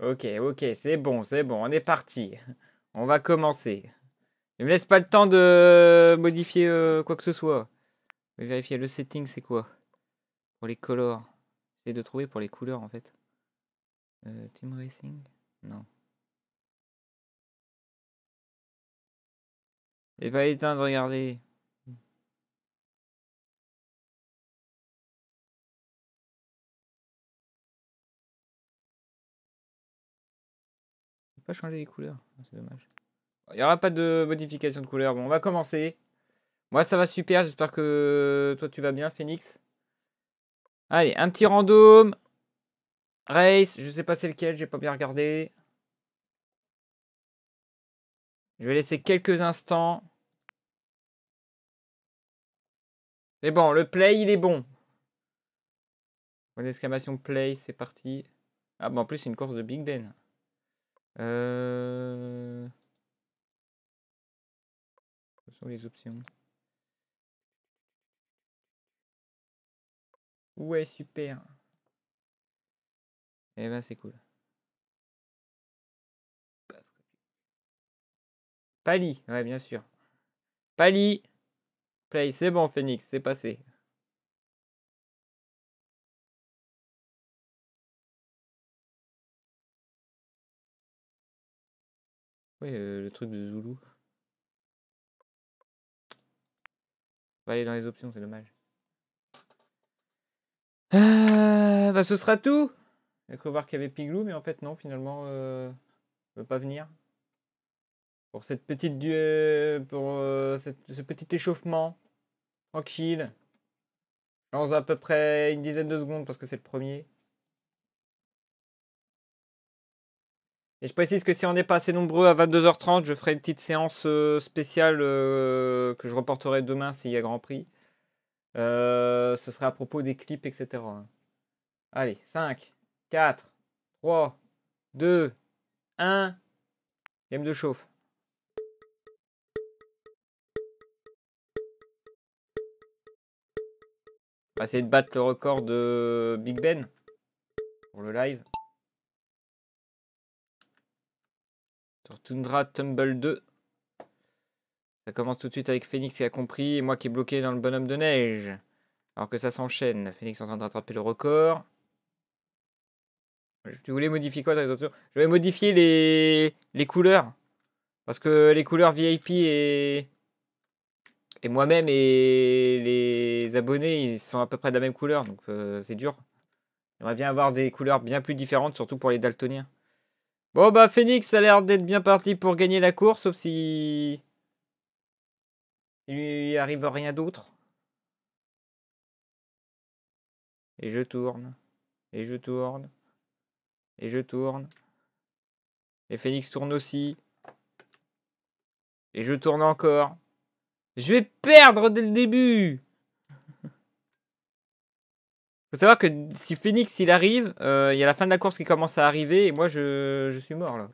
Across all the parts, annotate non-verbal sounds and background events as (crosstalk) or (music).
Ok, ok, c'est bon, c'est bon, on est parti. On va commencer. Ne me laisse pas le temps de modifier euh, quoi que ce soit. Je vais vérifier le setting, c'est quoi Pour les colors. c'est de trouver pour les couleurs en fait. Euh, team Racing Non. Et pas éteindre, regarder. pas changer les couleurs. C'est dommage. Il n'y aura pas de modification de couleur. Bon, on va commencer. Moi, ça va super. J'espère que toi, tu vas bien, Phoenix. Allez, un petit random. Race, je sais pas c'est lequel, j'ai pas bien regardé. Je vais laisser quelques instants. C'est bon, le play, il est bon. Point play, c'est parti. Ah bah en plus, c'est une course de Big Ben. Euh... Quelles sont les options Ouais, super. Eh ben, c'est cool. Pali, ouais, bien sûr. Pali. Play, c'est bon, Phoenix, c'est passé. Oui, euh, le truc de Zulu. va aller dans les options, c'est dommage. Ah, bah, ce sera tout. il cru voir qu'il y avait Piglou, mais en fait, non, finalement, euh, veut pas venir. Pour cette petite euh, pour euh, ce petit échauffement, tranquille. Dans à peu près une dizaine de secondes parce que c'est le premier. Et je précise que si on n'est pas assez nombreux à 22h30, je ferai une petite séance euh, spéciale euh, que je reporterai demain s'il y a Grand Prix. Euh, ce serait à propos des clips, etc. Allez, 5, 4, 3, 2, 1. Game de chauffe. On va essayer de battre le record de Big Ben pour le live. Sur Tundra Tumble 2. Ça commence tout de suite avec Phoenix qui a compris et moi qui est bloqué dans le bonhomme de neige. Alors que ça s'enchaîne. Phoenix est en train de rattraper le record. Euh, tu voulais modifier quoi dans les options Je vais modifier les, les couleurs. Parce que les couleurs VIP et, et moi-même et les abonnés, ils sont à peu près de la même couleur. Donc euh, c'est dur. va bien avoir des couleurs bien plus différentes, surtout pour les daltoniens. Oh bah Phoenix a l'air d'être bien parti pour gagner la course, sauf si... Il lui arrive rien d'autre. Et je tourne. Et je tourne. Et je tourne. Et Phoenix tourne aussi. Et je tourne encore. Je vais perdre dès le début faut savoir que si Phoenix il arrive, euh, il y a la fin de la course qui commence à arriver et moi je, suis mort là.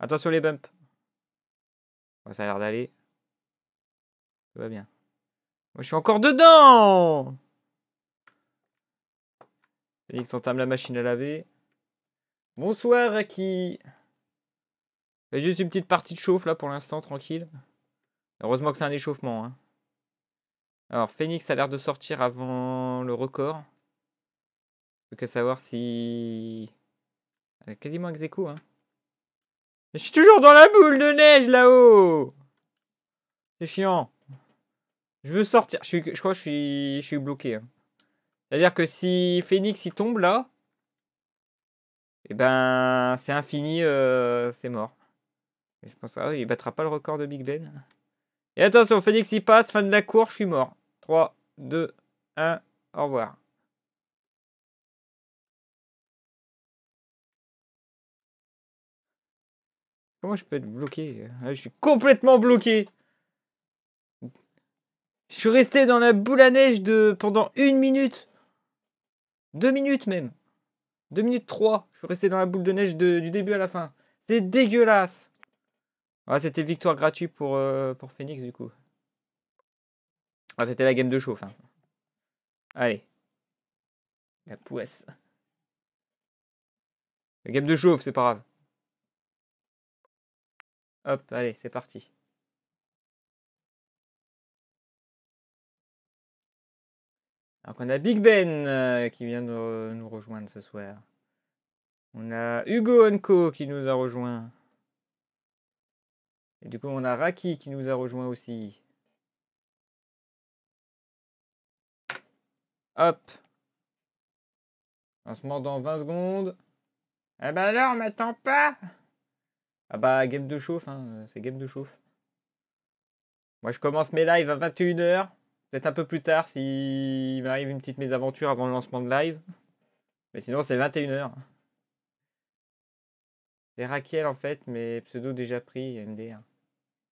Attention les bumps. ça a l'air d'aller. Tout va bien. Moi je suis encore dedans Phoenix entame la machine à laver. Bonsoir Raki. Juste une petite partie de chauffe là pour l'instant, tranquille. Heureusement que c'est un échauffement. Hein. Alors, Phoenix a l'air de sortir avant le record. Faut que savoir si. quasiment ex hein. Je suis toujours dans la boule de neige là-haut C'est chiant. Je veux sortir. Je, crois que je suis, je suis bloqué. Hein. C'est-à-dire que si Phoenix il tombe là, eh ben c'est infini, euh, c'est mort. je pense ah il battra pas le record de Big Ben. Et attention, Phoenix il passe, fin de la cour, je suis mort. 3, 2, 1, au revoir. Comment je peux être bloqué ah, Je suis complètement bloqué Je suis resté dans la boule à neige de... pendant une minute Deux minutes même Deux minutes trois Je suis resté dans la boule de neige du début à la fin C'est dégueulasse ah, C'était victoire gratuite pour, euh, pour Phoenix du coup. Ah, c'était la game de chauffe. Hein. Allez. La poisse. La game de chauffe, c'est pas grave. Hop, allez, c'est parti. Alors qu'on a Big Ben euh, qui vient de nous rejoindre ce soir. On a Hugo Onko qui nous a rejoint. Et du coup, on a Raki qui nous a rejoint aussi. Hop. On se dans 20 secondes. Eh ben on m'attend pas Ah bah, game de chauffe, hein. c'est game de chauffe. Moi, je commence mes lives à 21h. Peut-être un peu plus tard s'il il m'arrive une petite mésaventure avant le lancement de live. Mais sinon, c'est 21h. C'est Raquel en fait, mais pseudo déjà pris, MDR.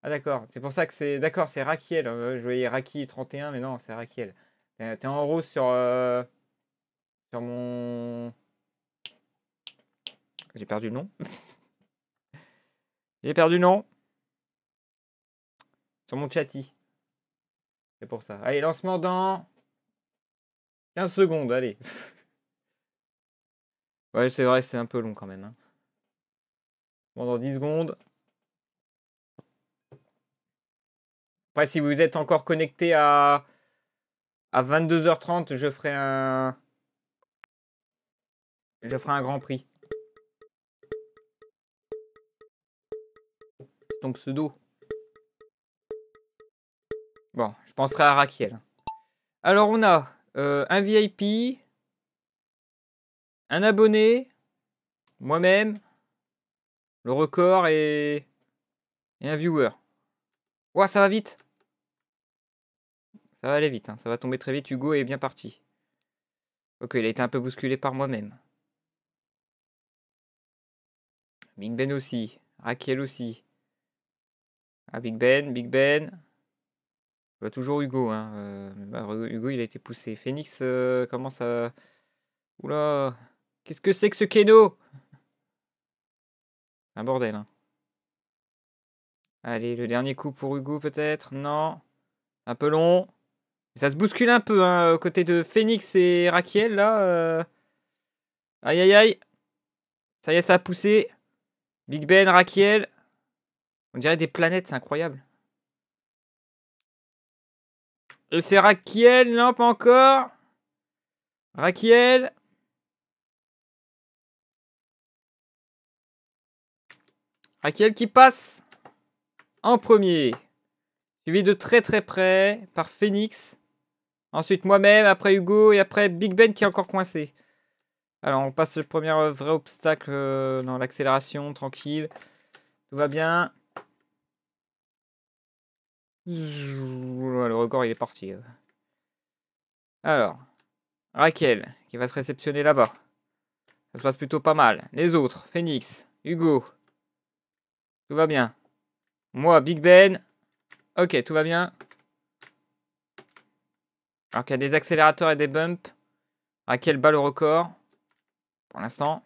Ah d'accord, c'est pour ça que c'est... D'accord, c'est Raquel. Hein. Je voyais Raki 31, mais non, c'est Raquel. T'es en rose sur, euh, sur mon... J'ai perdu le nom. (laughs) J'ai perdu le nom. Sur mon chatty. C'est pour ça. Allez, lancement dans 15 secondes, allez. (laughs) ouais, c'est vrai, c'est un peu long quand même. Pendant hein. 10 secondes. Après, si vous êtes encore connecté à à 22h30, je ferai un. Je ferai un grand prix. Donc pseudo. Bon, je penserai à Raquel. Alors on a euh, un VIP, un abonné, moi-même, le record et, et un viewer. Ouah, ça va vite ça va aller vite, hein. ça va tomber très vite. Hugo est bien parti. Ok, il a été un peu bousculé par moi-même. Big Ben aussi. Raquel aussi. Ah, Big Ben, Big Ben. Va bah, toujours Hugo. Hein. Euh, bah, Hugo, il a été poussé. Phoenix comment euh, commence à. Oula Qu'est-ce que c'est que ce Keno Un bordel. Hein. Allez, le dernier coup pour Hugo, peut-être Non. Un peu long. Ça se bouscule un peu, hein, côté de Phoenix et Raquel là. Euh. Aïe, aïe, aïe. Ça y est, ça a poussé. Big Ben, Raquel. On dirait des planètes, c'est incroyable. Et c'est Raquel non, encore. Raquel. Raquel qui passe en premier. Suivi de très très près par Phoenix. Ensuite moi-même, après Hugo et après Big Ben qui est encore coincé. Alors on passe le premier euh, vrai obstacle euh, dans l'accélération, tranquille. Tout va bien. Le record il est parti. Euh. Alors, Raquel qui va se réceptionner là-bas. Ça se passe plutôt pas mal. Les autres, Phoenix, Hugo. Tout va bien. Moi, Big Ben. Ok, tout va bien. Alors qu'il y a des accélérateurs et des bumps. Raquel bat le record Pour l'instant.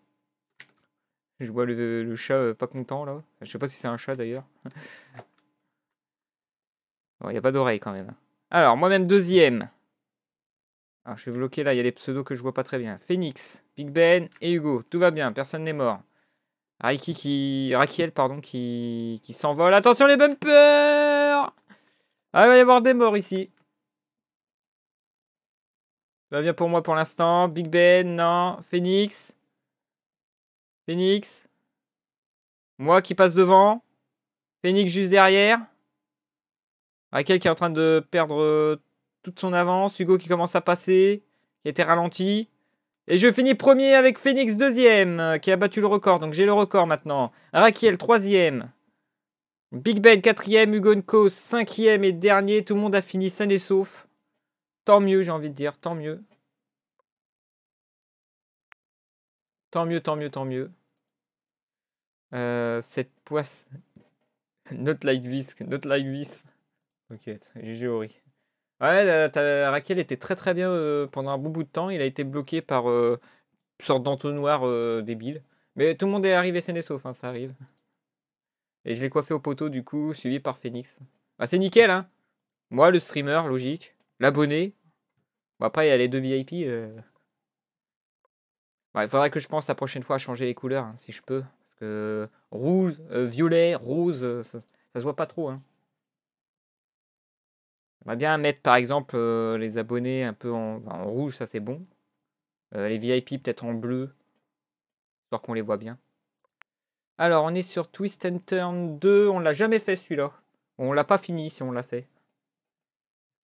Je vois le, chat euh, pas content là. Je sais pas si c'est un chat d'ailleurs. bon, il n'y a pas d'oreille quand même. Alors, moi-même deuxième. Alors, je suis bloqué là, il y a des pseudos que je vois pas très bien. Phoenix, Big Ben et Hugo. Tout va bien, personne n'est mort. Raiki qui. Raquel pardon, qui, qui s'envole. Attention les bumpers Ah, il va y avoir des morts ici bien pour moi pour l'instant. Big Ben, non. Phoenix. Phoenix. Moi qui passe devant. Phoenix juste derrière. Raquel qui est en train de perdre euh, toute son avance. Hugo qui commence à passer. Qui a ralenti. Et je finis premier avec Phoenix deuxième. Euh, qui a battu le record. Donc j'ai le record maintenant. Raquel troisième. Big Ben quatrième. Hugo Nko cinquième et dernier. Tout le monde a fini sain et sauf. Tant mieux, j'ai envie de dire, tant mieux. Tant mieux, tant mieux, tant mieux. Euh, cette poisse. (laughs) Not like this, not like vis. Ok, j'ai Ori. Ouais, Raquel était très très bien euh, pendant un bon bout de temps. Il a été bloqué par euh, une sorte d'entonnoir débile. Mais tout le monde est arrivé c'est sauf, hein, ça arrive. Et je l'ai coiffé au poteau du coup, suivi par Phoenix. Bah, c'est nickel, hein. Moi, le streamer, logique l'abonné. Bon, après, il y a les deux VIP. Euh. Bah, il faudrait que je pense la prochaine fois à changer les couleurs, hein, si je peux. Parce que rouge, euh, violet, rose, euh, ça, ne se voit pas trop. Hein. On va bien mettre, par exemple, les abonnés un peu en, en rouge, ça c'est bon. les VIP peut-être en bleu, histoire qu'on les voit bien. Alors, on est sur Twist and Turn 2. On l'a jamais fait celui-là. On l'a pas fini si on l'a fait.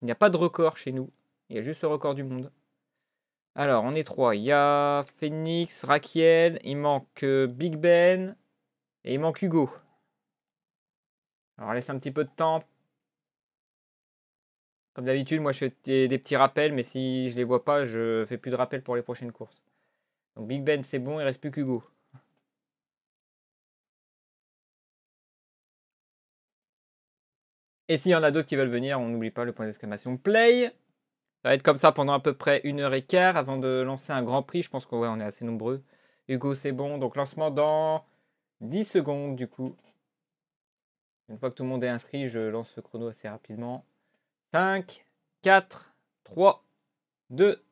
Il n'y a pas de record chez nous. Il y a juste le record du monde. Alors, on est trois. Il y a Phoenix, Raquel, il manque euh, Big Ben et il manque Hugo. Alors, laisse un petit peu de temps. Comme d'habitude, moi je fais des, petits rappels, mais si je les vois pas, je fais plus de rappels pour les prochaines courses. Donc Big Ben, c'est bon, il reste plus qu'Hugo. Et s'il y en a d'autres qui veulent venir, on n'oublie pas le point d'exclamation play. Ça va être comme ça pendant à peu près une heure et quart avant de lancer un grand prix. Je pense qu'on est assez nombreux. Hugo, c'est bon. Donc lancement dans 10 secondes du coup. Une fois que tout le monde est inscrit, je lance ce chrono assez rapidement. 5, 4, 3, 2,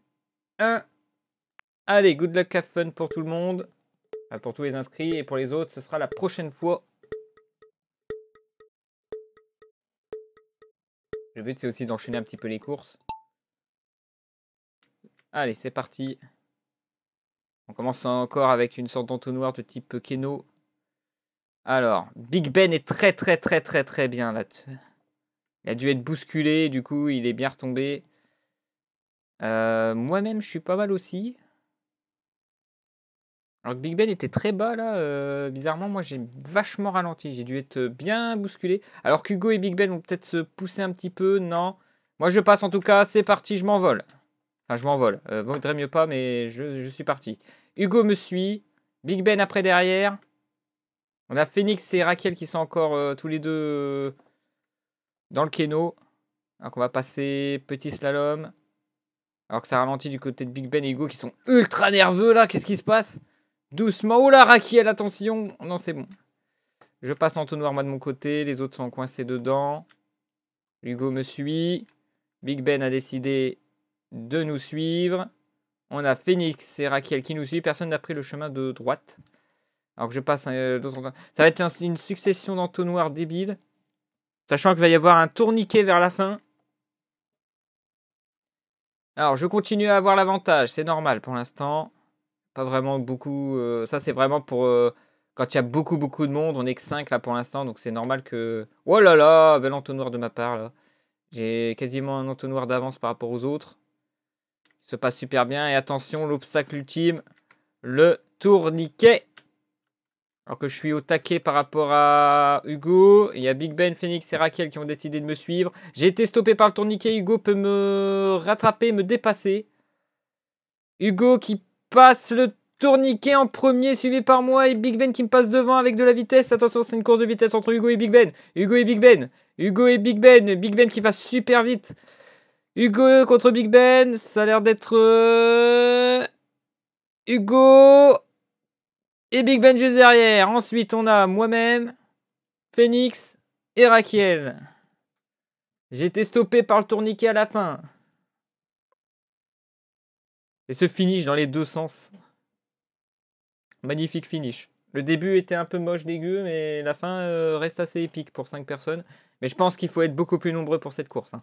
1. Allez, good luck, have fun pour tout le monde. Pour tous les inscrits et pour les autres, ce sera la prochaine fois. Le but, c'est aussi d'enchaîner un petit peu les courses. Allez, c'est parti. On commence encore avec une sorte d'entonnoir de type Keno. Alors, Big Ben est très très très très très bien là. Il a dû être bousculé, du coup il est bien retombé. Euh, moi-même je suis pas mal aussi. Alors que Big Ben était très bas là, euh, bizarrement, moi j'ai vachement ralenti, j'ai dû être bien bousculé. Alors qu'Hugo et Big Ben vont peut-être se pousser un petit peu, non Moi je passe en tout cas, c'est parti, je m'envole. Enfin, je m'envole, euh, vaudrait mieux pas, mais je, suis parti. Hugo me suit, Big Ben après derrière. On a Phoenix et Raquel qui sont encore euh, tous les deux dans le kéno. Donc on va passer petit slalom. Alors que ça ralentit du côté de Big Ben et Hugo qui sont ultra nerveux là, qu'est-ce qui se passe Doucement. Oh Raquel, attention. Non, c'est bon. Je passe l'entonnoir, moi, de mon côté. Les autres sont coincés dedans. Hugo me suit. Big Ben a décidé de nous suivre. On a Phoenix et Raquel qui nous suivent. Personne n'a pris le chemin de droite. Alors que je passe euh, Ça va être une succession d'entonnoirs débiles. Sachant qu'il va y avoir un tourniquet vers la fin. Alors, je continue à avoir l'avantage. C'est normal pour l'instant vraiment beaucoup. Euh, ça, c'est vraiment pour euh, quand il y a beaucoup, beaucoup de monde. On est que 5 là pour l'instant, donc c'est normal que. Oh là là, bel entonnoir de ma part là. J'ai quasiment un entonnoir d'avance par rapport aux autres. Il se passe super bien. Et attention, l'obstacle ultime, le tourniquet. Alors que je suis au taquet par rapport à Hugo. Il y a Big Ben, Phoenix et Raquel qui ont décidé de me suivre. J'ai été stoppé par le tourniquet. Hugo peut me rattraper, me dépasser. Hugo qui passe le tourniquet en premier, suivi par moi et Big Ben qui me passe devant avec de la vitesse. Attention, c'est une course de vitesse entre Hugo et Big Ben. Hugo et Big Ben. Hugo et Big Ben. Big Ben qui va super vite. Hugo contre Big Ben. Ça a l'air d'être... Euh, Hugo et Big Ben juste derrière. Ensuite, on a moi-même, Phoenix et Raquel. J'ai été stoppé par le tourniquet à la fin. Et ce finish dans les deux sens. Magnifique finish. Le début était un peu moche, dégueu, mais la fin euh, reste assez épique pour 5 personnes. Mais je pense qu'il faut être beaucoup plus nombreux pour cette course. Hein.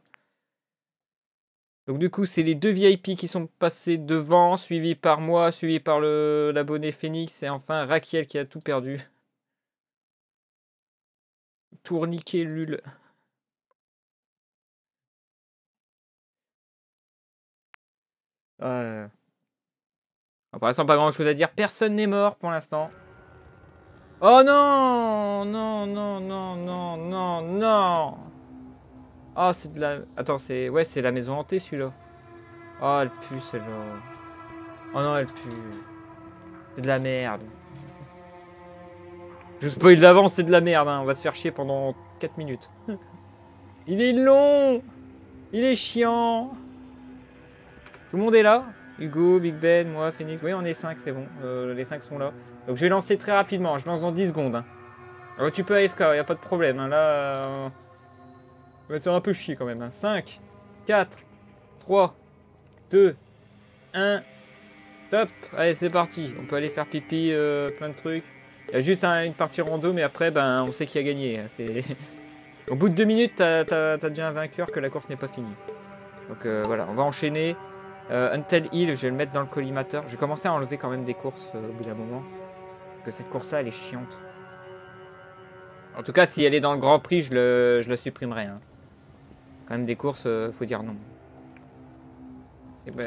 Donc du coup, c'est les deux VIP qui sont passés devant, suivis par moi, suivis par l'abonné Phoenix, et enfin Raquel qui a tout perdu. Tourniquet Lul. Euh pour l'instant, pas grand chose à dire. Personne n'est mort pour l'instant. Oh non Non, non, non, non, non, non Oh, c'est de la... Attends, c'est... Ouais, c'est la maison hantée, celui-là. Oh, elle pue, celle-là. Oh non, elle pue. C'est de la merde. Je spoil d'avance, c'est de la merde, hein. On va se faire chier pendant 4 minutes. (laughs) Il est long Il est chiant Tout le monde est là Hugo, Big Ben, moi, Phoenix. Oui, on est 5, c'est bon. Euh, les 5 sont là. Donc je vais lancer très rapidement. Je lance dans 10 secondes. Hein. Ah bah, tu peux AFK, il n'y a pas de problème. Hein. Là, euh... un peu chier quand même. 5, 4, 3, 2, 1. Top. Allez, c'est parti. On peut aller faire pipi, euh, plein de trucs. Il y a juste une partie rando, mais après, ben, on sait qui a gagné. Hein. (laughs) Au bout de 2 minutes, tu as, as déjà un vainqueur que la course n'est pas finie. Donc euh, voilà, on va enchaîner. Euh, Until Hill, je vais le mettre dans le collimateur. Je vais commencer à enlever quand même des courses euh, au bout d'un moment. Parce que cette course-là, elle est chiante. En tout cas, si elle est dans le Grand Prix, je, le, la supprimerai. Hein. Quand même des courses, euh, faut dire non.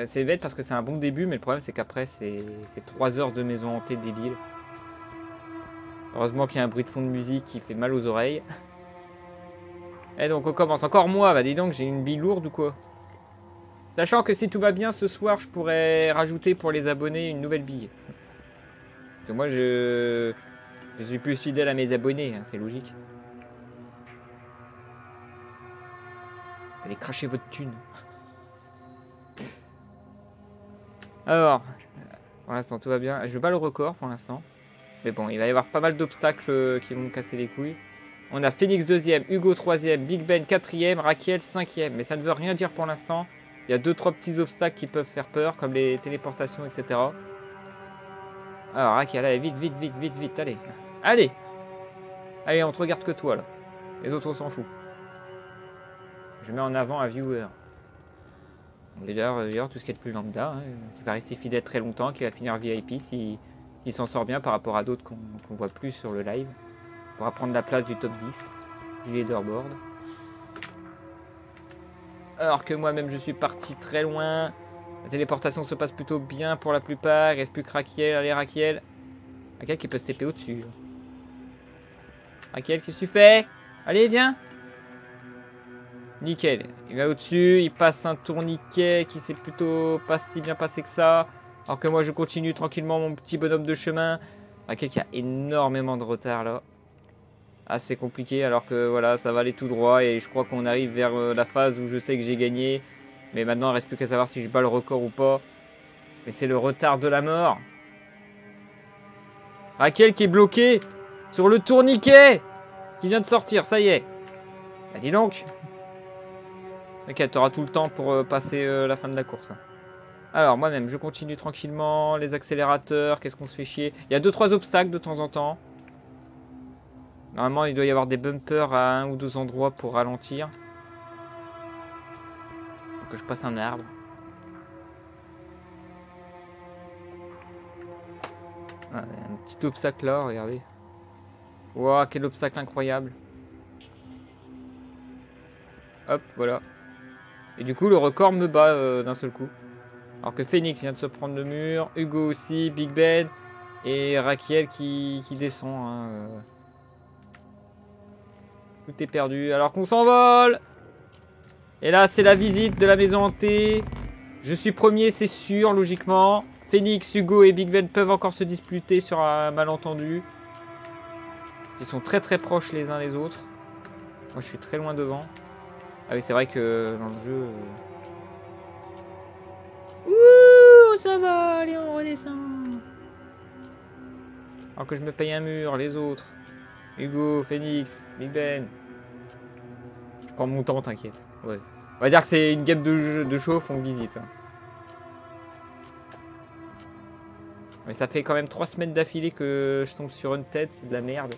C'est bête parce que c'est un bon début, mais le problème c'est qu'après, c'est 3 heures de maison hantée débile. Heureusement qu'il y a un bruit de fond de musique qui fait mal aux oreilles. (laughs) Et eh, donc on commence. Encore moi, bah dis donc, j'ai une bille lourde ou quoi Sachant que si tout va bien ce soir, je pourrais rajouter pour les abonnés une nouvelle bille. que moi, je, je suis plus fidèle à mes abonnés, hein, c'est logique. Allez, crachez votre thune. Alors, pour l'instant, tout va bien. Je bats le record pour l'instant. Mais bon, il va y avoir pas mal d'obstacles euh, qui vont me casser les couilles. On a Phoenix deuxième, Hugo troisième, Big Ben quatrième, Raquel cinquième, Mais ça ne veut rien dire pour l'instant. Il y a deux trois petits obstacles qui peuvent faire peur, comme les téléportations, etc. Alors, Aki, allez, vite, vite, vite, vite, vite, allez. Allez Allez, on te regarde que toi, là. Les autres, on s'en fout. Je mets en avant un viewer. D'ailleurs, tout ce qui est le plus lambda, hein, qui va rester fidèle très longtemps, qui va finir VIP s'il si, s'en sort bien par rapport à d'autres qu'on voit plus sur le live, pour prendre la place du top 10 du leaderboard alors que moi-même je suis parti très loin. La téléportation se passe plutôt bien pour la plupart. Il reste plus que Raquel, allez Raquel Raquel qui peut se au-dessus. Hein. Raquel qu'est-ce que tu fais Allez, viens Nickel. Il va au-dessus, il passe un tourniquet qui s'est plutôt pas si bien passé que ça. Alors que moi je continue tranquillement mon petit bonhomme de chemin. Raquel qui a énormément de retard là assez compliqué alors que voilà ça va aller tout droit et je crois qu'on arrive vers euh, la phase où je sais que j'ai gagné mais maintenant il reste plus qu'à savoir si je bats le record ou pas mais c'est le retard de la mort Raquel qui est bloquée sur le tourniquet qui vient de sortir ça y est bah dis donc ok t'auras tout le temps pour euh, passer euh, la fin de la course hein. alors moi-même je continue tranquillement les accélérateurs qu'est-ce qu'on se fait chier il y a 2-3 obstacles de temps en temps Normalement, il doit y avoir des bumpers à un ou deux endroits pour ralentir. Faut que je passe un arbre. Ah, un petit obstacle là, regardez. Waouh, quel obstacle incroyable. Hop, voilà. Et du coup, le record me bat euh, d'un seul coup. Alors que Phoenix vient de se prendre le mur, Hugo aussi, Big Ben et Raquel qui, descend. Hein, euh t'es perdu alors qu'on s'envole Et là, c'est la visite de la maison hantée. Je suis premier, c'est sûr, logiquement. Phoenix, Hugo et Big Ben peuvent encore se disputer sur un malentendu. Ils sont très très proches les uns les autres. Moi, je suis très loin devant. Ah oui, c'est vrai que dans le jeu... Euh, Ouh, ça va, allez, on redescend. Alors que je me paye un mur, les autres. Hugo, Phoenix, Big Ben, en montant, t'inquiète. On va dire que c'est une game de, chauffe, on visite. Mais ça fait quand même trois semaines d'affilée que je tombe sur une tête, c'est de la merde.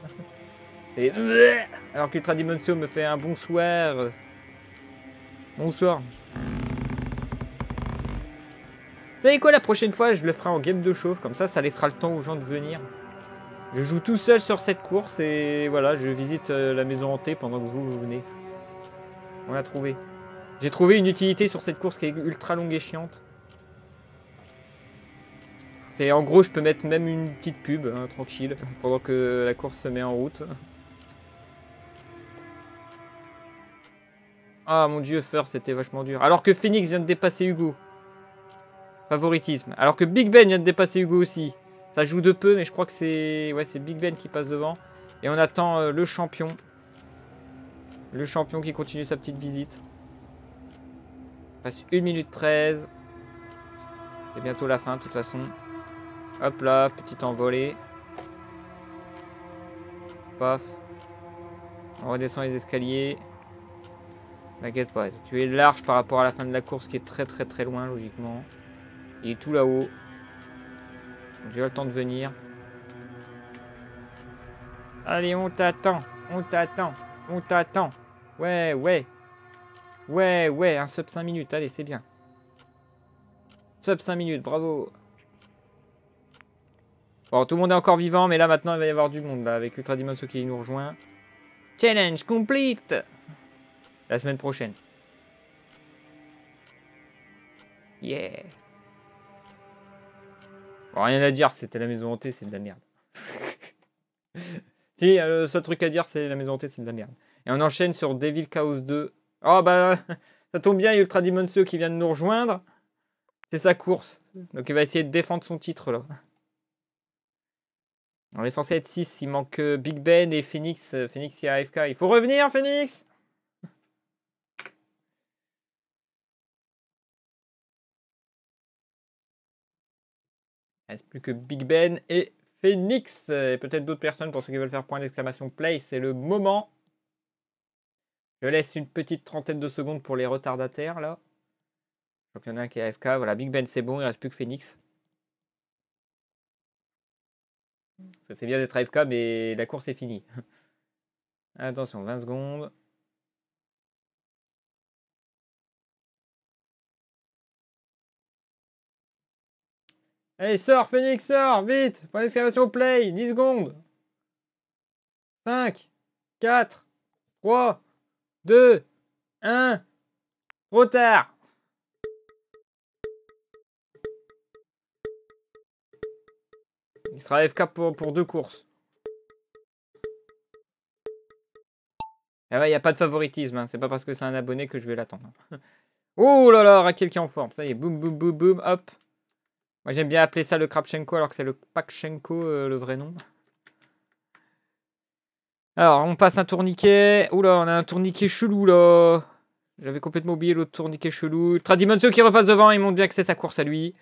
Et... (laughs) Alors que Tradimoncio me fait un bonsoir. Bonsoir. Vous savez quoi, la prochaine fois, je le ferai en game de chauffe. Comme ça, ça laissera le temps aux gens de venir. Je joue tout seul sur cette course et voilà, je visite euh, la maison hantée pendant que vous, vous venez. On l'a trouvé. J'ai trouvé une utilité sur cette course qui est ultra longue et chiante. C'est en gros, je peux mettre même une petite pub, hein, tranquille, pendant que la course se met en route. Ah mon dieu, First, c'était vachement dur. Alors que Phoenix vient de dépasser Hugo. Favoritisme. Alors que Big Ben vient de dépasser Hugo aussi. Ça joue de peu, mais je crois que c'est ouais, Big Ben qui passe devant. Et on attend euh, le champion. Le champion qui continue sa petite visite. passe 1 minute 13. C'est bientôt la fin de toute façon. Hop là, petite envolée. Paf. On redescend les escaliers. T'inquiète pas, tu es large par rapport à la fin de la course qui est très très très loin logiquement. Il est tout là-haut. Tu as le temps de venir. Allez, on t'attend, on t'attend, on t'attend. Ouais, ouais. Ouais, ouais, un sub 5 minutes, allez, c'est bien. Sub 5 minutes, bravo. Bon, tout le monde est encore vivant, mais là maintenant il va y avoir du monde, là, avec Ultra Dimension qui nous rejoint. Challenge complete La semaine prochaine. Yeah bon, rien à dire, c'était la maison hantée, c'est de la merde. (laughs) si, euh, le ce truc à dire, c'est la maison hantée, c'est de la merde. Et on enchaîne sur Devil Chaos 2. Oh bah, (laughs) ça tombe bien, il y a Ultra Dimoncio qui vient de nous rejoindre. C'est sa course. Donc il va essayer de défendre son titre là. On est censé être 6, il manque Big Ben et Phoenix. Euh, Phoenix et AFK. Il faut revenir Phoenix Il reste plus que Big Ben et Phoenix. Et peut-être d'autres personnes pour ceux qui veulent faire point d'exclamation play. C'est le moment. Je laisse une petite trentaine de secondes pour les retardataires, là. Donc, il y en a un qui est AFK. Voilà, Big Ben, c'est bon, il reste plus que Phoenix. C'est bien d'être AFK, mais la course est finie. (laughs) Attention, 20 secondes. Allez, sort Phoenix, sors, vite Point d'exclamation, play, 10 secondes. 5, 4, 3, 2, 1, trop Il sera FK pour, pour deux courses. Ah ouais, il n'y a pas de favoritisme, hein. c'est pas parce que c'est un abonné que je vais l'attendre. (laughs) oh là là, Raquel qui en forme, ça y est, boum boum boum boum, hop. Moi j'aime bien appeler ça le Krapchenko alors que c'est le Pakchenko euh, le vrai nom. Alors, on passe un tourniquet. Oula, on a un tourniquet chelou là. J'avais complètement oublié l'autre tourniquet chelou. Tradimensio qui repasse devant, il montre bien que c'est sa course à lui.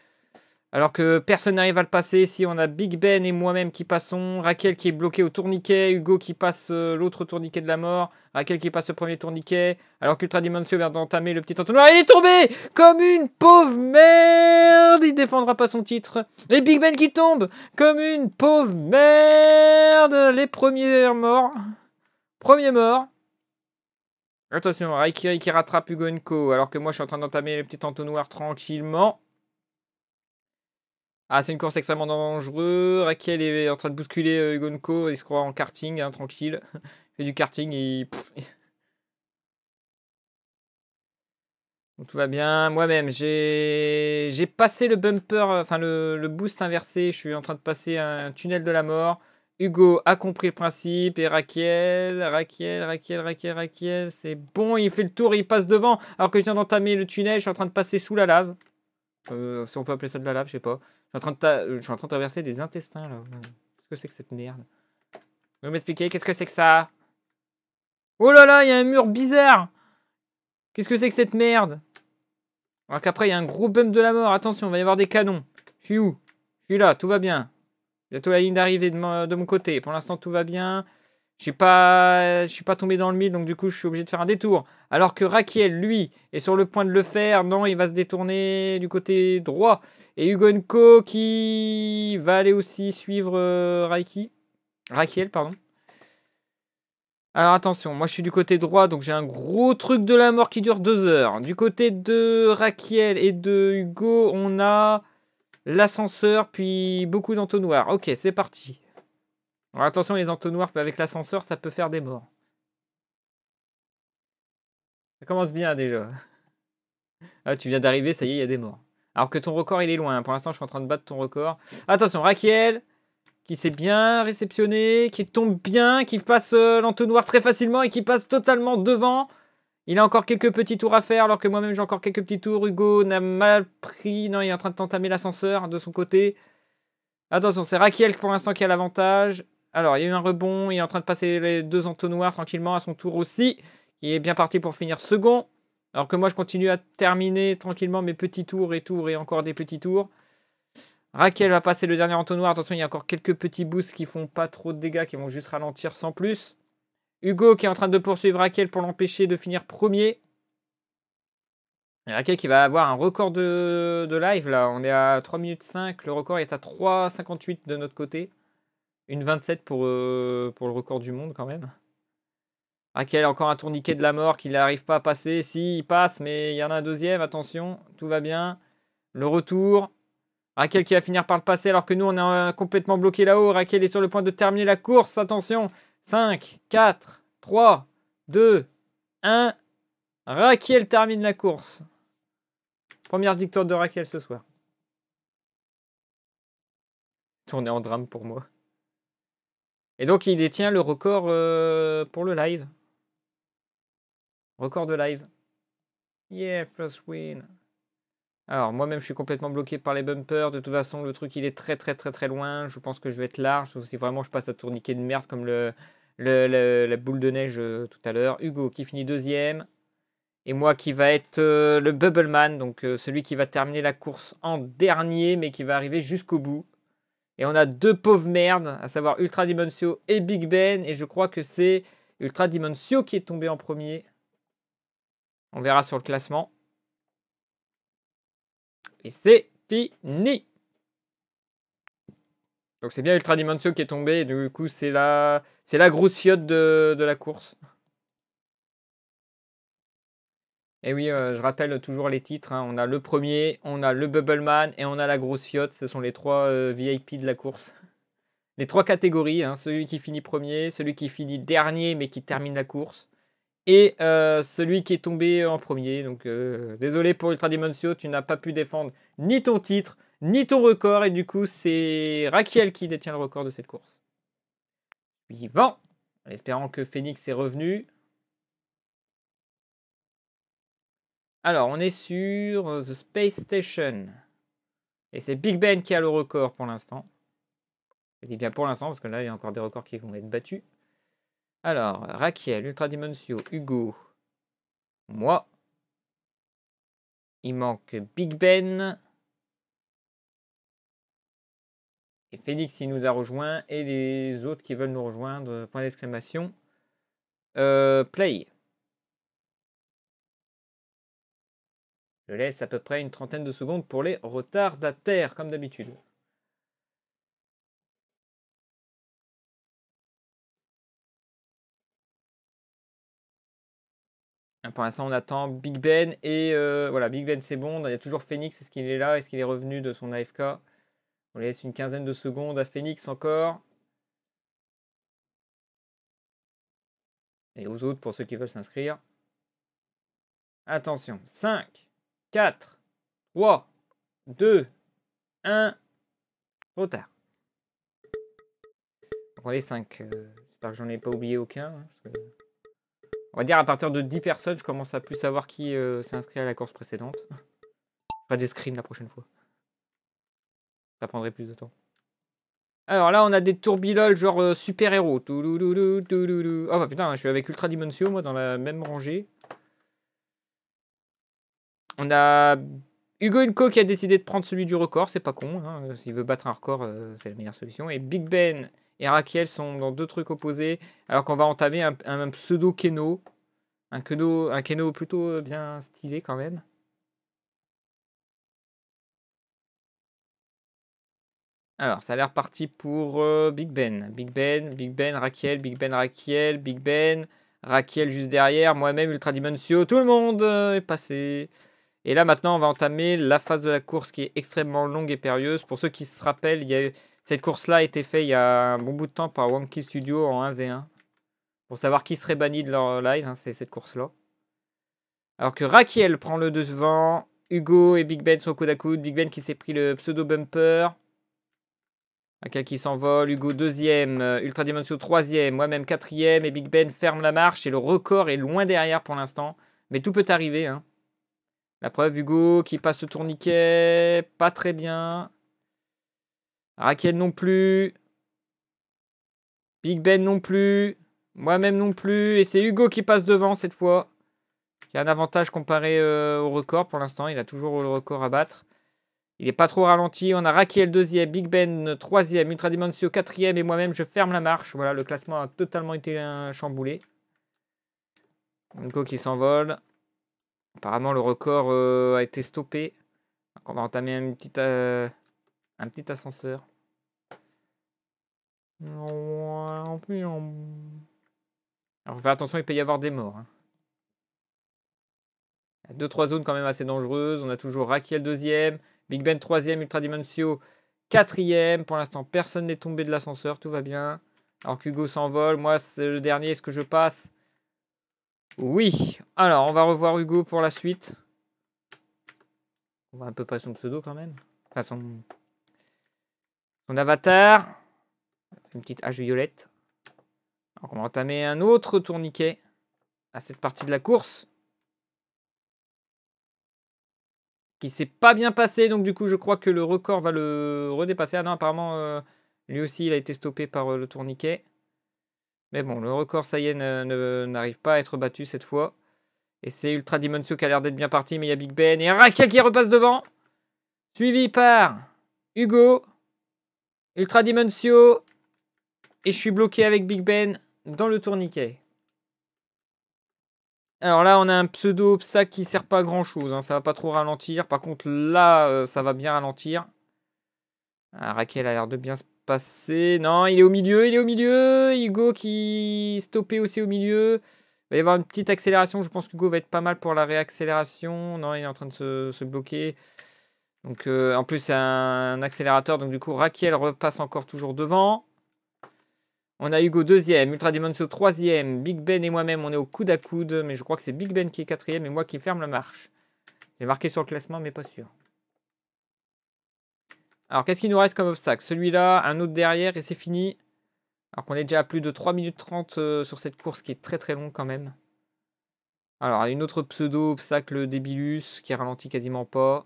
Alors que personne n'arrive à le passer. Si on a Big Ben et moi-même qui passons, Raquel qui est bloqué au tourniquet, Hugo qui passe euh, l'autre tourniquet de la mort, Raquel qui passe le premier tourniquet, alors qu'Ultra Dimension vient d'entamer le petit entonnoir. Il est tombé comme une pauvre merde. Il défendra pas son titre. Et Big Ben qui tombe comme une pauvre merde. Les premiers morts. Premier mort. Attention, Raikiri qui rattrape Hugo Nko. alors que moi je suis en train d'entamer le petit entonnoir tranquillement. Ah, c'est une course extrêmement dangereuse. Raquel est en train de bousculer Hugo euh, N'ko, Il se croit en karting, hein, tranquille. (laughs) Il fait du karting et. tout va bien. Moi-même, j'ai passé le bumper, euh, enfin le, le, boost inversé. Je suis en train de passer un tunnel de la mort. Hugo a compris le principe et Raquel, Raquel, Raquel, Raquel, Raquel, c'est bon, il fait le tour, il passe devant. Alors que je viens d'entamer le tunnel, je suis en train de passer sous la lave. Euh, si on peut appeler ça de la lave, je sais pas. Euh, je suis en train de, traverser des intestins là. Qu'est-ce que c'est que cette merde Vous m'expliquer qu'est-ce que c'est que ça Oh là là, il y a un mur bizarre Qu'est-ce que c'est que cette merde Alors qu'après, il y a un gros bump de la mort. Attention, il va y avoir des canons. Je suis où Je suis là, tout va bien. Bientôt la ligne d'arrivée de, mon côté. Pour l'instant, tout va bien. Je suis pas, je suis pas tombé dans le mille, donc du coup, je suis obligé de faire un détour. Alors que Raquel, lui, est sur le point de le faire. Non, il va se détourner du côté droit. Et Hugo qui va aller aussi suivre euh, Raquel Raiki. pardon. Alors attention, moi je suis du côté droit, donc j'ai un gros truc de la mort qui dure deux heures. Du côté de Raquel et de Hugo, on a l'ascenseur, puis beaucoup d'entonnoirs. Ok, c'est parti. Alors attention, les entonnoirs avec l'ascenseur, ça peut faire des morts. Ça commence bien déjà. Ah, tu viens d'arriver, ça y est, il y a des morts. Alors que ton record, il est loin. Hein. Pour l'instant, je suis en train de battre ton record. Attention, Raquel qui s'est bien réceptionné, qui tombe bien, qui passe euh, l'entonnoir très facilement et qui passe totalement devant. Il a encore quelques petits tours à faire, alors que moi-même j'ai encore quelques petits tours. Hugo n'a mal pris. Non, il est en train de t'entamer l'ascenseur hein, de son côté. Attention, c'est Raquel pour l'instant qui a l'avantage. Alors, il y a eu un rebond. Il est en train de passer les deux entonnoirs tranquillement à son tour aussi. Il est bien parti pour finir second. Alors que moi, je continue à terminer tranquillement mes petits tours et tours et encore des petits tours. Raquel va passer le dernier entonnoir. Attention, il y a encore quelques petits boosts qui font pas trop de dégâts, qui vont juste ralentir sans plus. Hugo qui est en train de poursuivre Raquel pour l'empêcher de finir premier. Et Raquel qui va avoir un record de, de, live là. On est à 3 minutes 5. Le record est à 3,58 de notre côté. Une 27 pour, euh, pour le record du monde quand même. Raquel, ah, encore un tourniquet de la mort qu'il n'arrive pas à passer. Si, il passe, mais il y en a un deuxième, attention, tout va bien. Le retour. Raquel qui va finir par le passer alors que nous, on est euh, complètement bloqué là-haut. Raquel est sur le point de terminer la course, attention. 5, 4, 3, 2, 1. Raquel termine la course. Première victoire de Raquel ce soir. Tournée en drame pour moi. Et donc, il détient le record euh, pour le live. Record de live. Yeah, plus win. Alors, moi-même, je suis complètement bloqué par les bumpers. De toute façon, le truc, il est très, très, très, très loin. Je pense que je vais être large. si vraiment je passe à tourniquet de merde comme le, la boule de neige euh, tout à l'heure. Hugo qui finit deuxième. Et moi qui va être le euh, le Bubbleman, donc celui qui va terminer la course en dernier, mais qui va arriver jusqu'au bout. Et on a deux pauvres merdes, à savoir Ultra Dimensio et Big Ben. Et je crois que c'est Ultra Dimensio qui est tombé en premier. On verra sur le classement. Et c'est fini. Donc c'est bien Ultra Dimensio qui est tombé. Et du coup, c'est la, c'est la grosse fiotte de la course. Et oui, euh, je rappelle toujours les titres. Hein. On a le premier, on a le Bubbleman et on a la grosse fiotte. Ce sont les trois euh, VIP de la course. (laughs) Les trois catégories, hein. celui qui finit premier, celui qui finit dernier mais qui termine la course, et euh, celui qui est tombé en premier. Donc désolé pour Ultra Dimensio, tu n'as pas pu défendre ni ton titre, ni ton record, et du coup c'est Raquel qui détient le record de cette course. Vivant, espérant que Phoenix est revenu. Alors, on est sur euh, The Space Station. Et c'est Big Ben qui a le record pour l'instant. Je dis bien pour l'instant, parce que là, il y a encore des records qui vont être battus. Alors, Raquel, Ultra Dimensio, Hugo, moi. Il manque Big Ben. Et Félix, il nous a rejoint. Et les autres qui veulent nous rejoindre, point d'exclamation. Euh, play. Je laisse à peu près une trentaine de secondes pour les retardataires, comme d'habitude. Hein, pour l'instant, on attend Big Ben et euh, voilà, Big Ben c'est bon. Il y a toujours Phoenix. Est-ce qu'il est là Est-ce qu'il est revenu de son AFK On laisse une quinzaine de secondes à Phoenix encore. Et aux autres pour ceux qui veulent s'inscrire. Attention, 5, 4, 3, 2, 1. Trop tard. prendre les 5. J'espère que j'en ai pas oublié aucun. Hein, on va dire à partir de 10 personnes, je commence à plus savoir qui euh, s'est inscrit à la course précédente. Pas des screens la prochaine fois. Ça prendrait plus de temps. Alors là, on a des tourbiloles genre euh, super-héros. Oh bah putain, je suis avec Ultra Dimension, moi, dans la même rangée. On a Hugo Inco qui a décidé de prendre celui du record, c'est pas con. Hein. S'il veut battre un record, euh, c'est la meilleure solution. Et Big Ben et Raquel sont dans deux trucs opposés, alors qu'on va entamer un, pseudo Keno. Un Keno, un plutôt euh, bien stylé quand même. Alors, ça a l'air parti pour euh, Big Ben. Big Ben, Big Ben, Raquel, Big Ben, Raquel, Big Ben, Raquel juste derrière, moi-même, Ultra Dimensio, tout le monde est passé. Et là, maintenant, on va entamer la phase de la course qui est extrêmement longue et périlleuse. Pour ceux qui se rappellent, il cette course-là a été faite il y a un bon bout de temps par Wonky Studio en 1v1. Pour savoir qui serait banni de leur live, hein, c'est cette course-là. Alors que Raquel prend le devant. Hugo et Big Ben sont coude à coude. Big Ben qui s'est pris le pseudo bumper. Rakiel qui s'envole. Hugo deuxième. Euh, Ultra Dimension troisième. Moi-même quatrième. Et Big Ben ferme la marche. Et le record est loin derrière pour l'instant. Mais tout peut arriver. Hein. La preuve, Hugo qui passe le tourniquet. Pas très bien. Raquel non plus. Big Ben non plus. Moi-même non plus. Et c'est Hugo qui passe devant cette fois. Il a un avantage comparé euh, au record pour l'instant. Il a toujours le record à battre. Il n'est pas trop ralenti. On a Raquel deuxième, Big Ben troisième, Ultra Dimensio quatrième et moi-même je ferme la marche. Voilà, le classement a totalement été un euh, chamboulé. Hugo qui s'envole. Apparemment, le record euh, a été stoppé. Donc, on va entamer un petit, euh, un petit ascenseur. Alors, faut faire attention, il peut y avoir des morts. Hein. Il deux, trois zones quand même assez dangereuses. On a toujours Raquel deuxième, Big Ben troisième, Ultra Dimensio quatrième. Pour l'instant, personne n'est tombé de l'ascenseur, tout va bien. Alors Hugo s'envole. Moi, c'est le dernier. Est-ce que je passe oui. Alors, on va revoir Hugo pour la suite. On va un peu près son pseudo quand même. Enfin, son, son avatar. Une petite hache violette. on va entamer un autre tourniquet à cette partie de la course. Qui s'est pas bien passé. Donc, du coup, je crois que le record va le redépasser. Ah non, apparemment, euh, lui aussi, il a été stoppé par euh, le tourniquet. Mais bon, le record, ça y est, n'arrive pas à être battu cette fois. Et c'est Ultra Dimensio qui a l'air d'être bien parti, mais il y a Big Ben et Raquel qui repasse devant. Suivi par Hugo, Ultra Dimensio. Et je suis bloqué avec Big Ben dans le tourniquet. Alors là, on a un pseudo obstacle qui sert pas à grand chose. Ça hein. Ça va pas trop ralentir. Par contre, là, euh, ça va bien ralentir. Ah, Raquel a l'air de bien se passer. Non, il est au milieu, il est au milieu. Hugo qui stoppait aussi au milieu. Il va y avoir une petite accélération. Je pense que qu'Hugo va être pas mal pour la réaccélération. Non, il est en train de se, bloquer. Donc, euh, en plus, c'est un accélérateur. Donc, du coup, Raquel repasse encore toujours devant. On a Hugo deuxième, Ultra Demonso troisième, Big Ben et moi-même, on est au coude à coude, mais je crois que c'est Big Ben qui est quatrième et moi qui ferme la marche. J'ai marqué sur le classement, mais pas sûr. Alors, qu'est-ce qu'il nous reste comme obstacle Celui-là, un autre derrière et c'est fini. Alors qu'on est déjà à plus de 3 minutes 30 euh, sur cette course qui est très très longue quand même. Alors, une autre pseudo-obstacle débilus qui ralentit quasiment pas.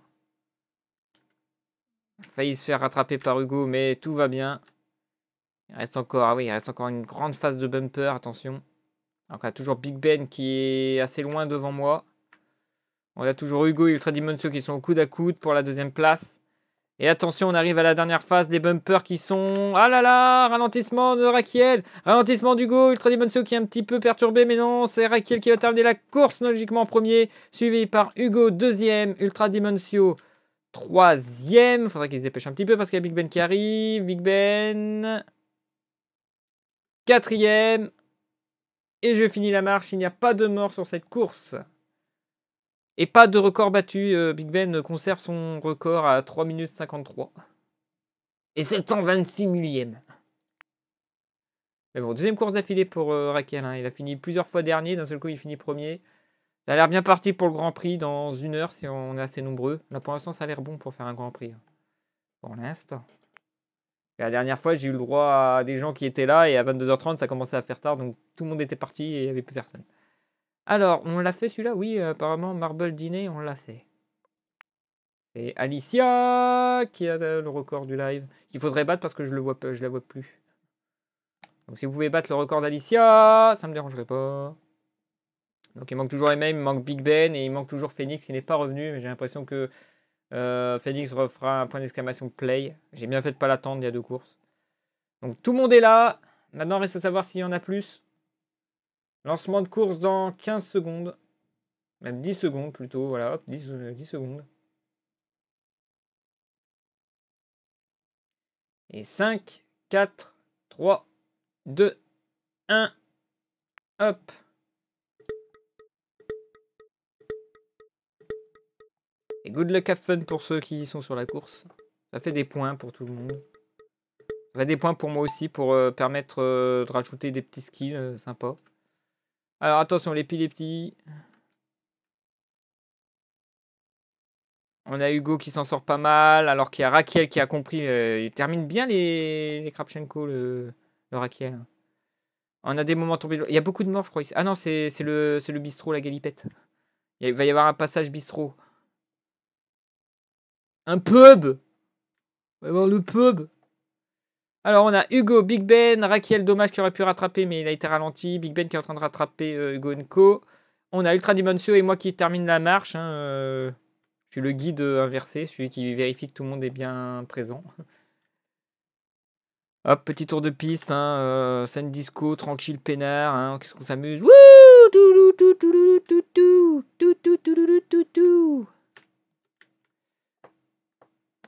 Failli se faire rattraper par Hugo, mais tout va bien. Il reste encore, ah oui, reste encore une grande phase de bumper, attention. Donc, on a toujours Big Ben qui est assez loin devant moi. On a toujours Hugo et Ultra Dimension qui sont au coude à coude pour la deuxième place. Et attention, on arrive à la dernière phase des bumpers qui sont... Ah là là Ralentissement de Raquel, Ralentissement d'Hugo Ultra Dimensio qui est un petit peu perturbé, mais non, c'est Raquel qui va terminer la course logiquement en premier, suivi par Hugo deuxième, Ultra Dimensio, troisième. faudrait qu'il se dépêche un petit peu parce qu'il y a Big Ben qui arrive. Big Ben... Quatrième. Et je finis la marche, il n'y a pas de mort sur cette course. Et pas de record battu. Euh, Big Ben conserve son record à 3 minutes 53. Et 726 millième. Mais bon, deuxième course d'affilée pour euh, Raquel. Hein. Il a fini plusieurs fois dernier. D'un seul coup, il finit premier. Ça a l'air bien parti pour le Grand Prix dans une heure si on est assez nombreux. Là, pour l'instant, ça a l'air bon pour faire un Grand Prix. Hein. Pour l'instant. La dernière fois, j'ai eu le droit à des gens qui étaient là et à 22h30, ça commençait à faire tard. Donc, tout le monde était parti et il n'y avait plus personne. Alors, on l'a fait celui-là Oui, apparemment, Marble Dîner, on l'a fait. Et Alicia qui a euh, le record du live. Il faudrait battre parce que je le vois, je la vois plus. Donc si vous pouvez battre le record d'Alicia, ça me dérangerait pas. Donc il manque toujours les mêmes, il manque Big Ben et il manque toujours Phoenix. Il n'est pas revenu, mais j'ai l'impression que euh, Phoenix refera un point d'exclamation play. J'ai bien fait de pas l'attendre, il y a deux courses. Donc tout le monde est là. Maintenant reste à savoir s'il y en a plus. Lancement de course dans 15 secondes. Même 10 secondes plutôt. Voilà, hop, 10, euh, secondes. Et 5, 4, 3, 2, 1. Hop. Et good luck have fun pour ceux qui sont sur la course. Ça fait des points pour tout le monde. Ça fait des points pour moi aussi pour euh, permettre euh, de rajouter des petits skills sympas. Alors attention, petits. On a Hugo qui s'en sort pas mal, alors qu'il y a Raquel qui a compris. Euh, il termine bien les, les Krapchenko, le, Raquel. On a des moments tombés. Il y a beaucoup de morts, je crois. Ah non, c'est le, le bistrot, la galipette. Il va y avoir un passage bistrot. Un pub Il va y avoir le pub alors, on a Hugo, Big Ben, Raquel, dommage qui aurait pu rattraper, mais il a été ralenti. Big Ben qui est en train de rattraper euh, Hugo Nko. On a Ultra Dimensio et moi qui termine la marche. Hein, euh, je suis le guide inversé, celui qui vérifie que tout le monde est bien présent. (laughs) Hop, petit tour de piste, hein, euh, scène disco, tranquille, peinard, hein, qu'est-ce qu'on s'amuse. Wouh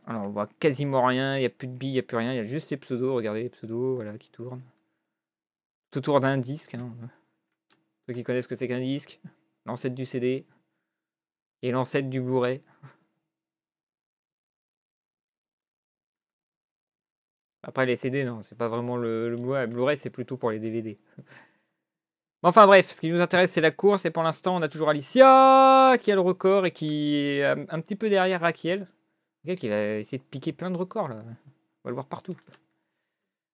alors on voit quasiment rien, il n'y a plus de billes, il n'y a plus rien, il y a juste les pseudos, regardez les pseudos voilà, qui tournent. Tout autour d'un disque. Hein. Ceux qui connaissent ce que c'est qu'un disque, l'ancêtre du CD et l'ancêtre du Blu-ray. Après les CD, non, c'est pas vraiment le, le Blu-ray, c'est plutôt pour les DVD. (laughs) Enfin bref, ce qui nous intéresse c'est la course et pour l'instant on a toujours Alicia qui a le record et qui est un petit peu derrière Raquel qui va essayer de piquer plein de records là. On va le voir partout.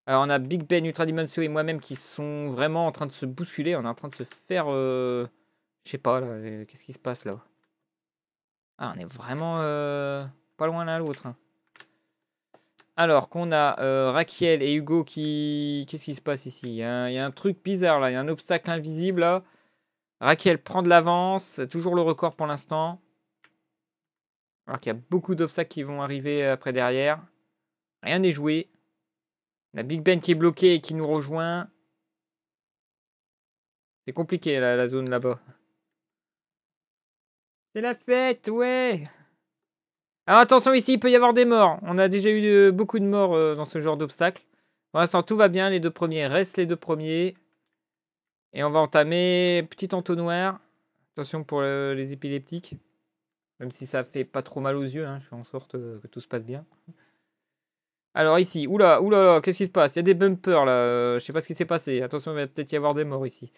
Alors on a Big Ben, Ultra Dimension et moi-même qui sont vraiment en train de se bousculer. On est en train de se faire. Euh, je sais pas là. Euh, qu'est-ce qui se passe là Ah, on est vraiment euh, pas loin l'un à l'autre. Hein. Alors qu'on a Raquel et Hugo qui. Qu'est-ce qui se passe ici Il y, y, a un truc bizarre là. Il y a un obstacle invisible là. Raquel prend de l'avance, toujours le record pour l'instant. Alors qu'il y a beaucoup d'obstacles qui vont arriver euh, après derrière. Rien n'est joué. La Big Ben qui est bloquée et qui nous rejoint. C'est compliqué la, zone là-bas. C'est la fête, ouais Alors attention ici, il peut y avoir des morts. On a déjà eu euh, beaucoup de morts euh, dans ce genre d'obstacle. Pour l'instant, tout va bien. Les deux premiers restent les deux premiers. Et on va entamer petit entonnoir. Attention pour les épileptiques. Même si ça fait pas trop mal aux yeux, hein, je fais en sorte euh, que tout se passe bien. Alors ici, oula, oula, qu'est-ce qui se passe Il y a des bumpers là, euh, je sais pas ce qui s'est passé. Attention, il va peut-être y avoir des morts ici.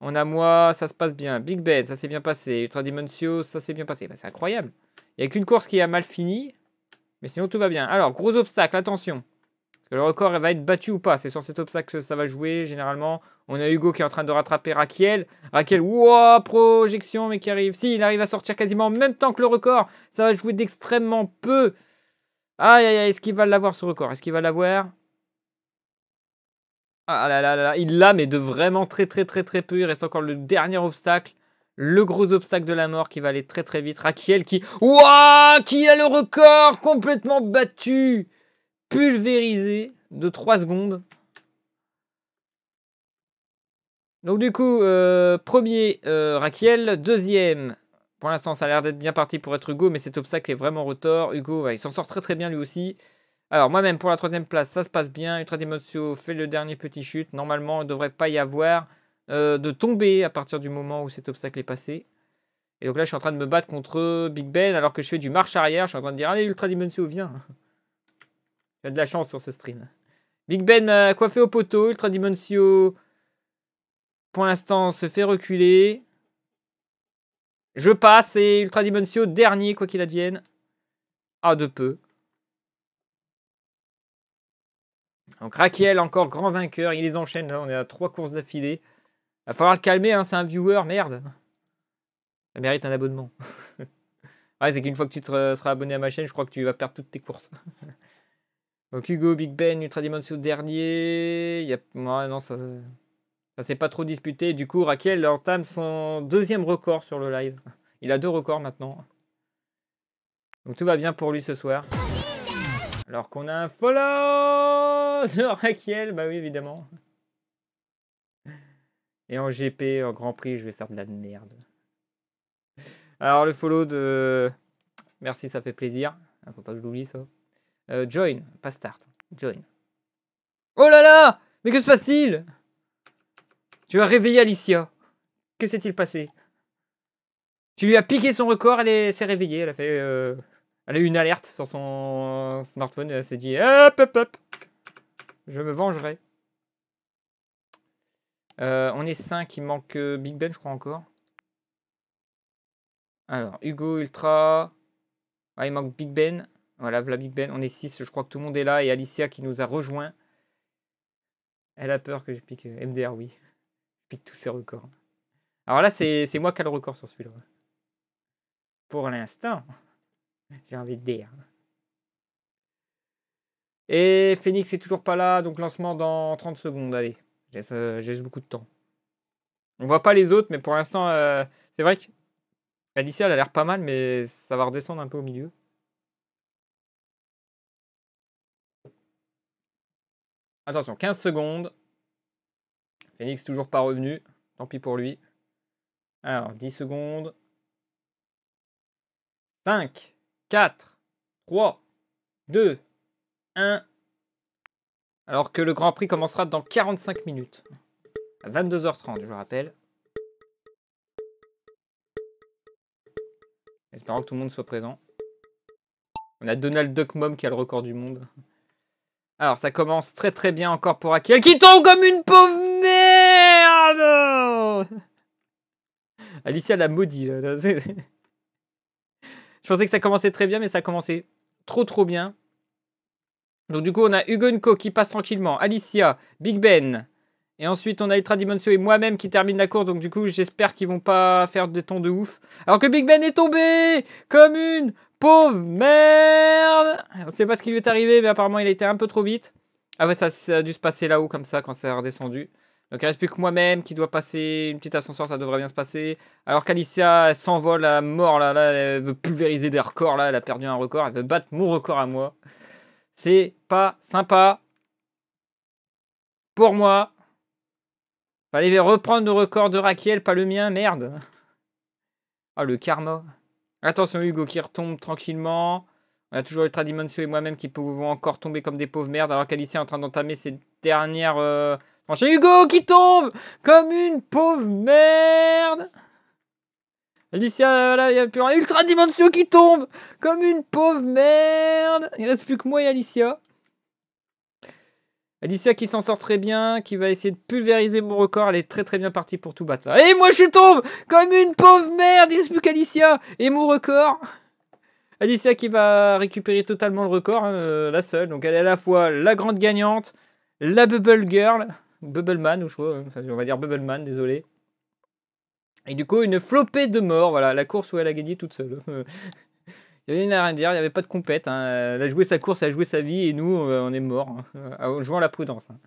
On a moi, ça se passe bien. Big Ben, ça s'est bien passé. Ultra Dimensio, ça s'est bien passé. Bah, c'est incroyable. Il n'y a qu'une course qui a mal fini, mais sinon tout va bien. Alors, gros obstacle, attention le record va être battu ou pas. C'est sur cet obstacle que ça va jouer généralement. On a Hugo qui est en train de rattraper Raquel. Raquel, wow, projection, mais qui arrive. Si, il arrive à sortir quasiment en même temps que le record. Ça va jouer d'extrêmement peu. Aïe, aïe, aïe, est-ce qu'il va l'avoir ce record Est-ce qu'il va l'avoir Ah là là là là, il l'a, mais de vraiment très très très très peu. Il reste encore le dernier obstacle le gros obstacle de la mort qui va aller très très vite. Raquel qui... Wouah Qui a le record complètement battu pulvérisé de 3 secondes. Donc du coup, euh, premier euh, deuxième. Pour l'instant, ça a l'air d'être bien parti pour être Hugo, mais cet obstacle est vraiment retort, Hugo, il s'en sort très très bien lui aussi. Alors moi-même, pour la troisième place, ça se passe bien. Ultra Dimensio fait le dernier petit chute. Normalement, il ne devrait pas y avoir euh, de tomber à partir du moment où cet obstacle est passé. Et donc là, je suis en train de me battre contre Big Ben alors que je fais du marche arrière. Je suis en train de dire, allez, Ultra Dimensio, vient. Tu de la chance sur ce stream. Big Ben m'a euh, coiffé au poteau. Ultra Dimensio, pour l'instant, se fait reculer. Je passe et Ultra Dimensio, dernier, quoi qu'il advienne. Ah, de peu. Donc Raquel, encore grand vainqueur. Il les enchaîne. Hein, on est à trois courses d'affilée. Il Va falloir le calmer, hein, c'est un viewer, merde. Ça mérite un abonnement. (laughs) ouais, c'est qu'une fois que tu te, seras abonné à ma chaîne, je crois que tu vas perdre toutes tes courses. (laughs) Donc Hugo, Big Ben, Ultra Dimension dernier. Y a... non, ça, ça s'est pas trop disputé. Du coup, Raquel entame son deuxième record sur le live. (laughs) Il a deux records maintenant. Donc tout va bien pour lui ce soir. Alors qu'on a un follow de Raquel, bah oui évidemment. Et en GP, en Grand Prix, je vais faire de la merde. Alors le follow de... Merci, ça fait plaisir. Ah, faut pas que je l'oublie ça. Euh, join, pas start. Join. Oh là là Mais que se passe-t-il Tu as réveillé Alicia. Que s'est-il passé Tu lui as piqué son record, elle s'est réveillée. Elle a fait. Euh, elle a eu une alerte sur son euh, smartphone et elle s'est dit Hop, hop, hop Je me vengerai. on est 5, il manque Big Ben, je crois encore. Alors, Hugo, Ultra. Ah, il manque Big Ben. Voilà, Vla Big Ben, on est 6. Je crois que tout le monde est là. Et Alicia qui nous a rejoint. Elle a peur que je pique euh, MDR, oui. Je pique tous ses records. Alors là, c'est moi qui ai le record sur celui-là. Pour l'instant, (laughs) j'ai envie de dire. Et Phoenix est toujours pas là, donc lancement dans 30 secondes. Allez, j'ai euh, juste beaucoup de temps. On voit pas les autres, mais pour l'instant, euh, c'est vrai que Alicia, elle a l'air pas mal, mais ça va redescendre un peu au milieu. Attention, 15 secondes. Phoenix toujours pas revenu. Tant pis pour lui. Alors, 10 secondes. 5, 4, 3, 2, 1. Alors que le Grand Prix commencera dans 45 minutes. À 22h30, je vous rappelle. Espérons que tout le monde soit présent. On a Donald Duck Mom qui a le record du monde. Alors, ça commence très très bien encore pour Akira qui tombe comme une pauvre merde Alicia l'a maudit. Là. (laughs) Je pensais que ça commençait très bien, mais ça commençait trop trop bien. Donc du coup, on a Hugo qui passe tranquillement, Alicia, Big Ben, et ensuite, on a Ultra Dimensio et moi-même qui termine la course. Donc, du coup, j'espère qu'ils vont pas faire des tons de ouf. Alors que Big Ben est tombé Comme une pauvre merde On sait pas ce qui lui est arrivé, mais apparemment il a été un peu trop vite. Ah ouais, ça, a dû se passer là-haut comme ça quand c'est redescendu. Donc il reste plus que moi-même qui doit passer une petite ascenseur, ça devrait bien se passer. Alors qu'Alicia s'envole à mort là, là, elle veut pulvériser des records là, elle a perdu un record, elle veut battre mon record à moi. C'est pas sympa. Pour moi. Fallait reprendre le record de Raquel, pas le mien, merde. Ah le karma. Attention, Hugo qui retombe tranquillement. On a toujours Ultra Dimension et moi-même qui pouvons encore tomber comme des pauvres merdes alors qu'Alicia est en train d'entamer ses dernières euh, Hugo qui tombe comme une pauvre merde Alicia, là, il n'y a plus rien. Ultra Dimension qui tombe comme une pauvre merde Il reste plus que moi et Alicia. Alicia qui s'en sort très bien, qui va essayer de pulvériser mon record. Elle est très très bien partie pour tout battre. Et moi je tombe comme une pauvre merde. Il reste plus qu'Alicia et mon record. Alicia qui va récupérer totalement le record, hein, euh, la seule. Donc elle est à la fois la grande gagnante, la Bubble Girl, Bubble Man, ou je vois, on va dire Bubble Man, désolé. Et du coup, une flopée de mort, Voilà, la course où elle a gagné toute seule. (laughs) Il n'y avait rien à dire, il n'y avait pas de compète. Hein. Elle a joué sa course, elle a joué sa vie, et nous, euh, on est morts, hein, en jouant la prudence. Hein.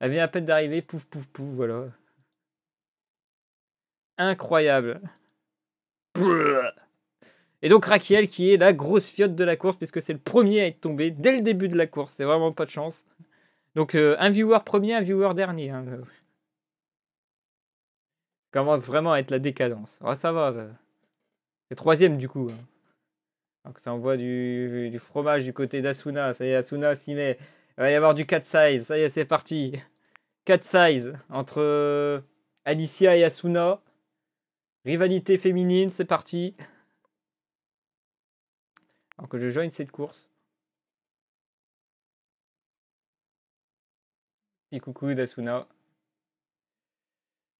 Elle vient à peine d'arriver, pouf, pouf, pouf, voilà. Incroyable. Et donc Raquel qui est la grosse fiotte de la course, puisque c'est le premier à être tombé dès le début de la course, c'est vraiment pas de chance. Donc euh, un viewer premier, un viewer dernier. Commence vraiment à être la décadence. Ah, ça va. C'est troisième du coup. Donc ça envoie du, du fromage du côté d'Asuna. Ça y est, Asuna s'y met. Il va y avoir du 4 size. Ça y est, c'est parti. 4 size entre Alicia et Asuna. Rivalité féminine, c'est parti. Alors que je joigne cette course. coucou d'Asuna.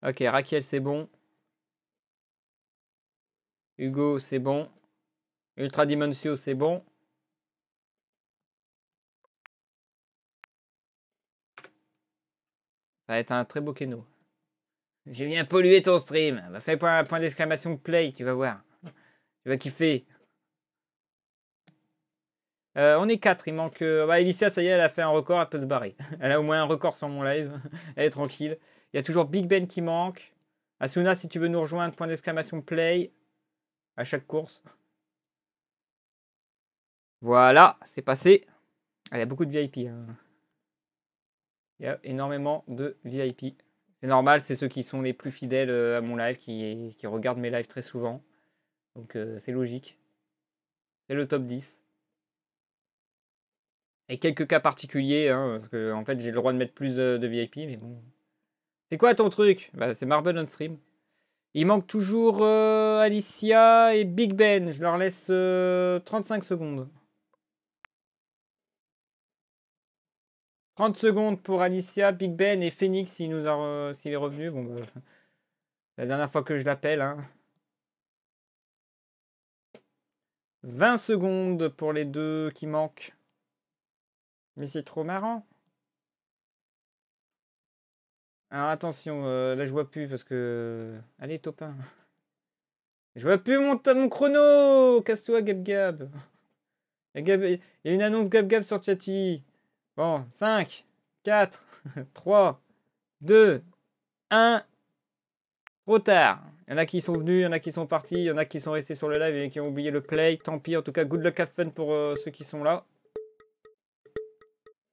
Ok, Raquel, c'est bon. Hugo, c'est bon. Ultra Dimensio, c'est bon. Ça va être un très beau keno. Je viens polluer ton stream. Bah, fais un point d'exclamation play, tu vas voir. Tu vas kiffer. Euh, on est quatre, il manque... Euh, bah, ça y est, elle a fait un record, elle peut se barrer. (laughs) Elle a au moins un record sur mon live. (laughs) elle est tranquille. Il y a toujours Big Ben qui manque. Asuna, si tu veux nous rejoindre, point d'exclamation play. À chaque course. Voilà, c'est passé. Ah, il y a beaucoup de VIP. Hein. Il y a énormément de VIP. C'est normal, c'est ceux qui sont les plus fidèles euh, à mon live, qui, regardent mes lives très souvent. Donc euh, c'est logique. C'est le top 10. Et quelques cas particuliers, hein, parce que en fait j'ai le droit de mettre plus de, VIP, mais bon. C'est quoi ton truc bah, C'est Marvel on Stream. Il manque toujours euh, Alicia et Big Ben. Je leur laisse 35 secondes. 30 secondes pour Alicia, Big Ben et Phoenix s'il nous a est revenu. Bon, bah, la dernière fois que je l'appelle. Hein. 20 secondes pour les deux qui manquent. Mais c'est trop marrant. Alors attention, euh, là je vois plus parce que... Euh, allez, topin. Je vois plus mon, mon chrono Casse-toi, Gab Gab. Il y a une annonce Gab Gab sur Chati. Bon, 5, 4, 3, 2, 1. Trop tard. Il y en a qui sont venus, il y en a qui sont partis, il y en a qui sont restés sur le live et qui ont oublié le play. Tant pis, en tout cas, good luck have fun pour euh, ceux qui sont là.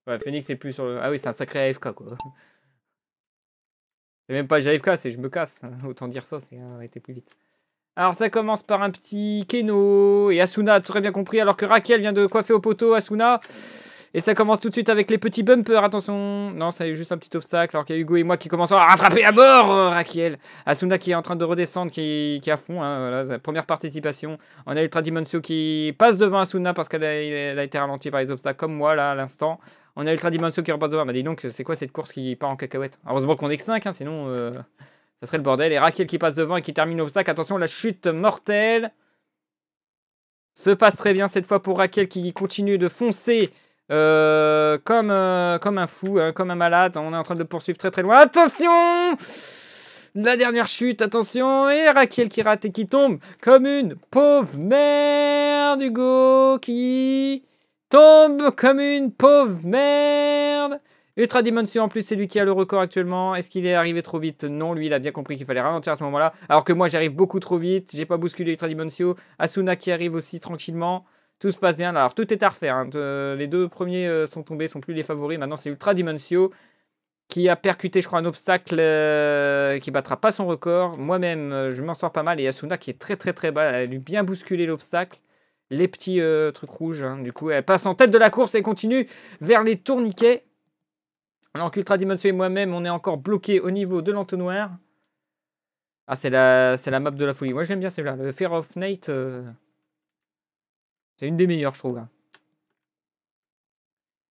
Ouais, Phoenix est plus sur le. Ah oui, c'est un sacré AFK quoi. (laughs) C'est même pas AFK, c'est je me casse. (laughs) Autant dire ça, c'est euh, arrêter plus vite. Alors ça commence par un petit Keno et Asuna, très bien compris, alors que Raquel vient de coiffer au poteau Asuna. Et ça commence tout de suite avec les petits bumpers, attention Non, ça a eu juste un petit obstacle, alors qu'il y a Hugo et moi qui commençons à rattraper à bord euh, Raquel Asuna qui est en train de redescendre, qui, qui est à fond, hein, première participation. On a Ultra Dimensio qui passe devant Asuna parce qu'elle a, été ralentie par les obstacles, comme moi là à l'instant. On a Ultra Dimensio qui repasse devant, mais bah, dis donc, c'est quoi cette course qui part en cacahuète Heureusement qu'on est que 5, hein, sinon... Euh, ça serait le bordel. Et Raquel qui passe devant et qui termine l'obstacle. Attention, la chute mortelle se passe très bien cette fois pour Raquel qui continue de foncer euh, comme, euh, comme un fou, hein, comme un malade. On est en train de poursuivre très très loin. Attention La dernière chute, attention Et Raquel qui rate et qui tombe comme une pauvre merde Hugo qui tombe comme une pauvre merde Ultra Dimension, en plus, c'est lui qui a le record actuellement. Est-ce qu'il est arrivé trop vite Non, lui, il a bien compris qu'il fallait ralentir à ce moment-là. Alors que moi, j'arrive beaucoup trop vite. J'ai pas bousculé Ultra Dimension. Asuna qui arrive aussi tranquillement. Tout se passe bien. Alors, tout est à refaire. Hein. Les deux premiers euh, sont tombés, sont plus les favoris. Maintenant, c'est Ultra Dimensio qui a percuté, je crois, un obstacle qui euh, qui battra pas son record. Moi-même, euh, je m'en sors pas mal. Et Yasuna, qui est très très très bas, elle a bien bousculé l'obstacle. Les petits trucs rouges, hein. du coup, elle passe en tête de la course et continue vers les tourniquets. Alors qu'Ultra Dimensio et moi-même, on est encore bloqué au niveau de l'entonnoir. Ah, c'est la, la map de la folie. Moi, j'aime bien celle-là. Le Fear of Night. C'est une des meilleures, je trouve. Hein.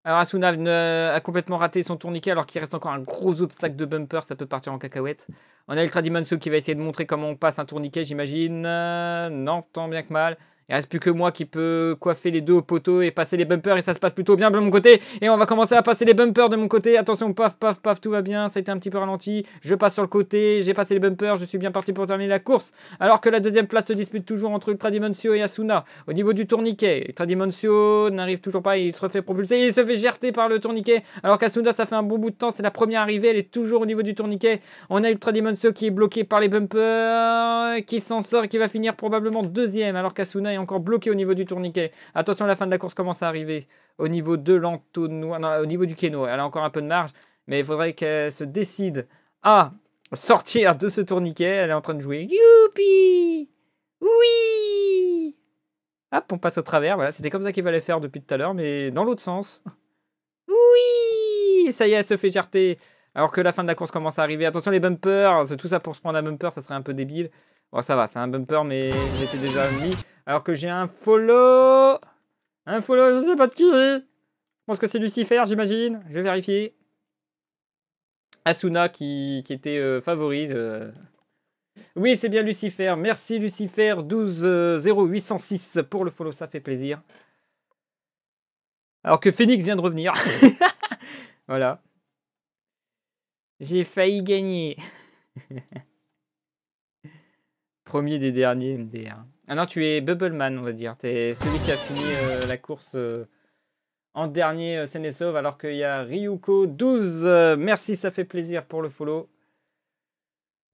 Alors Asuna euh, a complètement raté son tourniquet alors qu'il reste encore un gros obstacle de bumper, ça peut partir en cacahuète. On a Ultra Dimenso qui va essayer de montrer comment on passe un tourniquet, j'imagine. Euh, non, tant bien que mal. Il reste plus que moi qui peux coiffer les deux poteaux et passer les bumpers et ça se passe plutôt bien de mon côté. Et on va commencer à passer les bumpers de mon côté. Attention, paf, paf, paf, tout va bien. Ça a été un petit peu ralenti. Je passe sur le côté, j'ai passé les bumpers, je suis bien parti pour terminer la course. Alors que la deuxième place se dispute toujours entre Tradimensio et Asuna. Au niveau du tourniquet, Tradimensio n'arrive toujours pas, il se refait propulser, il se fait gerter par le tourniquet. Alors qu'Asuna, ça fait un bon bout de temps, c'est la première arrivée, elle est toujours au niveau du tourniquet. On a Tradimensio qui est bloqué par les bumpers, qui s'en sort et qui va finir probablement deuxième. Alors qu'Asuna encore bloquée au niveau du tourniquet. Attention, la fin de la course commence à arriver au niveau de l'entonnoir, au niveau du kéno. Elle a encore un peu de marge, mais il faudrait qu'elle se décide à sortir de ce tourniquet. Elle est en train de jouer. Youpi Oui Hop, on passe au travers. c'était comme ça qu'il fallait faire depuis tout à l'heure, mais dans l'autre sens. Oui Ça y est, elle se fait jarter alors que la fin de la course commence à arriver. Attention les bumpers, c'est tout ça pour se prendre un bumper, ça serait un peu débile. Bon, ça va, c'est un bumper, mais j'étais déjà mis. Alors que j'ai un follow. Un follow, je sais pas de qui. Je pense que c'est Lucifer, j'imagine. Je vais vérifier. Asuna qui, était euh, favori. Euh. Oui, c'est bien Lucifer. Merci Lucifer. 120806 euh, pour le follow, ça fait plaisir. Alors que Phoenix vient de revenir. (laughs) voilà. J'ai failli gagner. (laughs) Premier des derniers MDR. Ah non, tu es Bubbleman, on va dire. Tu es celui qui a fini euh, la course euh, en dernier, euh, sauve, alors qu'il y a Ryuko12. Euh, merci, ça fait plaisir pour le follow.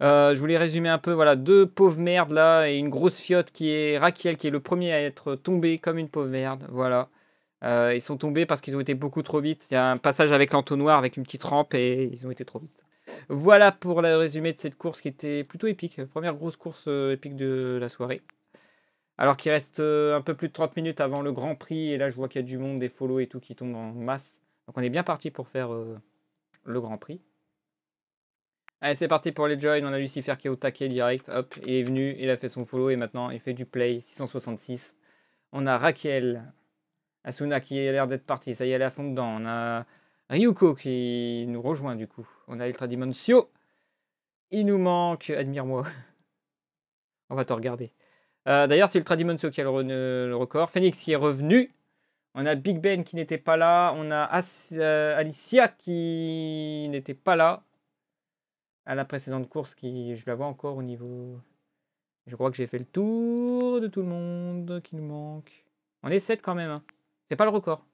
je voulais résumer un peu, voilà, deux pauvres merdes là et une grosse fiotte qui est Raquel qui est le premier à être tombé comme une pauvre merde, voilà. Euh, ils sont tombés parce qu'ils ont été beaucoup trop vite. Il y a un passage avec l'entonnoir, avec une petite rampe, et ils ont été trop vite. Voilà pour le résumé de cette course qui était plutôt épique. Première grosse course euh, épique de la soirée. Alors qu'il reste euh, un peu plus de 30 minutes avant le Grand Prix, et là je vois qu'il y a du monde, des follow et tout qui tombent en masse. Donc on est bien parti pour faire le Grand Prix. Allez, c'est parti pour les joins. On a Lucifer qui est au taquet direct. Hop, il est venu, il a fait son follow et maintenant il fait du play 666. On a Raquel Asuna qui a l'air d'être partie, ça y est, elle est à fond dedans. On a Ryuko qui nous rejoint du coup. On a Ultra Dimensio. Il nous manque, admire-moi. (laughs) On va te regarder. Euh, d'ailleurs, c'est Ultra Dimensio qui a le, record. Phoenix qui est revenu. On a Big Ben qui n'était pas là. On a euh, Alicia qui n'était pas là. À la précédente course, qui je la vois encore au niveau. Je crois que j'ai fait le tour de tout le monde qui nous manque. On est 7 quand même. Hein. C'est pas le record.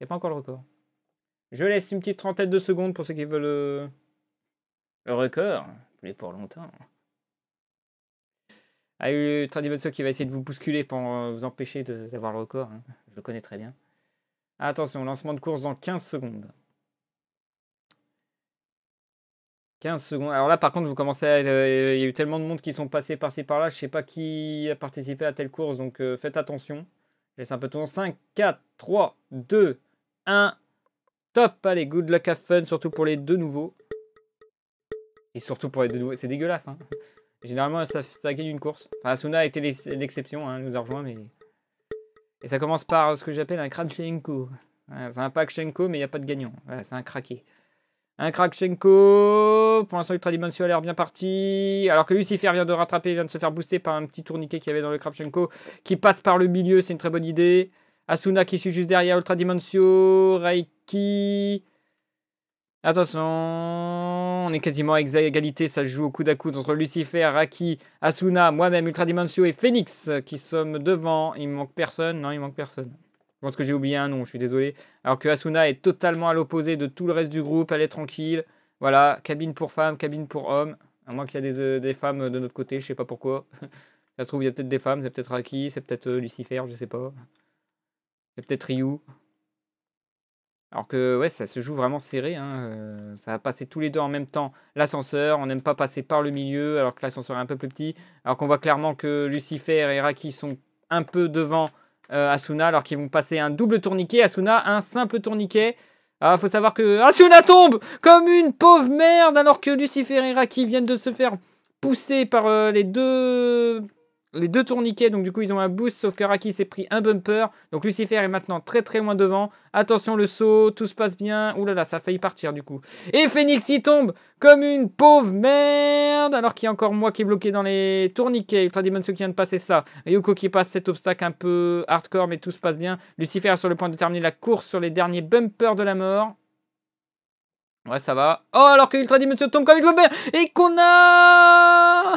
C'est pas encore le record. Je laisse une petite trentaine de secondes pour ceux qui veulent euh, le, record. Mais pour longtemps. Ah, eu Tradibotso qui va essayer de vous bousculer pour euh, vous empêcher d'avoir le record. Hein. Je le connais très bien. Attention, lancement de course dans 15 secondes. 15 secondes. Alors là, par contre, vous commencez à. Euh, il y a eu tellement de monde qui sont passés par-ci par-là. Je sais pas qui a participé à telle course, donc faites attention. Laisse un peu ton 5, 4, 3, 2, 1. Top, allez, good luck, have fun, surtout pour les deux nouveaux. Et surtout pour les deux nouveaux, c'est dégueulasse. Hein Généralement, ça, ça gagne une course. Enfin, Asuna a été l'exception, hein, nous a rejoint, mais... Et ça commence par ce que j'appelle un Kravchenko. c'est un packchenko, mais il n'y a pas de gagnant. c'est un craqué. Un Krakchenko, pour l'instant Dimension a l'air bien parti, alors que Lucifer vient de rattraper, vient de se faire booster par un petit tourniquet qu'il y avait dans le Krakchenko, qui passe par le milieu, c'est une très bonne idée. Asuna qui suit juste derrière Ultra dimension Reiki... Attention, on est quasiment à égalité, ça se joue au coude à coude entre Lucifer, Raiki, Asuna, moi-même, Ultra Dimensio et Phoenix qui sommes devant. Il manque personne, non, il manque personne. Je pense que j'ai oublié un nom, je suis désolé. Alors que Asuna est totalement à l'opposé de tout le reste du groupe, elle est tranquille. Voilà, cabine pour femmes, cabine pour hommes. À moins qu'il y ait des, euh, femmes de notre côté, je sais pas pourquoi. (laughs) ça se trouve, il y a peut-être des femmes, c'est peut-être Raki, c'est peut-être euh, Lucifer, je sais pas. C'est peut-être Ryu. Alors que, ouais, ça se joue vraiment serré. Hein, euh, ça va passer tous les deux en même temps. L'ascenseur, on n'aime pas passer par le milieu, alors que l'ascenseur est un peu plus petit. Alors qu'on voit clairement que Lucifer et Raki sont un peu devant euh, Asuna alors qu'ils vont passer un double tourniquet. Asuna, un simple tourniquet. Ah, faut savoir que Asuna tombe comme une pauvre merde alors que Lucifer et Raki viennent de se faire pousser par euh, les deux les deux tourniquets, donc du coup ils ont un boost, sauf que Raki s'est pris un bumper, donc Lucifer est maintenant très très loin devant, attention le saut, tout se passe bien, oulala, là là, ça a failli partir du coup. Et Phoenix y tombe comme une pauvre merde, alors qu'il y a encore moi qui est bloqué dans les tourniquets, Ultra Dimension qui vient de passer ça, Ryuko qui passe cet obstacle un peu hardcore, mais tout se passe bien, Lucifer est sur le point de terminer la course sur les derniers bumpers de la mort. Ouais, ça va. Oh, alors que Ultra Dimension tombe comme une merde et qu'on a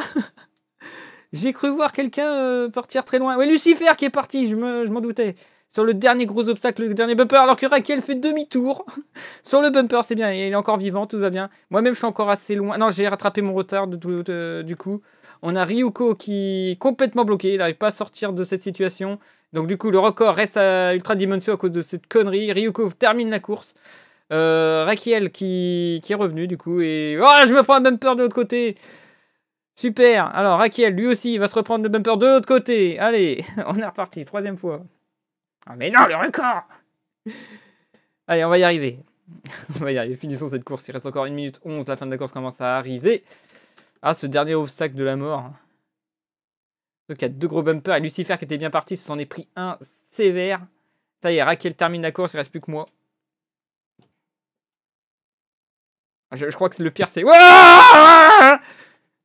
j'ai cru voir quelqu'un euh, partir très loin. Oui, Lucifer qui est parti, je m'en doutais. Sur le dernier gros obstacle, le dernier bumper, alors que Raquel fait demi-tour. (laughs) sur le bumper, c'est bien, il est encore vivant, tout va bien. Moi-même, je suis encore assez loin. Non, j'ai rattrapé mon retard du coup. On a Ryuko qui est complètement bloqué, il n'arrive pas à sortir de cette situation. Donc du coup, le record reste à Ultra Dimension à cause de cette connerie. Ryuko termine la course. Euh, Raquel qui, qui est revenu du coup et... Oh, je me prends un bumper de l'autre côté Super. Alors, Raquel, lui aussi, va se reprendre le bumper de l'autre côté. Allez, (laughs) on est reparti. Troisième fois. Ah, mais non, le record Allez, on va y arriver. (laughs) on va y arriver. Finissons cette course. Il reste encore une minute 11. La fin de la course commence à arriver. Ah, ce dernier obstacle de la mort. Donc, il y a deux gros bumpers. Et Lucifer, qui était bien parti, s'en est pris un sévère. Ça y est, Raquel termine la course. Il reste plus que moi. Ah, je, je crois que c'est le pire, c'est...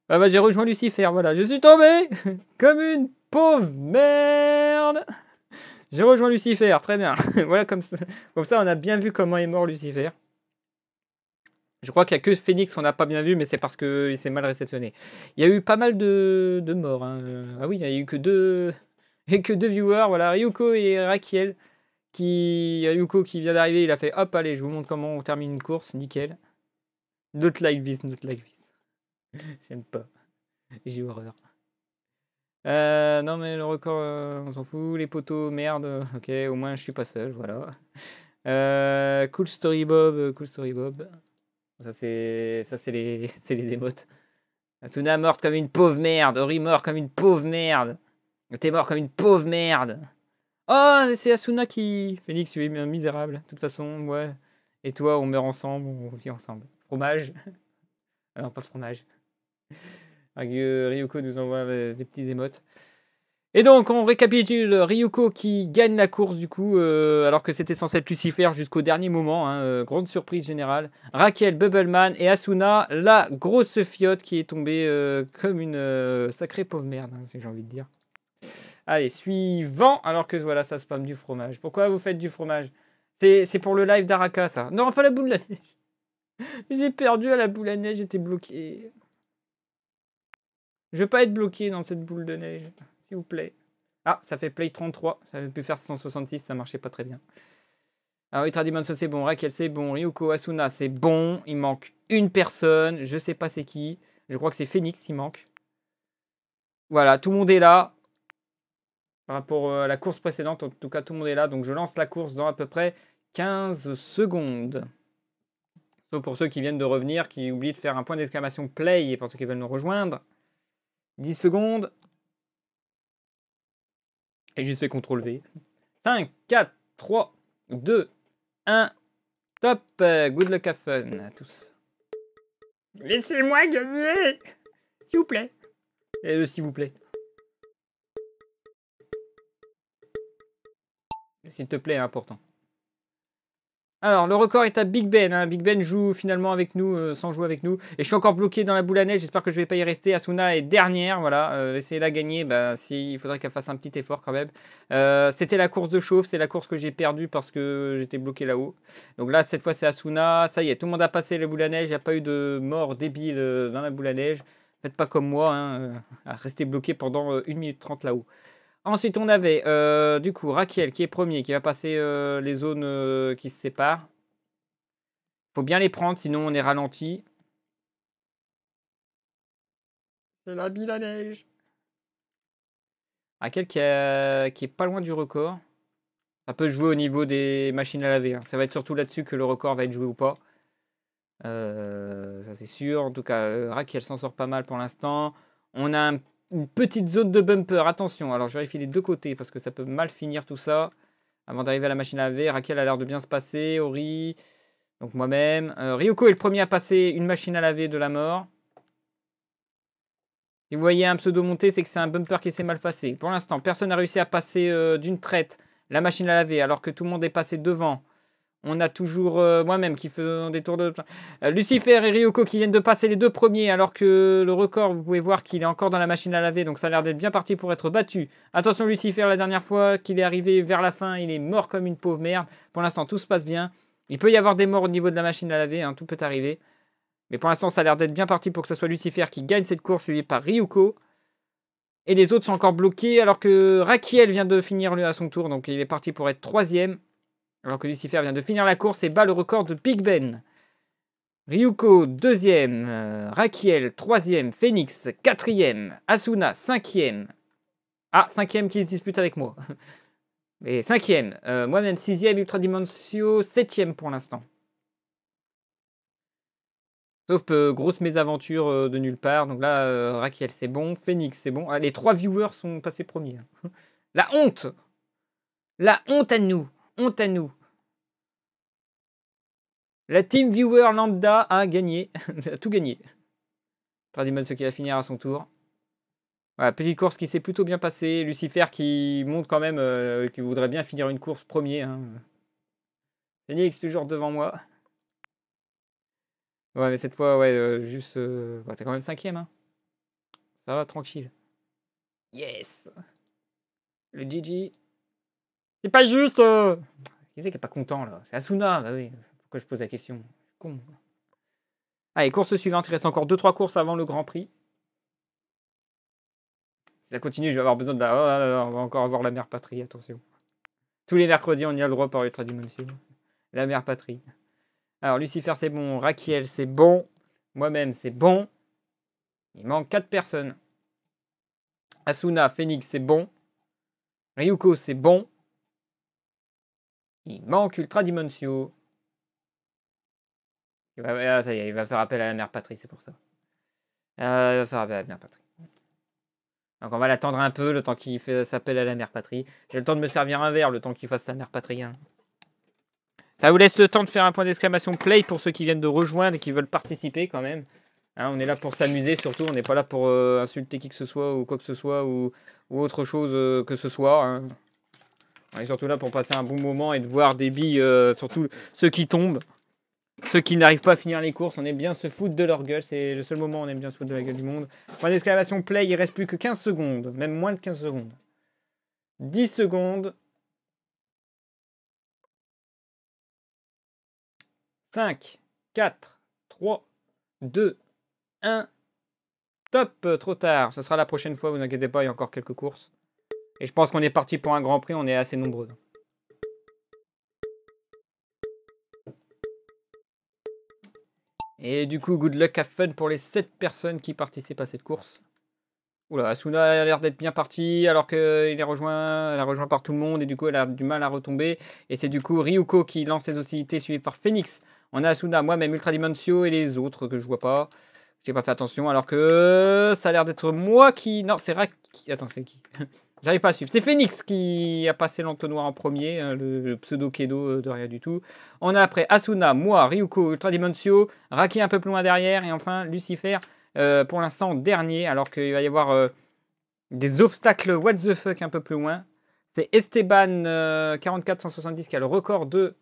Ah bah j'ai rejoint Lucifer, voilà. Je suis tombé (laughs) comme une pauvre merde. J'ai rejoint Lucifer, très bien. (laughs) voilà, comme ça, ça on a bien vu comment est mort Lucifer. Je crois qu'il n'y a que Phoenix, on n'a pas bien vu, mais c'est parce qu'il s'est mal réceptionné. Il y a eu pas mal de, morts. Hein. Ah oui, il n'y a eu que deux, (laughs) et que deux viewers, voilà, Ryuko et Raquel. Qui, Ryuko qui vient d'arriver, il a fait hop, allez, je vous montre comment on termine une course, nickel. Not like this, not like this. (laughs) J'aime pas. J'ai horreur. Euh, non, mais le record, euh, on s'en fout. Les poteaux, merde. (laughs) Ok, au moins je suis pas seul, voilà. Euh, cool Story Bob, euh, Cool Story Bob. Ça, c'est, les, c'est les (laughs) émotes. Asuna morte comme une pauvre merde. Ori mort comme une pauvre merde. T'es mort comme une pauvre merde. Oh, c'est Asuna qui. Phoenix, tu es misérable. De toute façon, ouais. Et toi, on meurt ensemble, on vit ensemble. Fromage. alors non, pas fromage. (laughs) Euh, Ryuko nous envoie euh, des petits émotes. Et donc, on récapitule Ryuko qui gagne la course, du coup, euh, alors que c'était censé être Lucifer jusqu'au dernier moment. Hein, grande surprise générale. Raquel, Bubbleman et Asuna, la grosse fiote qui est tombée comme une sacrée pauvre merde, que hein, j'ai envie de dire. Allez, suivant, alors que voilà, ça spamme du fromage. Pourquoi vous faites du fromage C'est pour le live d'Araka, ça. Non, pas la boule la neige. (laughs) j'ai perdu à la boule à neige, j'étais bloqué. Je veux pas être bloqué dans cette boule de neige. S'il vous plaît. Ah, ça fait play 33. Ça avait pu faire 166, ça marchait pas très bien. Ah oui, Tradimanso, c'est bon. Raquel, c'est bon. Ryuko Asuna, c'est bon. Il manque une personne. Je sais pas c'est qui. Je crois que c'est Phoenix, il manque. Voilà, tout le monde est là. Par rapport euh, à la course précédente, en tout cas, tout le monde est là. Donc, je lance la course dans à peu près 15 secondes. Sauf pour ceux qui viennent de revenir, qui oublient de faire un point d'exclamation play et pour ceux qui veulent nous rejoindre. 10 secondes. Et je fais CTRL V. 5, 4, 3, 2, 1. Top Good luck à fun à tous. Laissez-moi gagner S'il vous plaît. Et s'il vous plaît. S'il te plaît, important. Alors, le record est à Big Ben. Hein. Big Ben joue finalement avec nous, euh, sans jouer avec nous. Et je suis encore bloqué dans la boule à neige. J'espère que je ne vais pas y rester. Asuna est dernière. Voilà, euh, essayez de la gagner. Bah, si, il faudrait qu'elle fasse un petit effort quand même. Euh, c'était la course de chauffe. C'est la course que j'ai perdue parce que j'étais bloqué là-haut. Donc là, cette fois, c'est Asuna. Ça y est, tout le monde a passé la boule à neige. Il n'y a pas eu de mort débile dans la boule à neige. Faites pas comme moi. Hein. Restez bloqué pendant 1 minute 30 là-haut. Ensuite, on avait euh, du coup Raquel qui est premier, qui va passer euh, les zones euh, qui se séparent. Faut bien les prendre, sinon on est ralenti. C'est la bille la neige. Raquel qui, est pas loin du record. Ça peut jouer au niveau des machines à laver. Hein. Ça va être surtout là-dessus que le record va être joué ou pas. ça c'est sûr. En tout cas, Raquel s'en sort pas mal pour l'instant. On a un une petite zone de bumper. Attention, alors je vérifie les deux côtés parce que ça peut mal finir tout ça. Avant d'arriver à la machine à laver, Raquel a l'air de bien se passer. Ori, donc moi-même. Euh, Ryoko est le premier à passer une machine à laver de la mort. Si vous voyez un pseudo monté, c'est que c'est un bumper qui s'est mal passé. Pour l'instant, personne n'a réussi à passer euh, d'une traite la machine à laver alors que tout le monde est passé devant. On a toujours euh, moi-même qui fait des tours de. Euh, Lucifer et Ryuko qui viennent de passer les deux premiers, alors que le record, vous pouvez voir qu'il est encore dans la machine à laver, donc ça a l'air d'être bien parti pour être battu. Attention, Lucifer, la dernière fois qu'il est arrivé vers la fin, il est mort comme une pauvre merde. Pour l'instant, tout se passe bien. Il peut y avoir des morts au niveau de la machine à laver, hein, tout peut arriver. Mais pour l'instant, ça a l'air d'être bien parti pour que ce soit Lucifer qui gagne cette course, suivi par Ryuko. Et les autres sont encore bloqués, alors que Raquel vient de finir lui à son tour, donc il est parti pour être troisième alors que Lucifer vient de finir la course et bat le record de Big Ben. Ryuko, deuxième. Euh, Raquel troisième. Phoenix, quatrième. Asuna, cinquième. Ah, cinquième qui se dispute avec moi. Mais (laughs) cinquième. Euh, Moi-même, sixième. Ultra Dimensio, septième pour l'instant. Sauf euh, grosse mésaventure de nulle part. Donc là, Raquel c'est bon. Phoenix, c'est bon. Ah, les trois viewers sont passés premiers. Hein. (laughs) la honte La honte à nous honte à nous. La team viewer lambda a gagné, (laughs) a tout gagné. Tradimon, ce qui va finir à son tour. petite course qui s'est plutôt bien passée. Lucifer qui monte quand même, euh, qui voudrait bien finir une course premier. Hein. toujours devant moi. Ouais, mais cette fois, ouais, euh, juste. Euh, bah, quand même cinquième, hein. Ça va, tranquille. Yes! Le GG. C'est pas juste. Il euh, Qui c'est est pas content là C'est Asuna, bah oui. Pourquoi je pose la question Con. Allez, course suivante. Il reste encore 2-3 courses avant le Grand Prix. ça continue, je vais avoir besoin de la. Oh on va encore avoir la mère patrie, attention. Tous les mercredis, on y a le droit par ultra-dimension. La mère patrie. Alors, Lucifer, c'est bon. Raquel, c'est bon. Moi-même, c'est bon. Il manque 4 personnes. Asuna, Phoenix, c'est bon. Ryuko, c'est bon. Il manque Ultra Dimension. Ah, il va, faire appel à la mère patrie, c'est pour ça. Euh, il va faire appel à la mère patrie. Donc on va l'attendre un peu, le temps qu'il appel à la mère patrie. J'ai le temps de me servir un verre, le temps qu'il fasse la mère patrie. Hein. Ça vous laisse le temps de faire un point d'exclamation play pour ceux qui viennent de rejoindre et qui veulent participer quand même. Hein, on est là pour s'amuser surtout, on n'est pas là pour euh, insulter qui que ce soit ou quoi que ce soit ou, autre chose euh, que ce soit. Hein. On est surtout là pour passer un bon moment et de voir des billes, euh, surtout ceux qui tombent, ceux qui n'arrivent pas à finir les courses. On aime bien se foutre de leur gueule. C'est le seul moment où on aime bien se foutre de la gueule du monde. Point d'exclamation play, il reste plus que 15 secondes, même moins de 15 secondes. 10 secondes. 5, 4, 3, 2, 1. Top, euh, trop tard. Ce sera la prochaine fois, vous n'inquiétez pas, il y a encore quelques courses. Et je pense qu'on est parti pour un Grand Prix, on est assez nombreux. Et du coup, good luck, have fun pour les 7 personnes qui participent à cette course. Oula, Asuna a l'air d'être bien parti alors qu'elle est rejoint, rejoint par tout le monde et du coup elle a du mal à retomber. Et c'est du coup Ryuko qui lance ses hostilités suivies par Phoenix. On a Asuna, moi-même, Ultra Dimensio et les autres que je vois pas. J'ai pas fait attention alors que ça a l'air d'être moi qui... Non, c'est Raki... Attends, c'est qui (laughs) J'arrive pas à suivre. C'est Phoenix qui a passé l'entonnoir en premier, hein, le, pseudo Kedo euh, de rien du tout. On a après Asuna, moi, Ryuko, Ultra Dimensio, Raki un peu plus loin derrière, et enfin Lucifer, euh, pour l'instant dernier, alors qu'il va y avoir euh, des obstacles what the fuck un peu plus loin. C'est Esteban 4470 qui a le record de,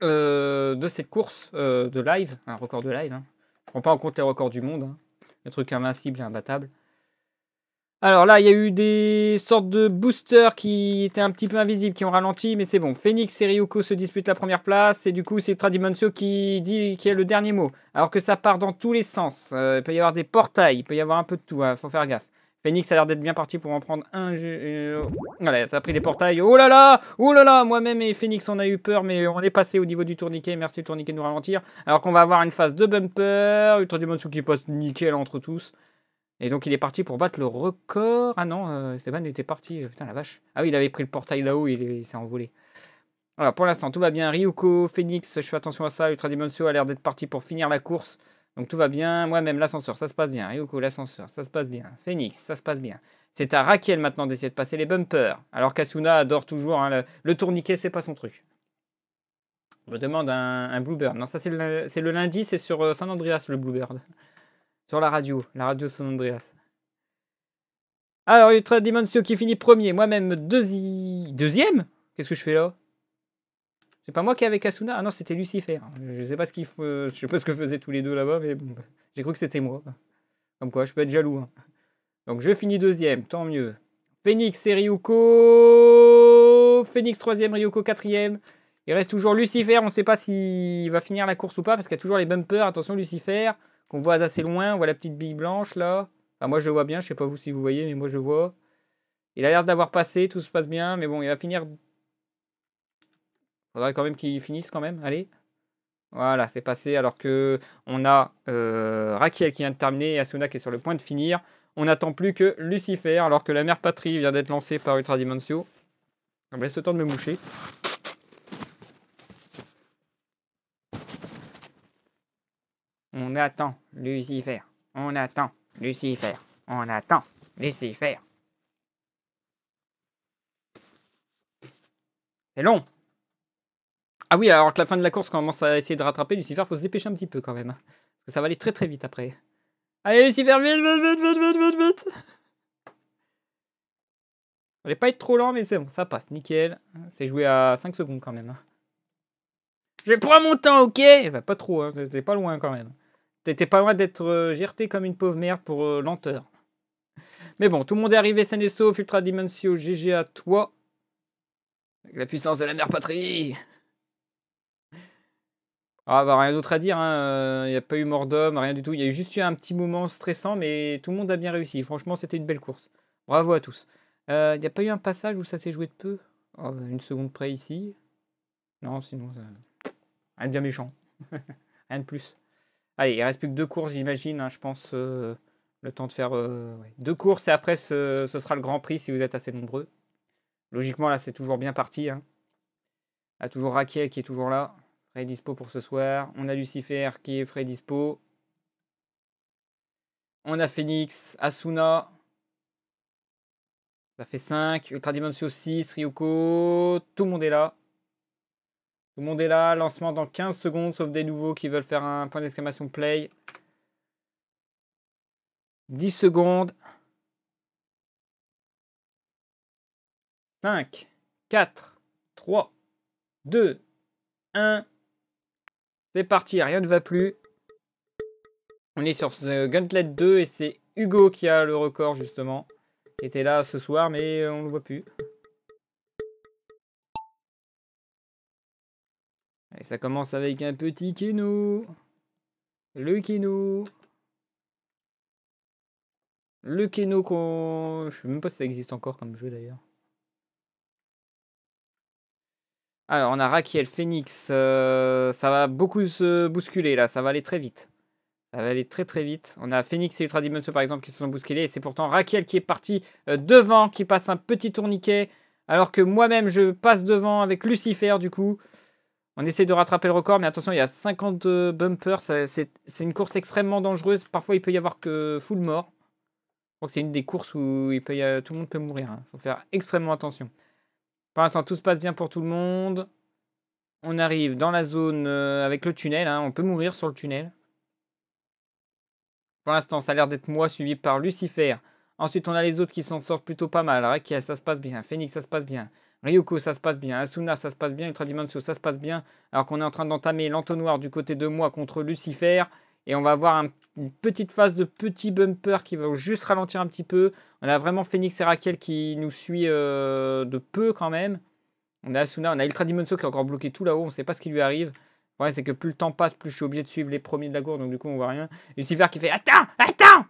de cette course de live, un record de live. on hein. ne prends pas en compte les records du monde, hein. le truc invincible et imbattable. Alors là, il y a eu des sortes de boosters qui étaient un petit peu invisibles, qui ont ralenti, mais c'est bon. Phoenix et Ryuko se disputent la première place, et du coup, c'est Tradimoncio qui dit qui a le dernier mot. Alors que ça part dans tous les sens. Euh, il peut y avoir des portails, il peut y avoir un peu de tout, il hein, faut faire gaffe. Phoenix a l'air d'être bien parti pour en prendre un. Euh, voilà, ça a pris des portails. Oh là là Oh là là Moi-même et Phoenix, on a eu peur, mais on est passé au niveau du tourniquet. Merci le tourniquet de nous ralentir. Alors qu'on va avoir une phase de bumper. Ultra qui passe nickel entre tous. Et donc il est parti pour battre le record. Ah non, euh, Esteban était parti. Euh, putain la vache. Ah oui, il avait pris le portail là-haut, il s'est envolé. Alors pour l'instant tout va bien. Ryuko, Phoenix, je fais attention à ça. Ultra Dimension a l'air d'être parti pour finir la course. Donc tout va bien. Moi-même, l'ascenseur, ça se passe bien. Ryuko, l'ascenseur, ça se passe bien. Phoenix, ça se passe bien. C'est à Raquel maintenant d'essayer de passer les bumpers. Alors qu'Asuna adore toujours hein, le, tourniquet, c'est pas son truc. On me demande un, un Bluebird. Non, ça c'est le, lundi, c'est sur euh, San Andreas le Bluebird. Sur la radio, la radio San Andreas. Alors, Ultra Dimension qui finit premier, moi-même deuxi... deuxième Qu'est-ce que je fais là C'est pas moi qui avec Asuna Ah non, c'était Lucifer. Je sais pas ce qu'ils euh, je sais pas ce que faisaient tous les deux là-bas, mais bon, (laughs) j'ai cru que c'était moi. Comme quoi, je peux être jaloux. Hein. Donc je finis deuxième, tant mieux. Phoenix et Ryuko. Phoenix troisième, Ryuko quatrième. Il reste toujours Lucifer, on ne sait pas s'il va finir la course ou pas, parce qu'il y a toujours les bumpers. Attention Lucifer. On voit assez loin. On voit la petite bille blanche là. moi je vois bien, je sais pas vous si vous voyez, mais moi je vois. Il a l'air d'avoir passé, tout se passe bien, mais bon, il va finir. Faudrait quand même qu'il finisse quand même, allez. Voilà, c'est passé alors que on a euh, Raquel qui vient de terminer et Asuna qui est sur le point de finir. On n'attend plus que Lucifer alors que la mère patrie vient d'être lancée par Ultra Dimensio. On ah, bah, laisse le temps de me moucher. On attend Lucifer. On attend Lucifer. On attend Lucifer. C'est long. Ah oui, alors que la fin de la course commence à essayer de rattraper Lucifer, faut se dépêcher un petit peu quand même. Parce que ça va aller très très vite après. Allez Lucifer, vite, vite, vite, vite, vite, vite, vite. Fallait pas être trop lent, mais c'est bon, ça passe, nickel. C'est joué à 5 secondes quand même. Je prends mon temps, ok bah, Pas trop, hein. c'est pas loin quand même. T'étais pas loin d'être euh, gerté comme une pauvre merde pour euh, lenteur. Mais bon, tout le monde est arrivé sain et Ultra Dimensio, GG à toi. Avec la puissance de la mère patrie. Ah bah rien d'autre à dire, il hein. n'y euh, a pas eu mort d'homme, rien du tout. Il y a eu juste eu un petit moment stressant, mais tout le monde a bien réussi. Franchement, c'était une belle course. Bravo à tous. Il n'y a pas eu un passage où ça s'est joué de peu oh, bah, Une seconde près ici. Non, sinon, ça... rien de bien méchant. (laughs) rien de plus. Allez, il reste plus que deux courses, j'imagine. Hein, je pense euh, le temps de faire euh, deux courses et après, ce, sera le Grand Prix si vous êtes assez nombreux. Logiquement, là, c'est toujours bien parti. Hein. A toujours Raquel qui est toujours là. Frais dispo pour ce soir. On a Lucifer qui est frais dispo. On a Phoenix, Asuna. Ça fait 5. Ultra Dimension 6, Ryoko. Tout le monde est là. Tout le monde est là. Lancement dans 15 secondes, sauf des nouveaux qui veulent faire un point d'exclamation play. 10 secondes. 5, 4, 3, 2, 1. C'est parti, rien ne va plus. On est sur ce Gauntlet 2 et c'est Hugo qui a le record justement. Il était là ce soir mais on ne le voit plus. Et ça commence avec un petit Kinou. Le Kinou. Le Keno qu'on... Je sais même pas si ça existe encore comme jeu d'ailleurs. Alors on a Raquel, Phoenix. Euh, ça va beaucoup se bousculer là, ça va aller très vite. Ça va aller très très vite. On a Phoenix et Ultra Dimension par exemple qui se sont bousculés. Et c'est pourtant Raquel qui est parti euh, devant, qui passe un petit tourniquet. Alors que moi-même je passe devant avec Lucifer du coup. On essaie de rattraper le record, mais attention, il y a 50 bumpers. C'est une course extrêmement dangereuse. Parfois, il peut y avoir que full mort. Je crois que c'est une des courses où peut tout le monde peut mourir. Il hein. faut faire extrêmement attention. Pour l'instant, tout se passe bien pour tout le monde. On arrive dans la zone euh, avec le tunnel. Hein. On peut mourir sur le tunnel. Pour l'instant, ça a l'air d'être moi suivi par Lucifer. Ensuite, on a les autres qui s'en sortent plutôt pas mal. Rakia, ça se passe bien. Phoenix, ça se passe bien. Ryuko ça se passe bien. Asuna, ça se passe bien. Ultra Dimensio ça se passe bien. Alors qu'on est en train d'entamer l'entonnoir du côté de moi contre Lucifer. Et on va avoir une petite phase de petit bumper qui va juste ralentir un petit peu. On a vraiment Phoenix et Raquel qui nous suit euh, de peu quand même. On a Asuna, on a Ultra Dimensio qui est encore bloqué tout là-haut. On ne sait pas ce qui lui arrive. Ouais c'est que plus le temps passe, plus je suis obligé de suivre les premiers de la cour. Donc du coup, on voit rien. Lucifer qui fait Attends Attends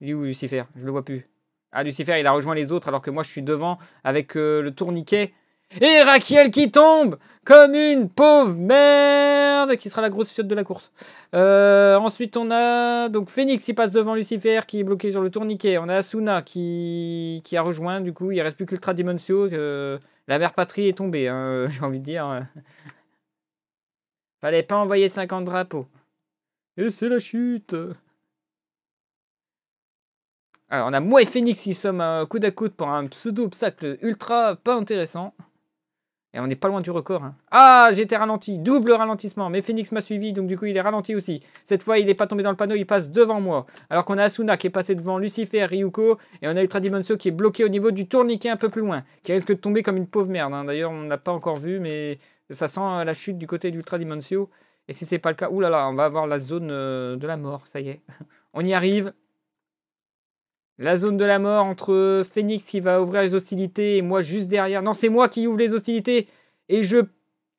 Il est où Lucifer Je le vois plus. Ah, Lucifer, il a rejoint les autres alors que moi je suis devant avec euh, le tourniquet. Et Raquel qui tombe comme une pauvre merde qui sera la grosse fiotte de la course. Euh, ensuite, on a donc Phoenix qui passe devant Lucifer qui est bloqué sur le tourniquet. On a Asuna qui, qui a rejoint. Du coup, il reste plus qu'Ultra Dimensio. Euh, la mère patrie est tombée, hein, (laughs) j'ai envie de dire. Fallait pas envoyer 50 drapeaux. Et c'est la chute. Alors, on a moi et Phoenix qui sommes euh, coup à coude pour un pseudo-obstacle ultra pas intéressant. Et on n'est pas loin du record. Hein. Ah, j'étais ralenti. Double ralentissement. Mais Phoenix m'a suivi, donc du coup, il est ralenti aussi. Cette fois, il n'est pas tombé dans le panneau, il passe devant moi. Alors qu'on a Asuna qui est passé devant Lucifer, Ryuko. Et on a Ultra Dimensio qui est bloqué au niveau du tourniquet un peu plus loin. Qui risque de tomber comme une pauvre merde. Hein. D'ailleurs, on n'a pas encore vu, mais ça sent euh, la chute du côté d'Ultra Dimensio. Et si c'est pas le cas, oulala, on va avoir la zone euh, de la mort. Ça y est. (laughs) on y arrive. La zone de la mort entre Phoenix qui va ouvrir les hostilités et moi juste derrière. Non, c'est moi qui ouvre les hostilités. Et je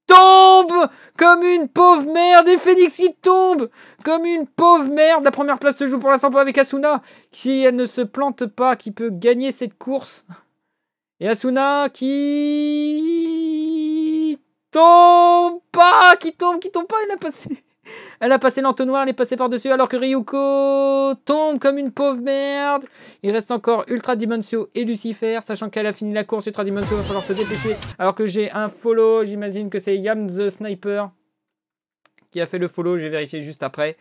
tombe comme une pauvre merde. Et Phoenix qui tombe comme une pauvre merde. La première place se joue pour l'instant avec Asuna. Qui elle ne se plante pas, qui peut gagner cette course. Et Asuna qui tombe pas, qui tombe, qui tombe pas. Il a passé. Elle a passé l'entonnoir, elle est passée par-dessus, alors que Ryuko tombe comme une pauvre merde. Il reste encore Ultra Dimensio et Lucifer, sachant qu'elle a fini la course Ultra Dimension, va falloir se dépêcher. Alors que j'ai un follow, j'imagine que c'est Yam the Sniper qui a fait le follow, j'ai vérifié juste après.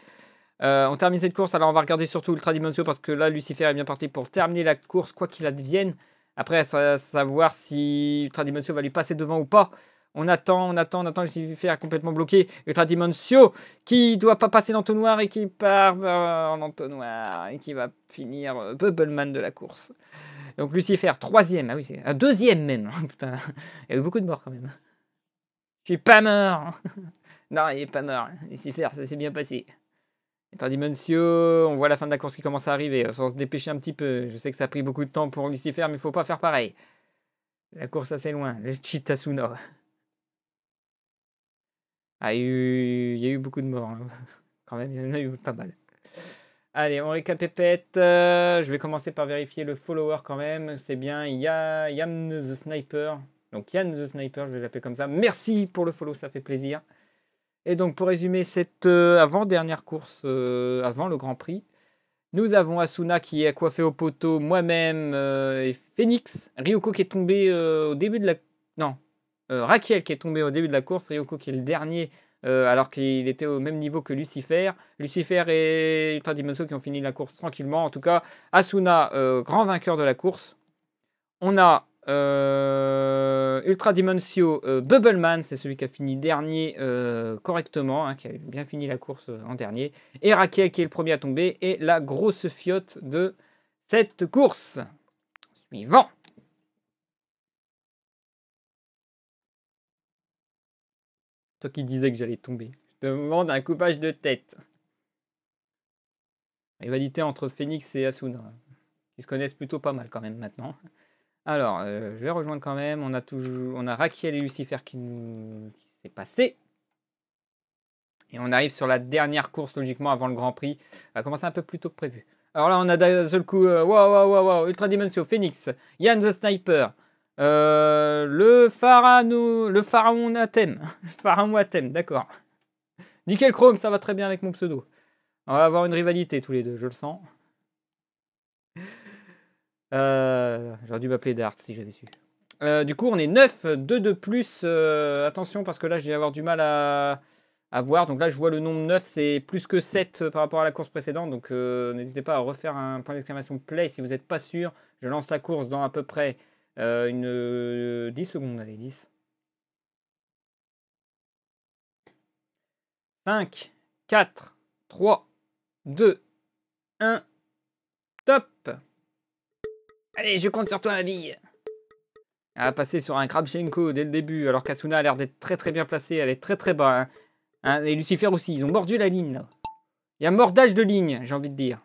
Euh, on termine cette course, alors on va regarder surtout Ultra Dimensio parce que là, Lucifer est bien parti pour terminer la course, quoi qu'il advienne. Après, à savoir si Ultra Dimensio va lui passer devant ou pas. On attend, on attend, on attend Lucifer complètement bloqué. Et Dimencio qui doit pas passer dans et qui part euh, en entonnoir et qui va finir euh, Bubbleman de la course. Donc Lucifer, troisième, ah oui, c'est un euh, deuxième même. Hein, (laughs) putain, il y a eu beaucoup de morts quand même. Je suis pas mort. (laughs) non, il est pas mort. Lucifer, ça s'est bien passé. Ultra on voit la fin de la course qui commence à arriver. Sans se dépêcher un petit peu. Je sais que ça a pris beaucoup de temps pour Lucifer, mais il faut pas faire pareil. La course assez loin. Le Chitasuna. Ah, il, y a eu, il eu beaucoup de morts. Hein. (laughs) Quand même, il y en a eu pas mal. Allez, on récapépète. Euh, je vais commencer par vérifier le follower quand même. C'est bien a Yam the Sniper. Donc Yann the Sniper, je vais l'appeler comme ça. Merci pour le follow, ça fait plaisir. Et donc pour résumer cette euh, avant-dernière course, euh, avant le Grand Prix, nous avons Asuna qui est coiffé au poteau, moi-même et Phoenix. Ryoko qui est tombé au début de la... Non, euh, Raquel qui est tombé au début de la course, Ryoko qui est le dernier euh, alors qu'il était au même niveau que Lucifer. Lucifer et Ultra Dimensio qui ont fini la course tranquillement. En tout cas, Asuna, euh, grand vainqueur de la course. On a Ultra Dimensio Bubbleman, c'est celui qui a fini dernier correctement, hein, qui a bien fini la course en dernier. Et Raquel qui est le premier à tomber, et la grosse fiote de cette course. Suivant. Toi qui disais que j'allais tomber. Je te demande un coupage de tête. Rivalité entre Phoenix et Asuna. Hein, Ils se connaissent plutôt pas mal quand même maintenant. Alors, euh, je vais rejoindre quand même. On a toujours, on a et Lucifer qui nous qui s'est passé. Et on arrive sur la dernière course logiquement avant le Grand Prix. Ça va commencer un peu plus tôt que prévu. Alors là, on a d'un seul coup, wow, wow, wow. Ultra Dimension, Phoenix, Yann the Sniper, euh, le, pharaon, le pharaon Athem, (laughs) d'accord. Nickel Chrome, ça va très bien avec mon pseudo. On va avoir une rivalité tous les deux, je le sens. Euh, J'aurais dû m'appeler Dart si j'avais su. Euh, du coup, on est 9, 2 de plus. Euh, attention, parce que là, je vais avoir du mal à, à, voir. Donc là, je vois le nombre 9, c'est plus que 7 par rapport à la course précédente. Donc n'hésitez pas à refaire un point d'exclamation play si vous n'êtes pas sûr. Je lance la course dans à peu près euh, une 10 euh, secondes, allez, 10. 5, 4, 3, 2, 1. Top Allez, je compte sur toi, ma bille a ah, passé sur un Krabchenko dès le début, alors qu'Asuna a l'air d'être très très bien placée, elle est très très bas. Hein. Hein, et Lucifer aussi, ils ont mordu la ligne là. Il y a mordage de ligne, j'ai envie de dire.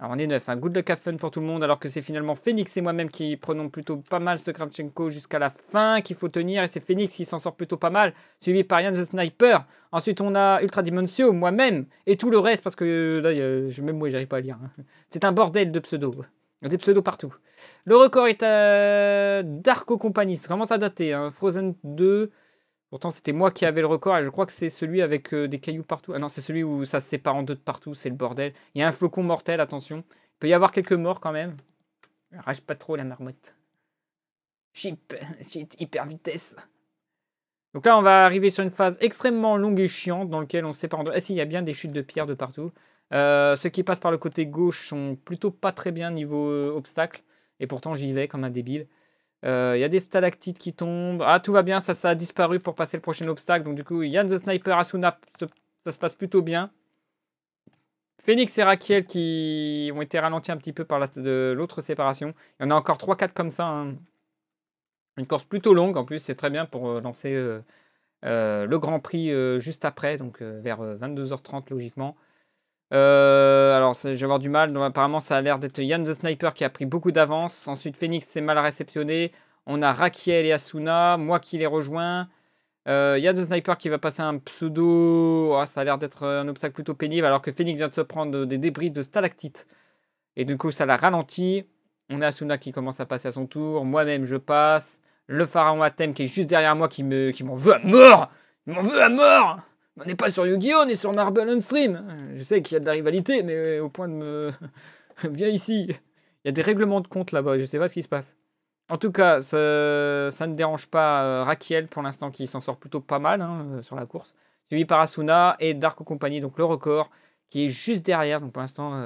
Alors on est neuf, un hein. good luck fun pour tout le monde, alors que c'est finalement Phoenix et moi-même qui prenons plutôt pas mal ce Kravchenko jusqu'à la fin qu'il faut tenir, et c'est Phoenix qui s'en sort plutôt pas mal, suivi par Yann the Sniper. Ensuite on a Ultra Dimensio, moi-même, et tout le reste, parce que là, même moi j'arrive pas à lire. Hein. C'est un bordel de pseudos. Des pseudos partout. Le record est à Darko Company, ça vraiment à hein. Frozen 2, Pourtant, c'était moi qui avais le record et je crois que c'est celui avec euh, des cailloux partout. Ah non, c'est celui où ça se sépare en deux de partout, c'est le bordel. Il y a un flocon mortel, attention. Il peut y avoir quelques morts quand même. Ah, rage pas trop la marmotte. Chip, chip, hyper vitesse. Donc là, on va arriver sur une phase extrêmement longue et chiante dans laquelle on se sépare en deux. Ah si, il y a bien des chutes de pierre de partout. Euh, ceux qui passent par le côté gauche sont plutôt pas très bien niveau euh, obstacle. Et pourtant, j'y vais comme un débile. Il euh, y a des stalactites qui tombent. Ah, tout va bien, ça, ça a disparu pour passer le prochain obstacle. Donc, du coup, Yann the Sniper, Asuna, ça se passe plutôt bien. Phoenix et Raquel qui ont été ralentis un petit peu par l'autre séparation. Il y en a encore 3-4 comme ça. Hein. Une course plutôt longue, en plus, c'est très bien pour euh, lancer euh, le Grand Prix juste après, donc vers 22h30 logiquement. Euh, alors, je vais avoir du mal. Donc, apparemment, ça a l'air d'être Yann the Sniper qui a pris beaucoup d'avance. Ensuite, Phoenix s'est mal réceptionné. On a Rakiel et Asuna. Moi qui les rejoins. Euh, Yann the Sniper qui va passer un pseudo. Oh, ça a l'air d'être un obstacle plutôt pénible. Alors que Phoenix vient de se prendre des débris de stalactites. Et du coup, ça l'a ralenti. On a Asuna qui commence à passer à son tour. Moi-même, je passe. Le pharaon Atem qui est juste derrière moi qui m'en me... qui veut à mort. Il m'en veut à mort on n'est pas sur Yu-Gi-Oh, on est sur Marble and Stream. Je sais qu'il y a de la rivalité, mais euh, au point de me. (laughs) Viens ici. Il y a des règlements de compte là-bas, je sais pas ce qui se passe. En tout cas, ça, ne dérange pas euh, Raquel pour l'instant qui s'en sort plutôt pas mal hein, euh, sur la course. Suivi par Asuna et Dark Company, donc le record qui est juste derrière. Donc pour l'instant.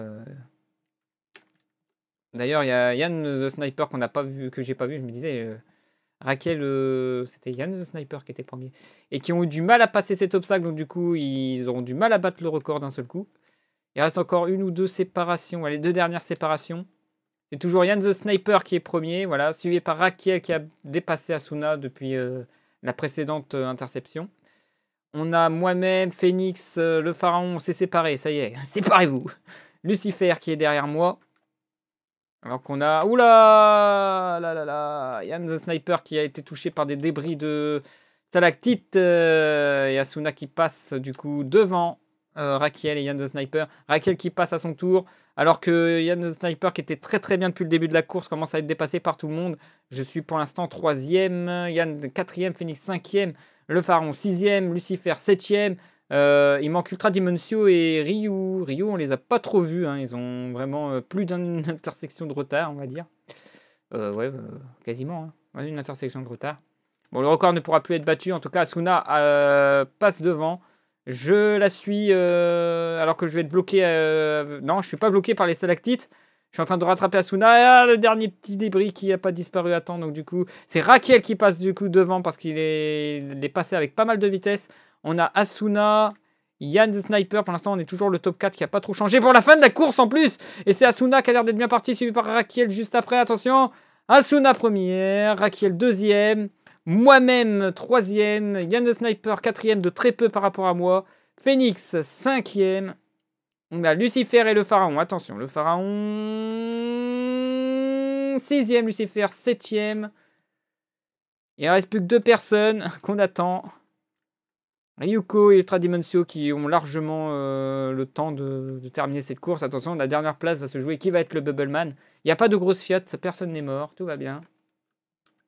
D'ailleurs, il y a Yann the Sniper qu'on n'a pas vu, que j'ai pas vu, je me disais. Raquel, euh, c'était Yann the Sniper qui était premier, et qui ont eu du mal à passer cet obstacle, donc du coup, ils auront du mal à battre le record d'un seul coup. Il reste encore une ou deux séparations, les deux dernières séparations. C'est toujours Yann the Sniper qui est premier, voilà, suivi par Raquel qui a dépassé Asuna depuis euh, la précédente euh, interception. On a moi-même, Phoenix, le pharaon, on s'est séparés, ça y est, (laughs) séparez-vous. Lucifer qui est derrière moi, alors qu'on a... Oula Là, là, Yann the Sniper qui a été touché par des débris de stalactites. Yasuna euh, et Asuna qui passe du coup devant euh, Raquel et Yann the Sniper. Raquel qui passe à son tour. Alors que Yann the Sniper qui était très très bien depuis le début de la course commence à être dépassé par tout le monde. Je suis pour l'instant troisième. Yann quatrième. Phoenix cinquième. Le Pharaon sixième. Lucifer septième. Euh, il manque Ultra Dimensio et Ryu. Ryu, on les a pas trop vus. Hein. Ils ont vraiment euh, plus d'une (laughs) intersection de retard, on va dire. Euh, ouais, euh, quasiment. Hein. une intersection de retard. Bon, le record ne pourra plus être battu. En tout cas, Asuna passe devant. Je la suis alors que je vais être bloqué. Non, je suis pas bloqué par les stalactites. Je suis en train de rattraper Asuna. Ah, le dernier petit débris qui n'a pas disparu à temps. Donc, du coup, c'est Raquel qui passe du coup devant parce qu'il est... est... passé avec pas mal de vitesse. On a Asuna, Yann Sniper, pour l'instant on est toujours le top 4 qui n'a pas trop changé pour la fin de la course en plus. Et c'est Asuna qui a l'air d'être bien parti, suivi par Rakiel juste après, attention. Asuna première, Rakiel deuxième, moi-même troisième, Yann Sniper quatrième de très peu par rapport à moi, Phoenix cinquième. On a Lucifer et le Pharaon, attention, le Pharaon sixième, Lucifer septième. Il reste plus que deux personnes (laughs) qu'on attend. Ryuko et Ultra Dimensio qui ont largement euh, le temps de, terminer cette course. Attention, la dernière place va se jouer. Qui va être le Bubble Man Il n'y a pas de grosse fiat, personne n'est mort, tout va bien.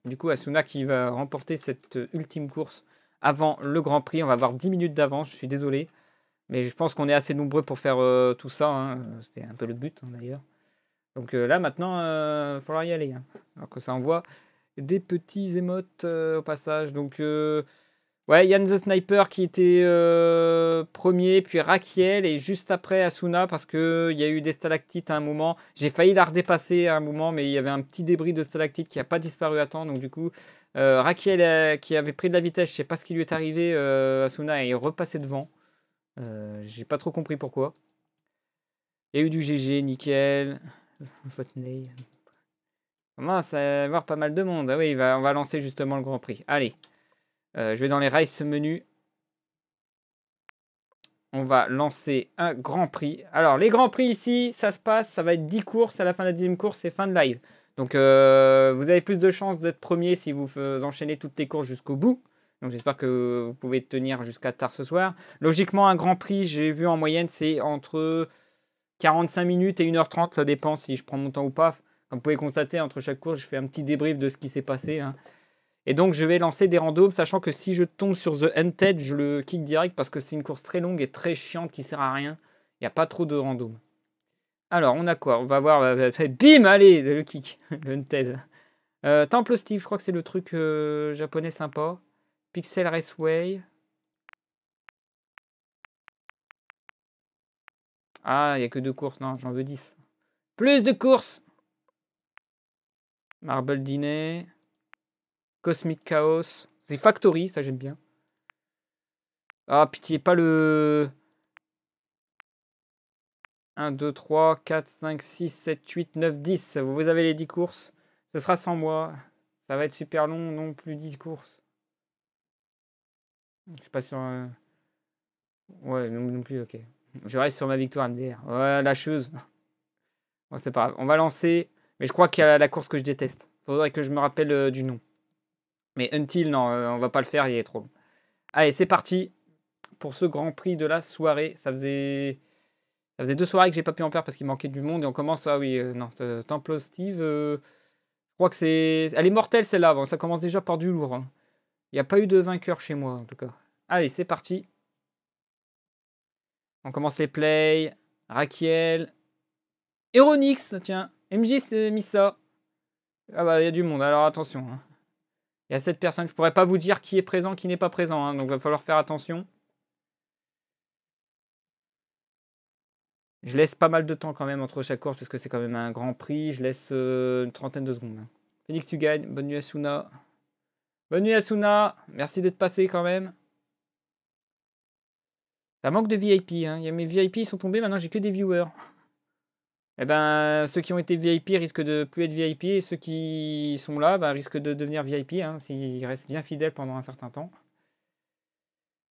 Du coup, Asuna qui va remporter cette euh, ultime course avant le Grand Prix. On va avoir 10 minutes d'avance, je suis désolé. Mais je pense qu'on est assez nombreux pour faire euh, tout ça. Hein. C'était un peu le but hein, d'ailleurs. Donc là maintenant, il faudra y aller. Hein. Alors que ça envoie des petits émotes au passage. Donc Ouais, Yann the Sniper qui était euh, premier, puis Rakiel, et juste après Asuna, parce qu'il y a eu des stalactites à un moment. J'ai failli la redépasser à un moment, mais il y avait un petit débris de stalactites qui n'a pas disparu à temps. Donc du coup, euh, euh, qui avait pris de la vitesse, je ne sais pas ce qui lui est arrivé, Asuna est repassé devant. J'ai pas trop compris pourquoi. Il y a eu du GG, nickel. il Ça avoir pas mal de monde. Ah oui, on va lancer justement le Grand Prix. Allez. Euh, je vais dans les rice menu. On va lancer un grand prix. Alors, les grands prix ici, ça se passe, ça va être 10 courses. À la fin de la dixième course, et fin de live. Donc, euh, vous avez plus de chances d'être premier si vous enchaînez toutes les courses jusqu'au bout. Donc, j'espère que vous pouvez tenir jusqu'à tard ce soir. Logiquement, un grand prix, j'ai vu en moyenne, c'est entre 45 minutes et 1h30. Ça dépend si je prends mon temps ou pas. Comme vous pouvez constater, entre chaque course, je fais un petit débrief de ce qui s'est passé. Hein. Et donc, je vais lancer des randoms, sachant que si je tombe sur The Hunted, je le kick direct parce que c'est une course très longue et très chiante qui sert à rien. Il n'y a pas trop de randoms. Alors, on a quoi On va voir. Euh, bah, bah, bim Allez, le kick, (laughs) le Hunted. Euh, Temple Steve, je crois que c'est le truc euh, japonais sympa. Pixel Raceway. Ah, il n'y a que deux courses. Non, j'en veux dix. Plus de courses Marble Dinner. Cosmic Chaos, The Factory, ça j'aime bien. Ah, pitié, pas le... 1, 2, 3, 4, 5, 6, 7, 8, 9, 10. Vous avez les 10 courses. Ce sera sans moi. Ça va être super long, non plus 10 courses. Je ne sais pas sur... Euh. Ouais, non, plus, ok. Je reste sur ma victoire MDR. Ouais, lâcheuse. Bon, c'est pas grave. On va lancer. Mais je crois qu'il y a la course que je déteste. Faudrait que je me rappelle euh, du nom. Mais Until, non, euh, on va pas le faire, il est trop long. Allez, c'est parti pour ce Grand Prix de la soirée. Ça faisait, ça faisait deux soirées que j'ai pas pu en faire parce qu'il manquait du monde. Et on commence, ah oui, euh, non, Temple Steve, euh, je crois que c'est... Elle est mortelle celle-là, ça commence déjà par du lourd. Hein. Il n'y a pas eu de vainqueur chez moi, en tout cas. Allez, c'est parti. On commence les plays. Raquel. Eronix, tiens. MJ c'est mis ça. Ah bah, il y a du monde, alors attention. Hein. Il y a cette personne Je ne pourrais pas vous dire qui est présent, qui n'est pas présent. Hein, donc, il va falloir faire attention. Je laisse pas mal de temps quand même entre chaque course parce que c'est quand même un grand prix. Je laisse euh, une trentaine de secondes. Phoenix, tu gagnes. Bonne nuit Asuna. Bonne nuit Asuna. Merci d'être passé quand même. Ça manque de VIP. Hein. Il y a mes VIP ils sont tombés. Maintenant, j'ai que des viewers eh ben, ceux qui ont été VIP risquent de plus être VIP et ceux qui sont là bah, risquent de devenir VIP hein, s'ils restent bien fidèles pendant un certain temps.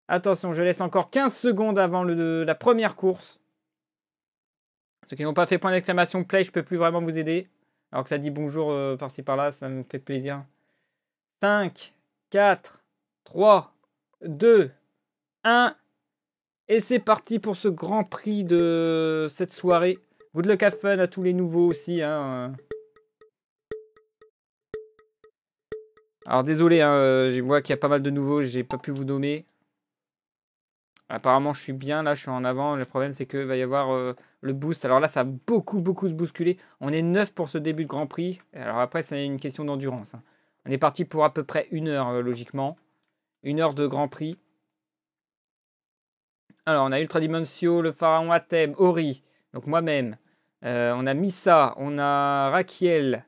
Attention, je laisse encore 15 secondes avant le, la première course. Ceux qui n'ont pas fait point d'exclamation play, je peux plus vraiment vous aider. Alors que ça dit bonjour euh, par-ci par-là, ça me fait plaisir. 5, 4, 3, 2, 1. Et c'est parti pour ce grand prix de cette soirée. Good luck à fun à tous les nouveaux aussi. Hein. Euh. Alors désolé, hein, euh, je vois qu'il y a pas mal de nouveaux, j'ai pas pu vous nommer. Apparemment, je suis bien là, je suis en avant. Le problème, c'est qu'il va y avoir euh, le boost. Alors là, ça a beaucoup, beaucoup se bousculer. On est neuf pour ce début de Grand Prix. Alors après, c'est une question d'endurance. Hein. On est parti pour à peu près une heure, logiquement. Une heure de Grand Prix. Alors, on a Ultra Dimensio, le Pharaon Atem, Ori, donc moi-même. Euh, on a Missa, on a Rakiel,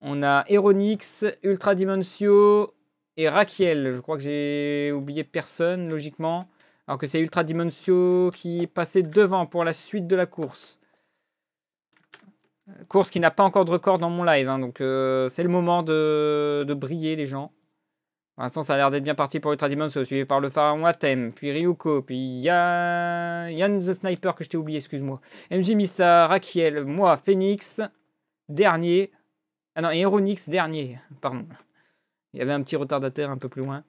on a Eronix, Ultra Dimensio et Raquel. Je crois que j'ai oublié personne, logiquement. Alors que c'est Ultra Dimensio qui passait devant pour la suite de la course. Euh, course qui n'a pas encore de record dans mon live, hein. donc euh, c'est le moment de briller les gens. Pour l'instant, ça a l'air d'être bien parti pour Ultra Dimensio, suivi par le Pharaon Atem, puis Ryuko, puis Yann the Sniper que je t'ai oublié, excuse-moi. MJ Missa, Rakiel, moi, Phoenix, dernier. Ah non, et Aeronix, dernier, pardon. Il y avait un petit retardataire un peu plus loin.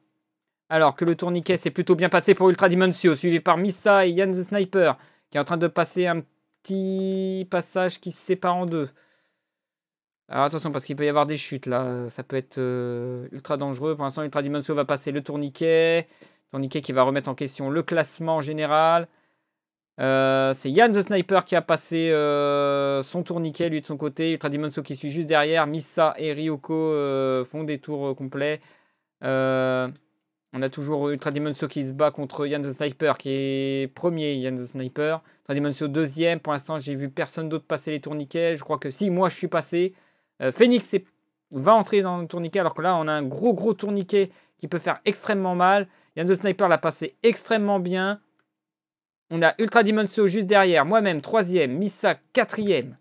Alors que le tourniquet s'est plutôt bien passé pour Ultra Dimensio, suivi par Missa et Yann the Sniper, qui est en train de passer un petit passage qui se sépare en deux. Alors attention, parce qu'il peut y avoir des chutes là. Ça peut être euh, ultra dangereux. Pour l'instant, Ultra Dimension va passer le tourniquet. Tourniquet qui va remettre en question le classement en général. Euh, c'est Yann the Sniper qui a passé euh, son tourniquet, lui de son côté. Ultra dimension qui suit juste derrière. Missa et Ryoko font des tours complets. on a toujours Ultra dimension qui se bat contre Yann the Sniper qui est premier. Yann the Sniper. Ultra dimension deuxième. Pour l'instant, j'ai vu personne d'autre passer les tourniquets. Je crois que si moi je suis passé. Euh, Phoenix va entrer dans le tourniquet, alors que là, on a un gros, gros tourniquet qui peut faire extrêmement mal. Yann the Sniper l'a passé extrêmement bien. On a Ultra Dimenso juste derrière, moi-même, troisième, Missa, quatrième.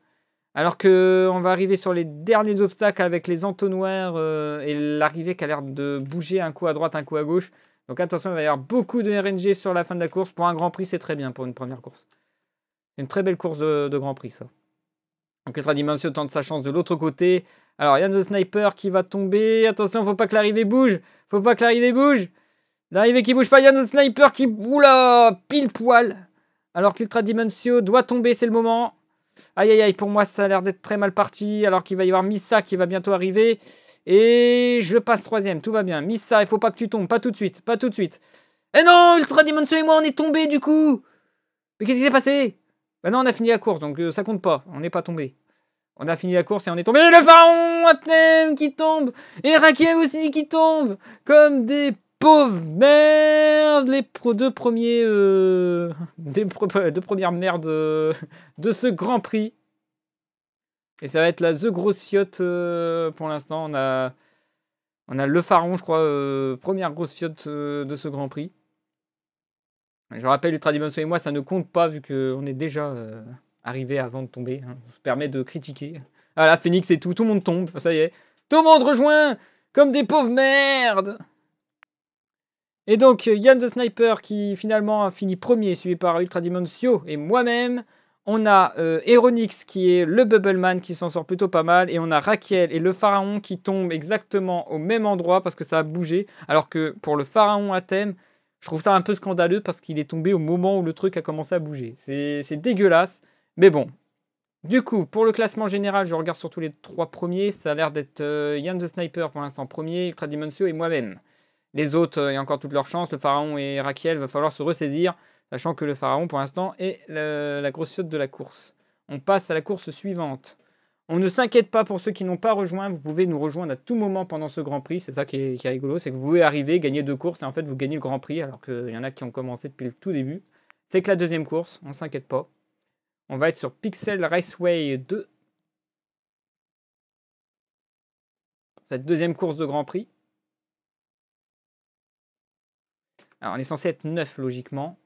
Alors qu'on va arriver sur les derniers obstacles avec les entonnoirs euh, et l'arrivée qui a l'air de bouger un coup à droite, un coup à gauche. Donc attention, il va y avoir beaucoup de RNG sur la fin de la course. Pour un Grand Prix, c'est très bien pour une première course. Une très belle course de Grand Prix, ça. Donc Ultra Dimensio tente sa chance de l'autre côté. Alors il y a le Sniper qui va tomber. Attention, faut pas que l'arrivée bouge. Faut pas que l'arrivée bouge. L'arrivée qui bouge pas, y a le Sniper qui... Oula Pile poil Alors qu'Ultra Dimensio doit tomber, c'est le moment. Aïe aïe aïe, pour moi ça a l'air d'être très mal parti. Alors qu'il va y avoir Missa qui va bientôt arriver. Et je passe troisième, tout va bien. Missa, il faut pas que tu tombes, pas tout de suite, pas tout de suite. Eh non, Ultra Dimension et moi on est tombés du coup Mais qu'est-ce qui s'est passé Maintenant bah non, on a fini la course, donc euh, ça compte pas. On n'est pas tombé. On a fini la course et on est tombé. Le pharaon Atnem qui tombe et Raquel aussi qui tombe comme des pauvres merdes. Les deux premiers, euh, (laughs) premières merdes euh, de ce Grand Prix. Et ça va être la the grosse fiotte pour l'instant. On a, on a le pharaon, je crois, première grosse fiotte de ce Grand Prix. Je rappelle, Ultra Dimensio et moi, ça ne compte pas vu qu'on est déjà euh, arrivé avant de tomber. Hein. Ça On se permet de critiquer. Ah la Phoenix et tout, tout le monde tombe, ça y est. Tout le monde rejoint comme des pauvres merdes. Et donc, euh, Yann the Sniper qui finalement a fini premier, suivi par Ultra Dimensio et moi-même. On a euh, Eronix, qui est le Bubbleman qui s'en sort plutôt pas mal. Et on a Raquel et le Pharaon qui tombent exactement au même endroit parce que ça a bougé. Alors que pour le Pharaon à thème, je trouve ça un peu scandaleux parce qu'il est tombé au moment où le truc a commencé à bouger. C'est dégueulasse, mais bon. Du coup, pour le classement général, je regarde surtout les trois premiers. Ça a l'air d'être Yann euh, the Sniper pour l'instant premier, Ultra Dimensio et moi-même. Les autres y euh, a encore toute leur chance. Le Pharaon et Raquel va falloir se ressaisir, sachant que le Pharaon pour l'instant est la grosse fiotte de la course. On passe à la course suivante. On ne s'inquiète pas pour ceux qui n'ont pas rejoint. Vous pouvez nous rejoindre à tout moment pendant ce Grand Prix. C'est ça qui est, rigolo, c'est que vous pouvez arriver, gagner deux courses et en fait vous gagnez le Grand Prix alors qu'il y en a qui ont commencé depuis le tout début. C'est que la deuxième course, on s'inquiète pas. On va être sur Pixel Raceway 2. Cette deuxième course de Grand Prix. Alors on est censé être neuf logiquement.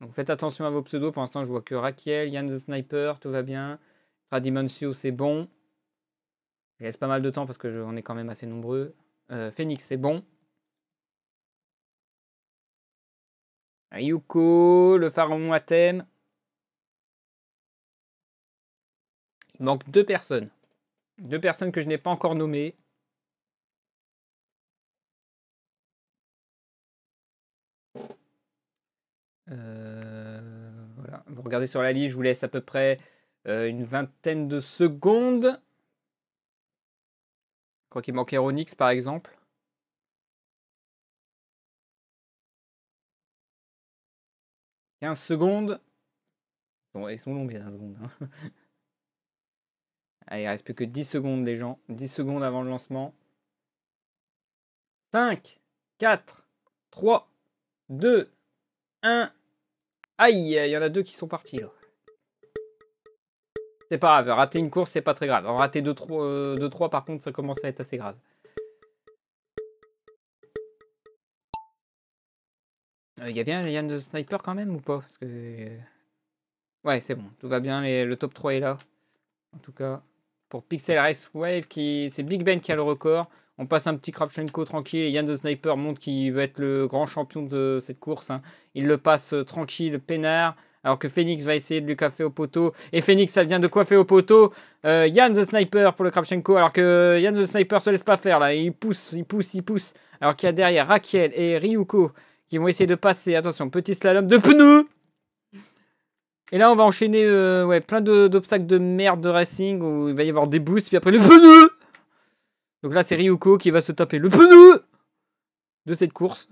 Donc faites attention à vos pseudos. Pour l'instant, je vois que Raquel, Yann the Sniper, tout va bien. Radimancio, c'est bon. Il laisse pas mal de temps parce qu'on est quand même assez nombreux. Euh, Phoenix, c'est bon. Ayuko, le pharaon à thème. Il manque deux personnes. Deux personnes que je n'ai pas encore nommées. Euh, voilà. Vous regardez sur la liste, je vous laisse à peu près euh, une vingtaine de secondes. Je crois qu'il manque Ronix par exemple. 15 secondes. Bon, elles sont longues, 15 secondes. Hein. Allez, (laughs) ah, il reste plus que 10 secondes, les gens. 10 secondes avant le lancement. 5, 4, 3, 2, 1. Aïe, il y en a deux qui sont partis, là. C'est pas grave, rater une course, c'est pas très grave. En rater 2-3, euh, par contre, ça commence à être assez grave. Il euh, y a bien Yann de Sniper quand même ou pas euh, Ouais, c'est bon, tout va bien, le top 3 est là. En tout cas, pour Pixel Race Wave, qui, c'est Big Ben qui a le record. On passe un petit Kravchenko tranquille. Yann de Sniper montre qu'il veut être le grand champion de cette course. Hein. Il le passe tranquille, peinard alors que Phoenix va essayer de lui coiffer au poteau. Et Phoenix, ça vient de coiffer au poteau. Euh, Yann the Sniper pour le Kravchenko, alors que Yann the Sniper se laisse pas faire là. Il pousse, il pousse, il pousse. Alors qu'il y a derrière Raquel et Ryuko qui vont essayer de passer. Attention, petit slalom de pneus et là, on va enchaîner euh, ouais, plein d'obstacles de, de, merde de racing où il va y avoir des boosts, puis après le pneu Donc là, c'est Ryuko qui va se taper le pneu de cette course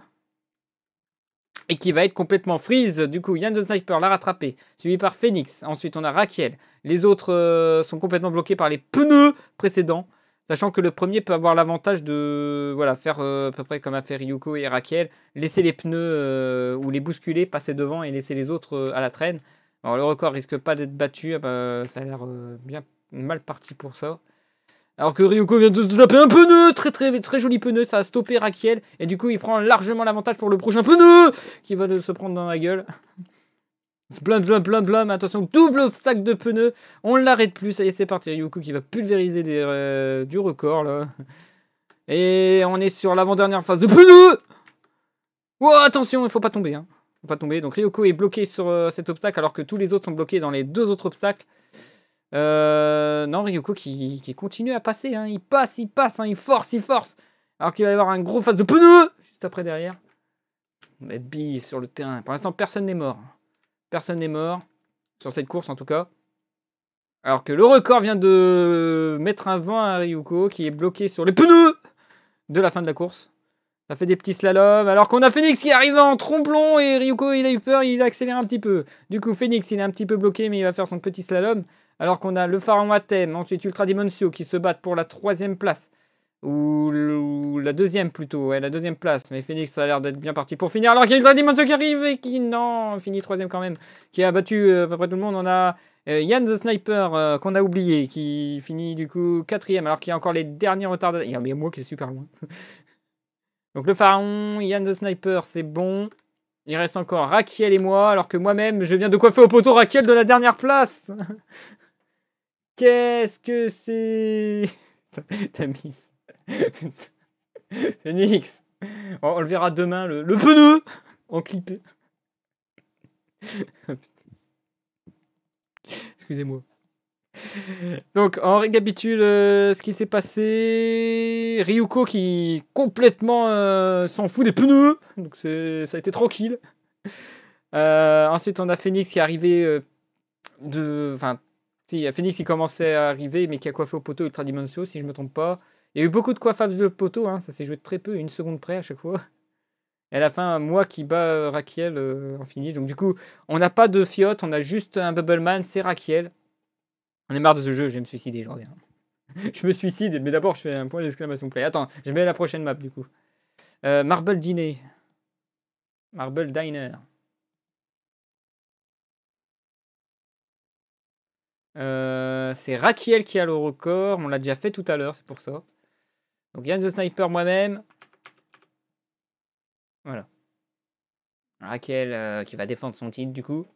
et qui va être complètement freeze. Du coup, Yann de Sniper l'a rattrapé, suivi par Phoenix. Ensuite, on a Raquel. Les autres euh, sont complètement bloqués par les pneus précédents, sachant que le premier peut avoir l'avantage de voilà, faire euh, à peu près comme a fait Ryuko et Raquel, laisser les pneus euh, ou les bousculer, passer devant et laisser les autres à la traîne. Alors, le record risque pas d'être battu, ah bah, ça a l'air bien mal parti pour ça. Alors que Ryoko vient de se taper un pneu, très très très joli pneu, ça a stoppé Raquel Et du coup, il prend largement l'avantage pour le prochain pneu qui va se prendre dans la gueule. Blum blam, blam, blam. Attention, double obstacle de pneus. On l'arrête plus. Ça y est, c'est parti. Ryuko qui va pulvériser euh, du record là. Et on est sur l'avant-dernière phase de pneus. Oh, attention, il faut pas tomber. Hein. Faut pas tomber. Donc Ryoko est bloqué sur euh, cet obstacle alors que tous les autres sont bloqués dans les deux autres obstacles. Euh, non, Ryuko qui, continue à passer. Hein. Il passe, il passe, hein. il force, il force. Alors qu'il va y avoir un gros face de pneus juste après derrière. Mais bille sur le terrain. Pour l'instant, personne n'est mort. Personne n'est mort. Sur cette course en tout cas. Alors que le record vient de mettre un vent à Ryuko qui est bloqué sur les pneus de la fin de la course. Ça fait des petits slaloms. Alors qu'on a Phoenix qui arrive en tromplon et Ryuko il a eu peur, il accélère un petit peu. Du coup Phoenix il est un petit peu bloqué mais il va faire son petit slalom. Alors qu'on a le Pharaon Athem, ensuite Ultra Dimensio qui se battent pour la troisième place. Ou, la deuxième plutôt, ouais, la deuxième place. Mais Phoenix ça a l'air d'être bien parti pour finir. Alors qu'il y a Ultra Dimension qui arrive et qui, non, finit troisième quand même. Qui a battu euh, à peu près tout le monde. On a euh, Yann the Sniper euh, qu'on a oublié, qui finit du coup quatrième. Alors qu'il y a encore les derniers retardataires. Il y a moi qui est super loin. (laughs) Donc le Pharaon, Yann the Sniper, c'est bon. Il reste encore Raquel et moi, alors que moi-même, je viens de coiffer au poteau Raquel de la dernière place. (laughs) Qu'est-ce que c'est (laughs) T'as mis. (laughs) Phoenix on, le verra demain, le, pneu En clipé. (laughs) Excusez-moi. Donc, on récapitule, euh, ce qui s'est passé, Ryuko qui complètement euh, s'en fout des pneus, donc ça a été tranquille. Euh, ensuite, on a Phoenix qui est arrivé de, si, il a Phoenix qui commençait à arriver, mais qui a coiffé au poteau Ultra dimension si je me trompe pas. Il y a eu beaucoup de coiffages de poteau, hein, ça s'est joué très peu, une seconde près à chaque fois. Et à la fin, moi qui bat Raquel euh, en fini. Donc du coup, on n'a pas de Fiot, on a juste un bubble man, c'est Raquel. On est marre de ce jeu, je vais me suicider, je reviens. (laughs) je me suicide, mais d'abord je fais un point d'exclamation play. Attends, je mets la prochaine map du coup. Euh, Marble Diner. Marble Diner. Euh, c'est Raquel qui a le record. On l'a déjà fait tout à l'heure, c'est pour ça. Donc Yann the Sniper moi-même. Voilà. Raquel euh, qui va défendre son titre du coup.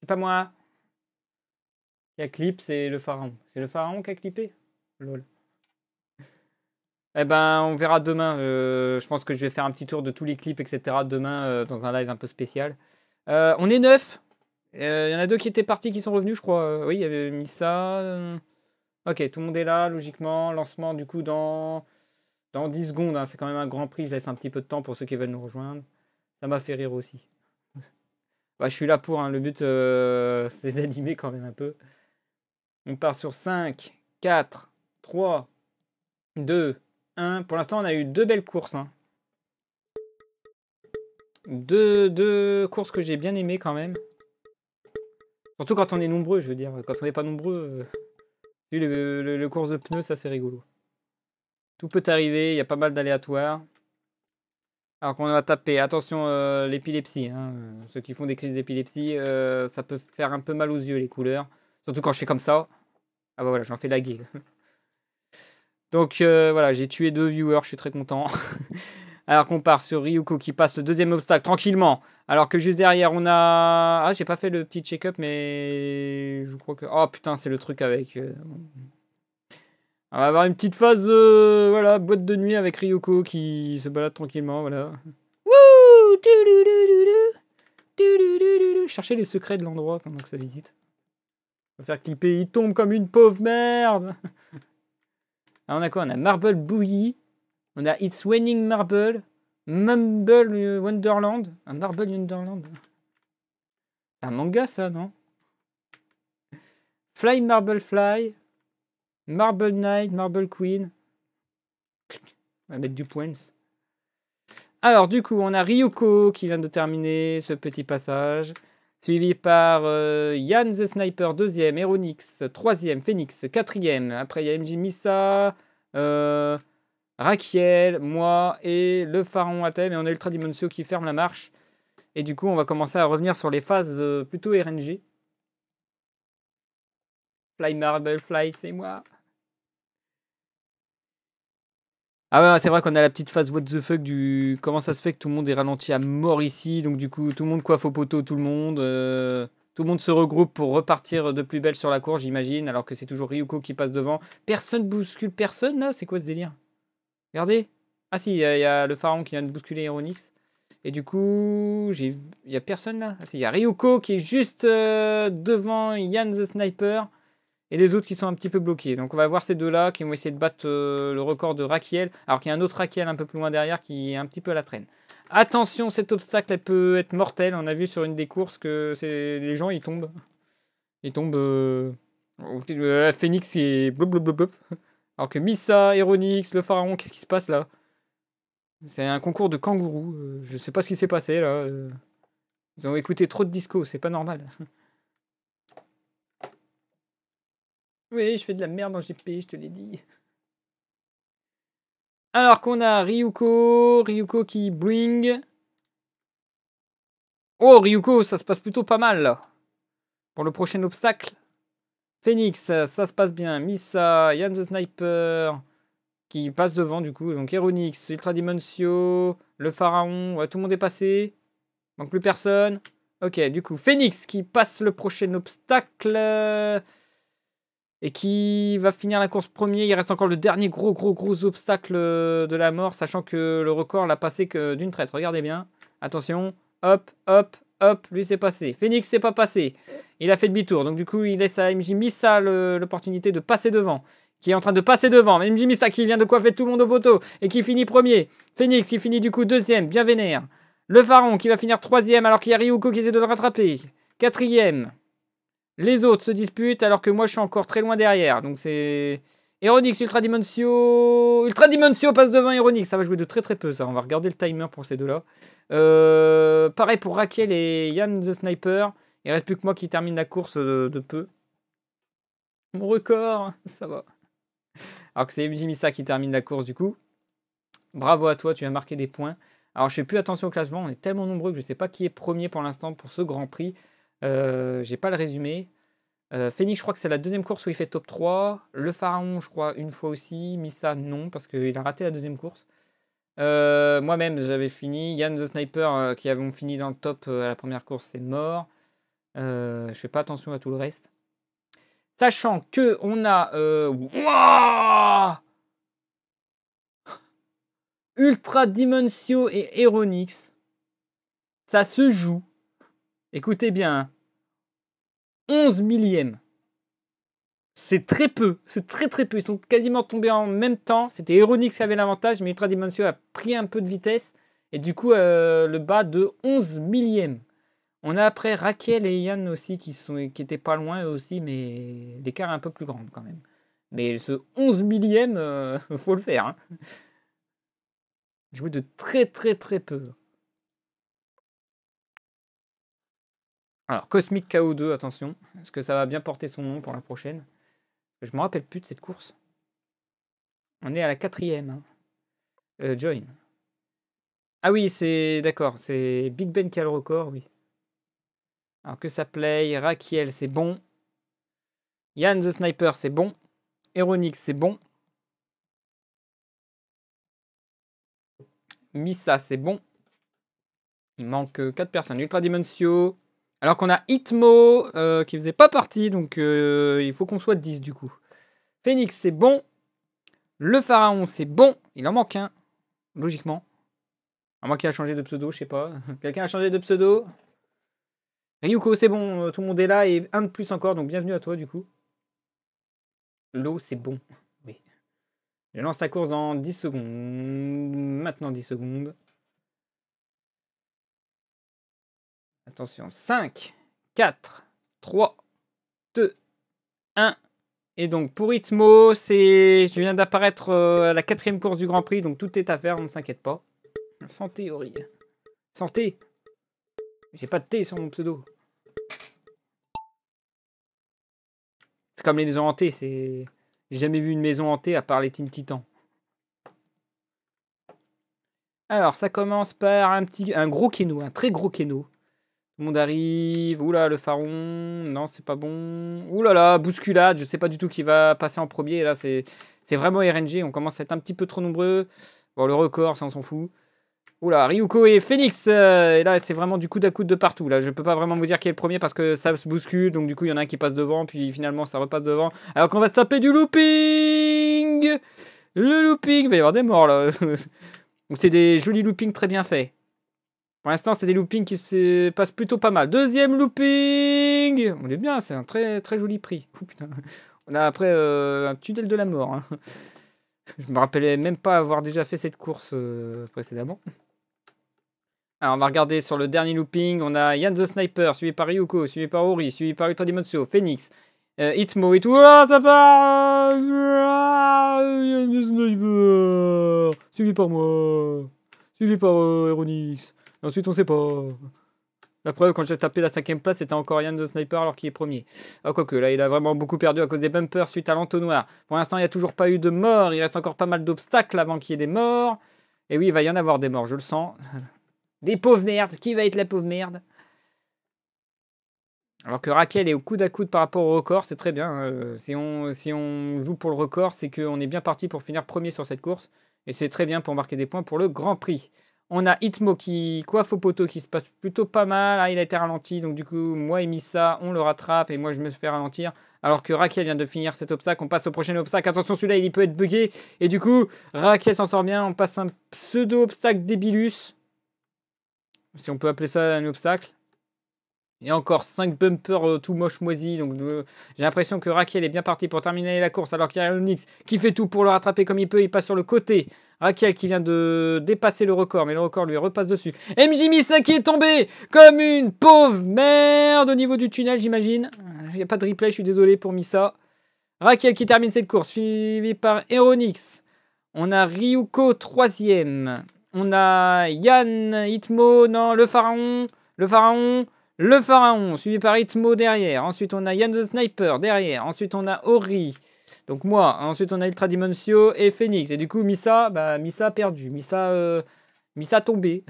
C'est pas moi. Qui a clip, c'est le pharaon. C'est le pharaon qui a clippé. Lol. eh ben, on verra demain. Euh, je pense que je vais faire un petit tour de tous les clips, etc. Demain, dans un live un peu spécial. on est neuf. Il euh, y en a deux qui étaient partis, qui sont revenus, je crois. Euh, oui, il y avait mis ça. Euh, ok, tout le monde est là, logiquement. Lancement, du coup, dans, dans 10 secondes. Hein. C'est quand même un grand prix. Je laisse un petit peu de temps pour ceux qui veulent nous rejoindre. Ça m'a fait rire aussi. (laughs) bah, je suis là pour. Hein. Le but, (laughs) c'est d'animer quand même un peu. On part sur 5, 4, 3, 2, 1. Pour l'instant, on a eu deux belles courses. Hein. Deux, deux courses que j'ai bien aimées quand même. Surtout quand on est nombreux, je veux dire. Quand on n'est pas nombreux, euh, le, cours de pneus, ça c'est rigolo. Tout peut arriver, il y a pas mal d'aléatoires. Alors qu'on va taper, attention euh, l'épilepsie. Hein, euh, ceux qui font des crises d'épilepsie, ça peut faire un peu mal aux yeux les couleurs. Surtout quand je fais comme ça. Ah bah voilà, j'en fais la laguer. (laughs) Donc voilà, j'ai tué deux viewers, je suis très content. (laughs) Alors qu'on part sur Ryuko qui passe le deuxième obstacle tranquillement. Alors que juste derrière, on a. Ah, j'ai pas fait le petit check-up, mais je crois que. Oh putain, c'est le truc avec. Euh, on va avoir une petite phase, euh, voilà, boîte de nuit avec Ryuko qui se balade tranquillement, voilà. Wouh Chercher les secrets de l'endroit pendant que ça visite. On va faire clipper, il tombe comme une pauvre merde. Alors (laughs) on a quoi On a Marble Bouillie, on a It's Winning Marble, Mumble Wonderland. Un Marble Wonderland. C'est un manga, ça, non Fly Marble Fly, Marble Knight, Marble Queen. On va mettre du points. Alors, du coup, on a Ryuko qui vient de terminer ce petit passage. Suivi par euh, Yann the Sniper, deuxième, Eronix, troisième, Phoenix, quatrième. Après, il y a MJ Misa, Euh, Raquel, moi et le pharaon thème, et on a Ultra Dimensio qui ferme la marche. Et du coup, on va commencer à revenir sur les phases euh, plutôt RNG. Fly Marble Fly, c'est moi. Ah ouais, c'est vrai qu'on a la petite phase what the fuck du comment ça se fait que tout le monde est ralenti à mort ici, donc du coup tout le monde coiffe au poteau, tout le monde, euh, tout le monde se regroupe pour repartir de plus belle sur la cour, j'imagine, alors que c'est toujours Ryuko qui passe devant. Personne bouscule personne là, c'est quoi ce délire Regardez. Ah si, il y, a le pharaon qui vient de bousculer Ironix. Et du coup, il n'y a personne là. Ah, il y a Ryuko qui est juste euh, devant Yann the Sniper. Et les autres qui sont un petit peu bloqués. Donc on va voir ces deux-là qui vont essayer de battre euh, le record de Raquel. Alors qu'il y a un autre Raquel un peu plus loin derrière qui est un petit peu à la traîne. Attention, cet obstacle elle peut être mortel. On a vu sur une des courses que les gens, ils tombent. Ils tombent... La euh, Phoenix est... blub alors que Missa, Eronix, le pharaon, qu'est-ce qui se passe là C'est un concours de kangourous. je euh, je sais pas ce qui s'est passé là. Euh. ils ont écouté trop de disco, c'est pas normal. (laughs) oui, je fais de la merde en GP, je te l'ai dit. Alors qu'on a Ryuko, Ryuko qui bring. Oh, Ryuko, ça se passe plutôt pas mal là. Pour le prochain obstacle. Phoenix, ça se passe bien. Missa, Yann the Sniper, qui passe devant du coup. Donc Eronix, Ultra Dimensio, le Pharaon, ouais, tout le monde est passé. Manque plus personne. Ok, du coup, Phoenix qui passe le prochain obstacle et qui va finir la course premier. Il reste encore le dernier gros, gros, gros obstacle de la mort, sachant que le record l'a passé que d'une traite. Regardez bien. Attention. Hop, hop, Hop, lui c'est passé. Phoenix c'est pas passé. Il a fait demi-tour. Donc du coup, il laisse à MJ Missa l'opportunité de passer devant. Qui est en train de passer devant. MJ Missa qui vient de coiffer tout le monde au poteau. Et qui finit premier. Phoenix qui finit du coup deuxième. Bien vénère. Le Pharaon qui va finir troisième alors qu'il y a Ryuko qui essaie de le rattraper. Quatrième. Les autres se disputent alors que moi je suis encore très loin derrière. Donc c'est... Ironix Ultra Dimensio, Ultra Dimensio passe devant Ironix, Ça va jouer de très très peu, ça. On va regarder le timer pour ces deux-là. Euh, pareil pour Raquel et Yann the Sniper. Il reste plus que moi qui termine la course de, peu. Mon record, (laughs) ça va. Alors que c'est Jimissa qui termine la course du coup. Bravo à toi, tu as marqué des points. Alors je fais plus attention au classement, on est tellement nombreux que je ne sais pas qui est premier pour l'instant pour ce Grand Prix. Euh, j'ai pas le résumé. Euh, Phoenix, je crois que c'est la deuxième course où il fait top 3. Le Pharaon, je crois, une fois aussi. Missa, non, parce qu'il a raté la deuxième course. Euh, moi-même, j'avais fini. Yann the Sniper, euh, qui avons fini dans le top à la première course, c'est mort. je fais pas attention à tout le reste. Sachant que on a. Ultra Dimensio et Eronix, Ça se joue. Écoutez bien. Hein. 11 millième. C'est très peu, c'est très très peu. Ils sont quasiment tombés en même temps. C'était ironique, ça avait l'avantage, mais Ultra Dimension a pris un peu de vitesse. Et du coup, euh, le bas de 11 millième. On a après Raquel et Yann aussi qui, sont, qui étaient pas loin eux aussi, mais l'écart est un peu plus grand quand même. Mais ce 11 millième, euh, (laughs) faut le faire. Hein. Jouer de très très très peu. Alors, Cosmic KO2, attention. Est-ce que ça va bien porter son nom pour la prochaine Je me rappelle plus de cette course. On est à la quatrième. Hein. Euh, join. Ah oui, c'est d'accord. C'est Big Ben qui a le record, oui. Alors que ça play, Raquel, c'est bon. Yann the Sniper, c'est bon. Eronix, c'est bon. Missa, c'est bon. Il manque 4 euh, personnes. Ultra Dimensio, alors qu'on a Hitmo euh, qui faisait pas partie, donc euh, il faut qu'on soit 10 du coup. Phoenix, c'est bon. Le Pharaon, c'est bon. Il en manque un, logiquement. À moi qui a changé de pseudo, je sais pas. (laughs) Quelqu'un a changé de pseudo Ryuko, c'est bon, euh, tout le monde est là et un de plus encore, donc bienvenue à toi du coup. L'eau, c'est bon. Oui. Je lance ta course en 10 secondes. Maintenant 10 secondes. Attention, 5, 4, 3, 2, 1. Et donc pour Itmo, c'est... je viens d'apparaître euh, à la quatrième course du Grand Prix, donc tout est à faire, on ne s'inquiète pas. Santé, Ori. Santé. J'ai pas de thé sur mon pseudo. C'est comme les maisons hantées, c'est... J'ai jamais vu une maison hantée à part les Teen Titans. Alors, ça commence par un petit, un gros kéno, un très gros kéno monde arrive. Oula, le pharaon. Non, c'est pas bon. Oula là, bousculade. Je sais pas du tout qui va passer en premier. là, c'est vraiment RNG. On commence à être un petit peu trop nombreux. Bon, le record, ça, on s'en fout. Oula, Ryuko et Phoenix. Euh, et là, c'est vraiment du coup à coude de partout. Là, je peux pas vraiment vous dire qui est le premier parce que ça se bouscule. Donc, du coup, il y en a un qui passe devant. Puis finalement, ça repasse devant. Alors qu'on va se taper du looping. Le looping. Il va y avoir des morts là. (laughs) c'est des jolis loopings très bien faits. Pour l'instant, c'est des loopings qui se passent plutôt pas mal. Deuxième looping On est bien, c'est un très, très joli prix. (laughs) Oh, on a après euh, un tunnel de la mort. Hein. Je me rappelais même pas avoir déjà fait cette course euh, précédemment. Alors, on va regarder sur le dernier looping. On a Yann the Sniper, suivi par Ryuko, suivi par Ori, suivi par Ultra Phoenix, euh, Itmo et tout. Ah, ça part ah, Yann the Sniper Suivi par moi Suivi par Eronix ensuite, on sait pas. La preuve, quand j'ai tapé la cinquième place, c'était encore rien de Sniper alors qu'il est premier. Ah, quoique, là, il a vraiment beaucoup perdu à cause des bumpers suite à l'entonnoir. Pour l'instant, il n'y a toujours pas eu de mort. Il reste encore pas mal d'obstacles avant qu'il y ait des morts. Et oui, il va y en avoir des morts, je le sens. (laughs) Des pauvres merdes. Qui va être la pauvre merde alors que Raquel est au coude à coude par rapport au record, c'est très bien. Hein. Euh, si, on, si on joue pour le record, c'est qu'on est bien parti pour finir premier sur cette course. Et c'est très bien pour marquer des points pour le Grand Prix. On a Hitmo qui coiffe au poteau, qui se passe plutôt pas mal. Hein. il a été ralenti, donc du coup, moi et Missa, on le rattrape et moi je me fais ralentir. Alors que Raquel vient de finir cet obstacle, on passe au prochain obstacle. Attention, celui-là, il peut être bugué Et du coup, Raquel s'en sort bien. On passe un pseudo-obstacle débilus. Si on peut appeler ça un obstacle. Et encore 5 bumpers euh, tout moche moisi. Donc euh, j'ai l'impression que Raquel est bien parti pour terminer la course. Alors qu'il y a Onyx qui fait tout pour le rattraper comme il peut. Il passe sur le côté. Raquel qui vient de dépasser le record, mais le record lui repasse dessus. MJ Missa qui est tombé comme une pauvre merde au niveau du tunnel, j'imagine. Il n'y a pas de replay, je suis désolé pour Missa. Raquel qui termine cette course, suivi par Eronix On a Ryuko, troisième. On a Yann, Itmo, non, le pharaon, le pharaon, le pharaon, suivi par Hitmo derrière. Ensuite, on a Yann the Sniper derrière. Ensuite, on a Ori. Donc moi, ensuite on a Ultra Dimensio et Phoenix. Et du coup, Missa, bah, Missa perdu. Missa euh, tombé.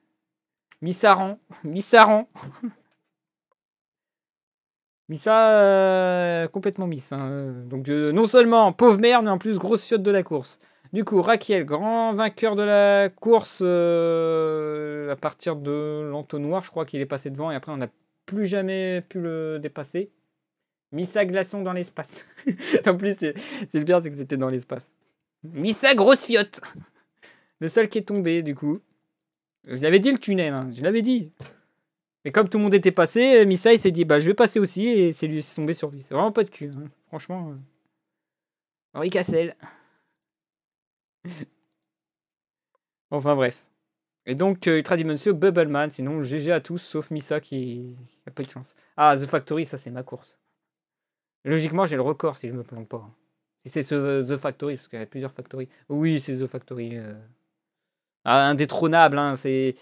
(laughs) Missa rend. (laughs) Missa rend. (laughs) Missa euh, complètement miss. Hein. Donc euh, non seulement pauvre merde, mais en plus grosse fiotte de la course. Du coup, Raquel, grand vainqueur de la course à partir de l'entonnoir, je crois qu'il est passé devant et après on n'a plus jamais pu le dépasser. Missa glaçon dans l'espace. (laughs) en plus, c'est le pire, c'est que c'était dans l'espace. Missa grosse fiotte. Le seul qui est tombé, du coup. Je l'avais dit le tunnel, hein. je l'avais dit. Mais comme tout le monde était passé, euh, Missa il s'est dit bah je vais passer aussi et c'est lui qui tombé sur lui. C'est vraiment pas de cul, hein. franchement. Euh. Henri Cassel. (laughs) enfin bref. Et donc euh, Ultra Dimension Bubbleman, sinon GG à tous sauf Missa qui... qui a peu de chance. Ah The Factory, ça c'est ma course. Logiquement, j'ai le record si je me plante pas. Si c'est ce, The Factory, parce qu'il y a plusieurs factories. Oui, c'est The Factory. Euh. Ah, indétrônable, hein, c'est.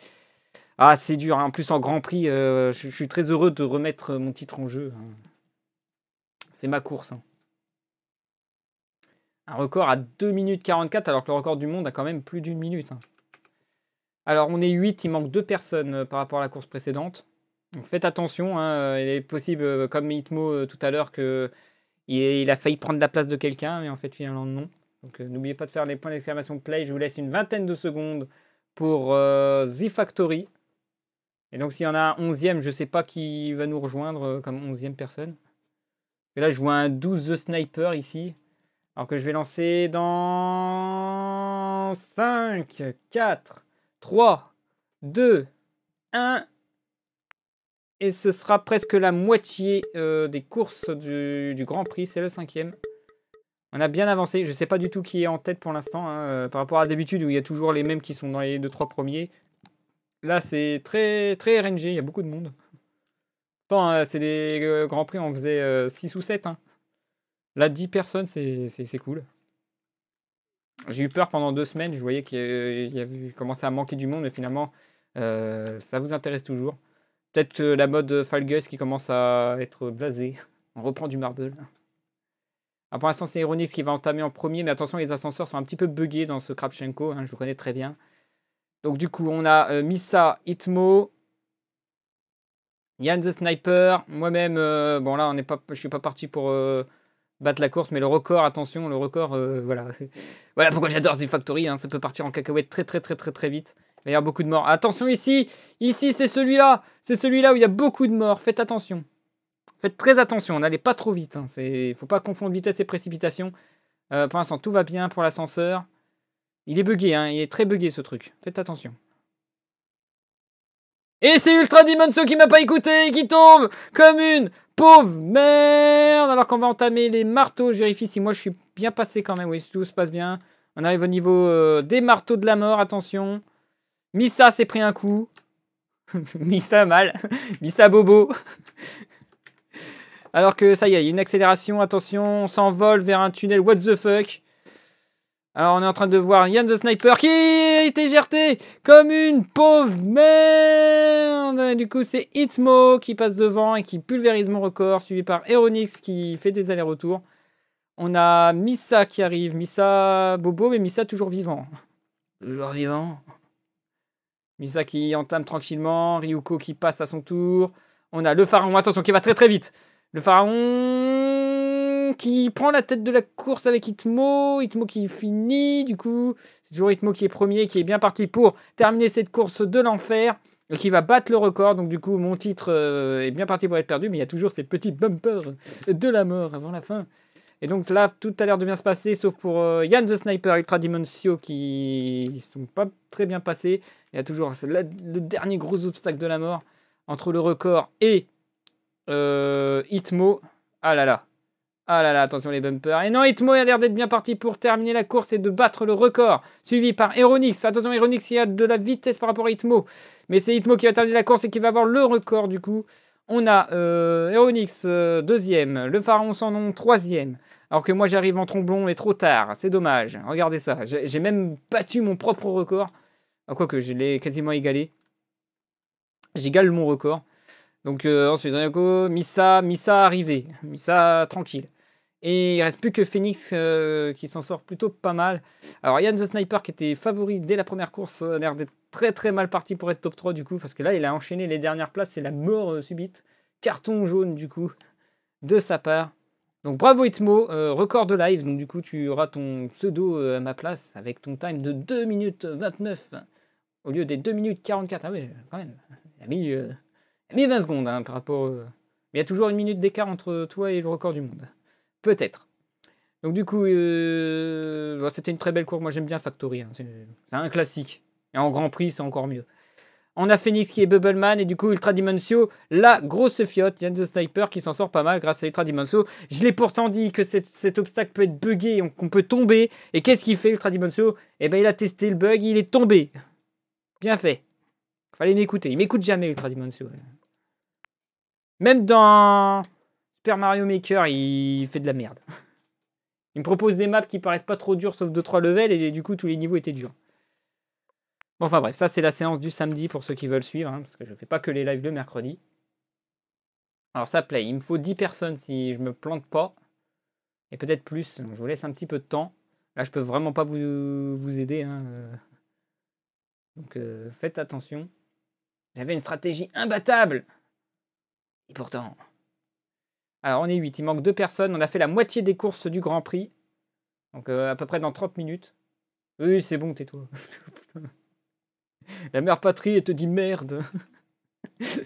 Ah, c'est dur. Hein. En plus, en Grand Prix, euh, je suis très heureux de remettre euh, mon titre en jeu. Hein. C'est ma course. Un record à 2 minutes 44, alors que le record du monde a quand même plus d'une minute. Alors, on est 8, il manque 2 personnes par rapport à la course précédente. Donc faites attention, hein, euh, il est possible, euh, comme Hitmo euh, tout à l'heure, qu'il il, a failli prendre la place de quelqu'un, mais en fait finalement non. Donc n'oubliez pas de faire les points d'exclamation play, je vous laisse une vingtaine de secondes pour The Factory. Et donc s'il y en a un onzième, je ne sais pas qui va nous rejoindre comme onzième personne. Et là je vois un 12 The Sniper ici. Alors que je vais lancer dans 5, 4, 3, 2, 1. Et ce sera presque la moitié euh, des courses du, Grand Prix. C'est le cinquième. On a bien avancé. Je ne sais pas du tout qui est en tête pour l'instant. Hein, euh, par rapport à d'habitude où il y a toujours les mêmes qui sont dans les deux-trois premiers. Là, c'est très, très RNG. Il y a beaucoup de monde. Pourtant, euh, c'est des Grands Prix, on faisait 6 ou 7. Hein. Là, 10 personnes, c'est cool. J'ai eu peur pendant deux semaines. Je voyais qu'il y commencé à manquer du monde. Mais finalement, ça vous intéresse toujours. Peut-être euh, la mode euh, Fall Guys qui commence à être blasée. On reprend du marble. Alors pour l'instant, c'est Ironix qui va entamer en premier, mais attention, les ascenseurs sont un petit peu buggés dans ce Kravchenko, hein, je vous connais très bien. Donc du coup, on a Misa, euh, Missa, Itmo, Yann the Sniper, moi-même, bon là, on est pas, je suis pas parti pour battre la course, mais le record, attention, le record, voilà. (laughs) voilà pourquoi j'adore The Factory, hein, ça peut partir en cacahuète très très très très très vite. Il y avoir beaucoup de morts. Attention ici Ici, c'est celui-là C'est celui-là où il y a beaucoup de morts. Faites attention. Faites très attention, n'allez pas trop vite. Il hein. ne faut pas confondre vitesse et précipitation. Euh, pour l'instant, tout va bien pour l'ascenseur. Il est bugué, hein. il est très bugué ce truc. Faites attention. Et c'est Ultra ceux qui m'a pas écouté et qui tombe comme une pauvre merde. Alors qu'on va entamer les marteaux, je vérifie si moi je suis bien passé quand même. Oui, tout se passe bien. On arrive au niveau euh, des marteaux de la mort, attention. Missa s'est pris un coup. (laughs) Missa mal. (laughs) Missa bobo. (laughs) Alors que ça y est, il y a une accélération. Attention, on s'envole vers un tunnel. What the fuck alors on est en train de voir Yann the Sniper qui a été comme une pauvre merde. Du coup c'est Itmo qui passe devant et qui pulvérise mon record, suivi par Eronix qui fait des allers-retours. On a Missa qui arrive, Missa Bobo, mais Missa toujours vivant. Toujours vivant. Misa qui entame tranquillement, Ryuko qui passe à son tour. On a le pharaon, attention, qui va très très vite. Le pharaon qui prend la tête de la course avec Itmo. Itmo qui finit, du coup. C'est toujours Itmo qui est premier, qui est bien parti pour terminer cette course de l'enfer. Et qui va battre le record. Donc, du coup, mon titre euh, est bien parti pour être perdu. Mais il y a toujours ces petits bumpers de la mort avant la fin. Et donc là, tout a l'air de bien se passer, sauf pour euh, Yann the Sniper et Ultra qui ne sont pas très bien passés. Il y a toujours le dernier gros obstacle de la mort entre le record et Hitmo. Euh, ah là là. Ah là là, attention les bumpers. Et non, Hitmo a l'air d'être bien parti pour terminer la course et de battre le record. Suivi par Eronix. Attention, Eronix, il y a de la vitesse par rapport à Hitmo, Mais c'est Hitmo qui va terminer la course et qui va avoir le record du coup. On a Eronix, euh, deuxième, le Pharaon sans nom troisième, alors que moi j'arrive en tromblon mais trop tard. C'est dommage. Regardez ça. J'ai même battu mon propre record. Ah, quoique, je l'ai quasiment égalé. J'égale mon record. Donc euh, ensuite, Daniako, Misa, Misa arrivé. Misa tranquille. Et il reste plus que Phoenix euh, qui s'en sort plutôt pas mal. Alors Yann the Sniper qui était favori dès la première course a l'air d'être très très mal parti pour être top 3 du coup. Parce que là il a enchaîné les dernières places. C'est la mort euh, subite. Carton jaune du coup de sa part. Donc bravo Itmo, euh, record de live. Donc du coup, tu auras ton pseudo euh, à ma place avec ton time de 2 minutes 29 au lieu des 2 minutes 44. Ah oui, quand même. Il a mis, 20 euh, secondes hein, par rapport. Mais il y a toujours une minute d'écart entre toi et le record du monde. Peut-être. Donc du coup, c'était une très belle course. Moi j'aime bien Factory. Hein. C'est un classique. Et en Grand Prix, c'est encore mieux. On a Phoenix qui est Bubbleman et du coup Ultra Dimensio, la grosse fiotte, Yann the Sniper qui s'en sort pas mal grâce à Ultra Dimensio. Je l'ai pourtant dit que cet, obstacle peut être buggé, qu'on peut tomber. Et qu'est-ce qu'il fait Ultra Dimensio Eh ben il a testé le bug, il est tombé. Bien fait. Fallait m'écouter. Il m'écoute jamais Ultra Dimensio. Même dans Super Mario Maker, il fait de la merde. Il me propose des maps qui paraissent pas trop dures sauf 2-3 levels et du coup tous les niveaux étaient durs. Bon, enfin bref, ça c'est la séance du samedi pour ceux qui veulent suivre, hein, parce que je ne fais pas que les lives le mercredi. Alors ça plaît, il me faut 10 personnes si je me plante pas, et peut-être plus, Donc, je vous laisse un petit peu de temps. Là je peux vraiment pas vous, vous aider, hein, euh. donc euh, faites attention. J'avais une stratégie imbattable Et pourtant... Alors on est 8, il manque 2 personnes, on a fait la moitié des courses du Grand Prix, donc euh, à peu près dans 30 minutes. Oui c'est bon, tais-toi (laughs) (laughs) La mère patrie, elle te dit merde.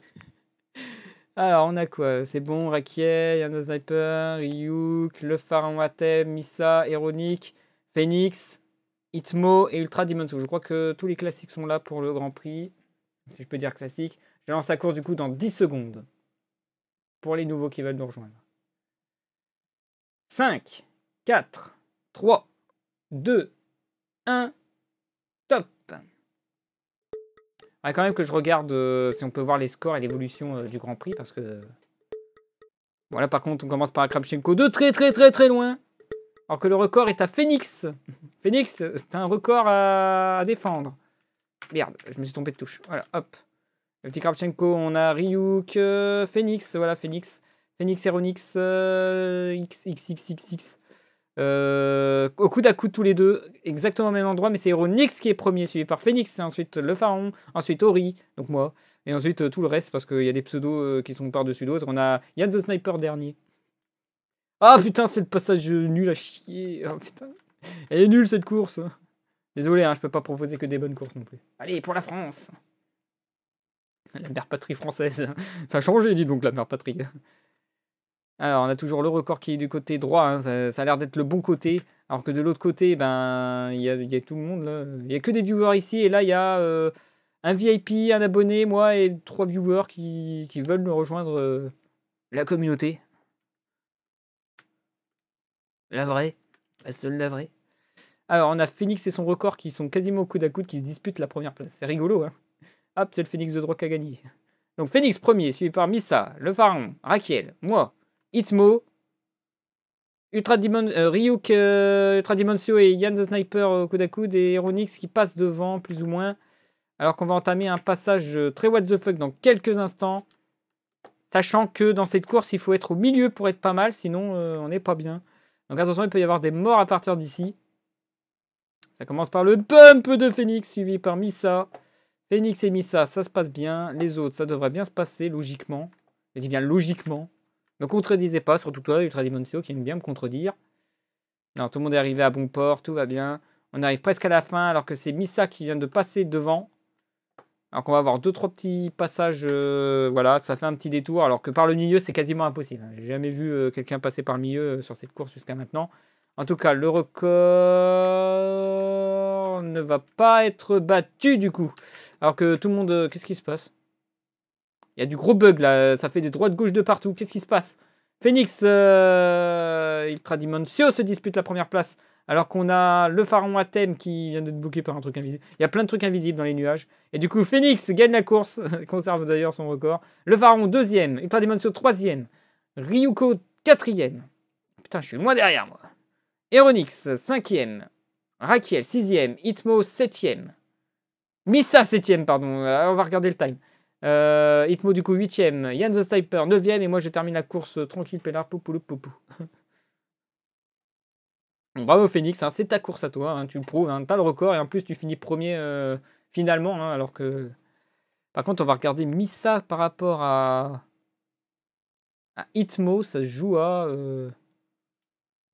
(laughs) Alors, on a quoi C'est bon, Raquel, Yana Sniper, Ryuk, Le Pharaon Atem, Misa, Eronic, Phoenix, Itmo et Ultra Demon Je crois que tous les classiques sont là pour le Grand Prix. Si je peux dire classique. Je lance la course du coup dans 10 secondes. Pour les nouveaux qui veulent nous rejoindre. 5, 4, 3, 2, 1, top ah, quand même que je regarde euh, si on peut voir les scores et l'évolution euh, du Grand Prix parce que. Voilà, par contre, on commence par Krapchenko de très très très très loin. Alors que le record est à Phoenix. (laughs) Phoenix, euh, t'as un record à... défendre. Merde, je me suis trompé de touche. Voilà, hop. Le petit Krapchenko, on a Ryuk, Phoenix, voilà, Phoenix. Phoenix, Eronix, XXXX. Euh, au coup à coup tous les deux, exactement au même endroit, mais c'est Nix qui est premier, suivi par Phoenix, ensuite le Pharaon, ensuite Ori, donc moi, et ensuite euh, tout le reste, parce qu'il y a des pseudos euh, qui sont par-dessus d'autres. On a Yann the Sniper dernier. Ah putain, c'est le passage nul à chier. Ah, putain. Elle est nulle cette course. Désolé, hein, je peux pas proposer que des bonnes courses non plus. Allez, pour la France La mère patrie française. Ça a changé, dis donc, la mère patrie. Alors, on a toujours le record qui est du côté droit. Hein. Ça, a l'air d'être le bon côté. Alors que de l'autre côté, ben, il y a, tout le monde. Il n'y a que des viewers ici. Et là, il y a euh, un VIP, un abonné, moi et trois viewers qui, veulent nous rejoindre euh, la communauté. La vraie. La seule, la vraie. Alors, on a Phoenix et son record qui sont quasiment au coude à coude, qui se disputent la première place. C'est rigolo, hein Hop, c'est le Phoenix de qui a gagné. Donc, Phoenix premier, suivi par Missa, le Pharaon, Raquel, moi. Itmo, Ultra Demon, euh, Ryuk, euh, Ultra Dimensio et Yann the Sniper euh, coude à coude et Ironix qui passent devant, plus ou moins. Alors qu'on va entamer un passage euh, très what the fuck dans quelques instants. Sachant que dans cette course, il faut être au milieu pour être pas mal, sinon on n'est pas bien. Donc attention, il peut y avoir des morts à partir d'ici. Ça commence par le bump de Phoenix, suivi par Missa. Phoenix et Missa, ça se passe bien. Les autres, ça devrait bien se passer, logiquement. Je dis bien logiquement. Me contredisez pas, surtout toi, Ultra Dimoncio, qui aime bien me contredire. Alors, tout le monde est arrivé à bon port, tout va bien. On arrive presque à la fin, alors que c'est Missa qui vient de passer devant. Alors qu'on va avoir deux, trois petits passages. Euh, voilà, ça fait un petit détour. Alors que par le milieu, c'est quasiment impossible. J'ai jamais vu euh, quelqu'un passer par le milieu euh, sur cette course jusqu'à maintenant. En tout cas, le record ne va pas être battu du coup. Alors que tout le monde. Qu'est-ce qui se passe il y a du gros bug là, ça fait des droites gauche de partout. Qu'est-ce qui se passe Phoenix Ultra euh, Dimensio se dispute la première place. Alors qu'on a le pharaon thème qui vient d'être bouqué par un truc invisible. Il y a plein de trucs invisibles dans les nuages. Et du coup, Phoenix gagne la course, (laughs) conserve d'ailleurs son record. Le pharaon deuxième, Dimensio troisième, Ryuko quatrième. Putain, je suis loin derrière moi. Eronix cinquième, Rakiel sixième, Itmo septième. Missa septième, pardon. Euh, on va regarder le time. Euh, Hitmo du coup, 8ème. Yann the Sniper, 9ème. Et moi, je termine la course euh, tranquille, pélard, pour poupou. (laughs) bravo, Phoenix. Hein. c'est ta course à toi. Hein. tu le prouves. tu hein. T'as le record. Et en plus, tu finis premier euh, finalement. alors que. Par contre, on va regarder Missa par rapport à. Hitmo, Ça se joue à.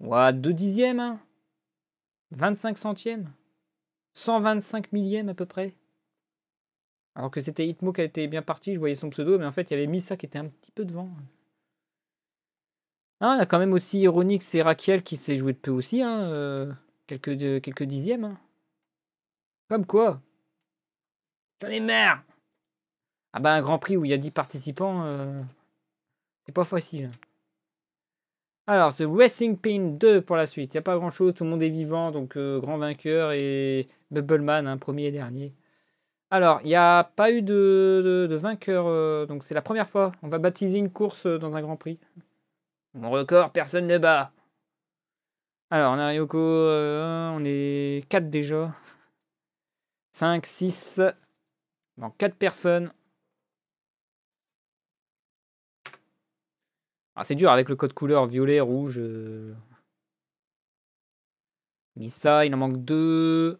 Ouais, 2 dixièmes. 25 centièmes. 125 millièmes à peu près. Alors que c'était Hitmo qui a été bien parti, je voyais son pseudo, mais en fait, il y avait Misa qui était un petit peu devant. Ah, on a quand même aussi ironique c'est Raquel qui s'est joué de peu aussi, hein, euh, quelques, quelques dixièmes. Hein. Comme quoi Ça les mères Ah bah un Grand Prix où il y a dix participants, euh, c'est pas facile. Alors, The Wrestling Pin 2 pour la suite. Il n'y a pas grand-chose, tout le monde est vivant, donc euh, grand vainqueur et Bubbleman, hein, premier et dernier. Alors, il n'y a pas eu de, vainqueur, euh, donc c'est la première fois. On va baptiser une course euh, dans un Grand Prix. Mon record, personne ne bat. Alors, a euh, on est 4 déjà. 5, 6. donc 4 personnes. Ah, c'est dur avec le code couleur violet, rouge. Missa, il en manque 2.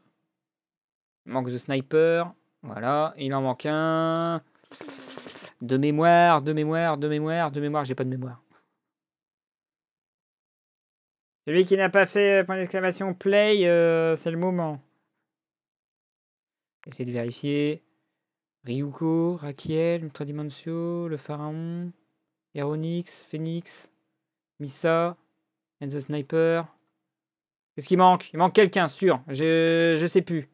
Il manque The Sniper. Voilà, il en manque un. De mémoire, de mémoire, de mémoire, de mémoire, j'ai pas de mémoire. Celui qui n'a pas fait euh, point d'exclamation play, euh, c'est le moment. Essayez de vérifier. Ryuko, Raquel, Ultra le Pharaon, Eronix, Phoenix, Misa, and the Sniper. Qu'est-ce qui manque Il manque quelqu'un, sûr. Je, je sais plus.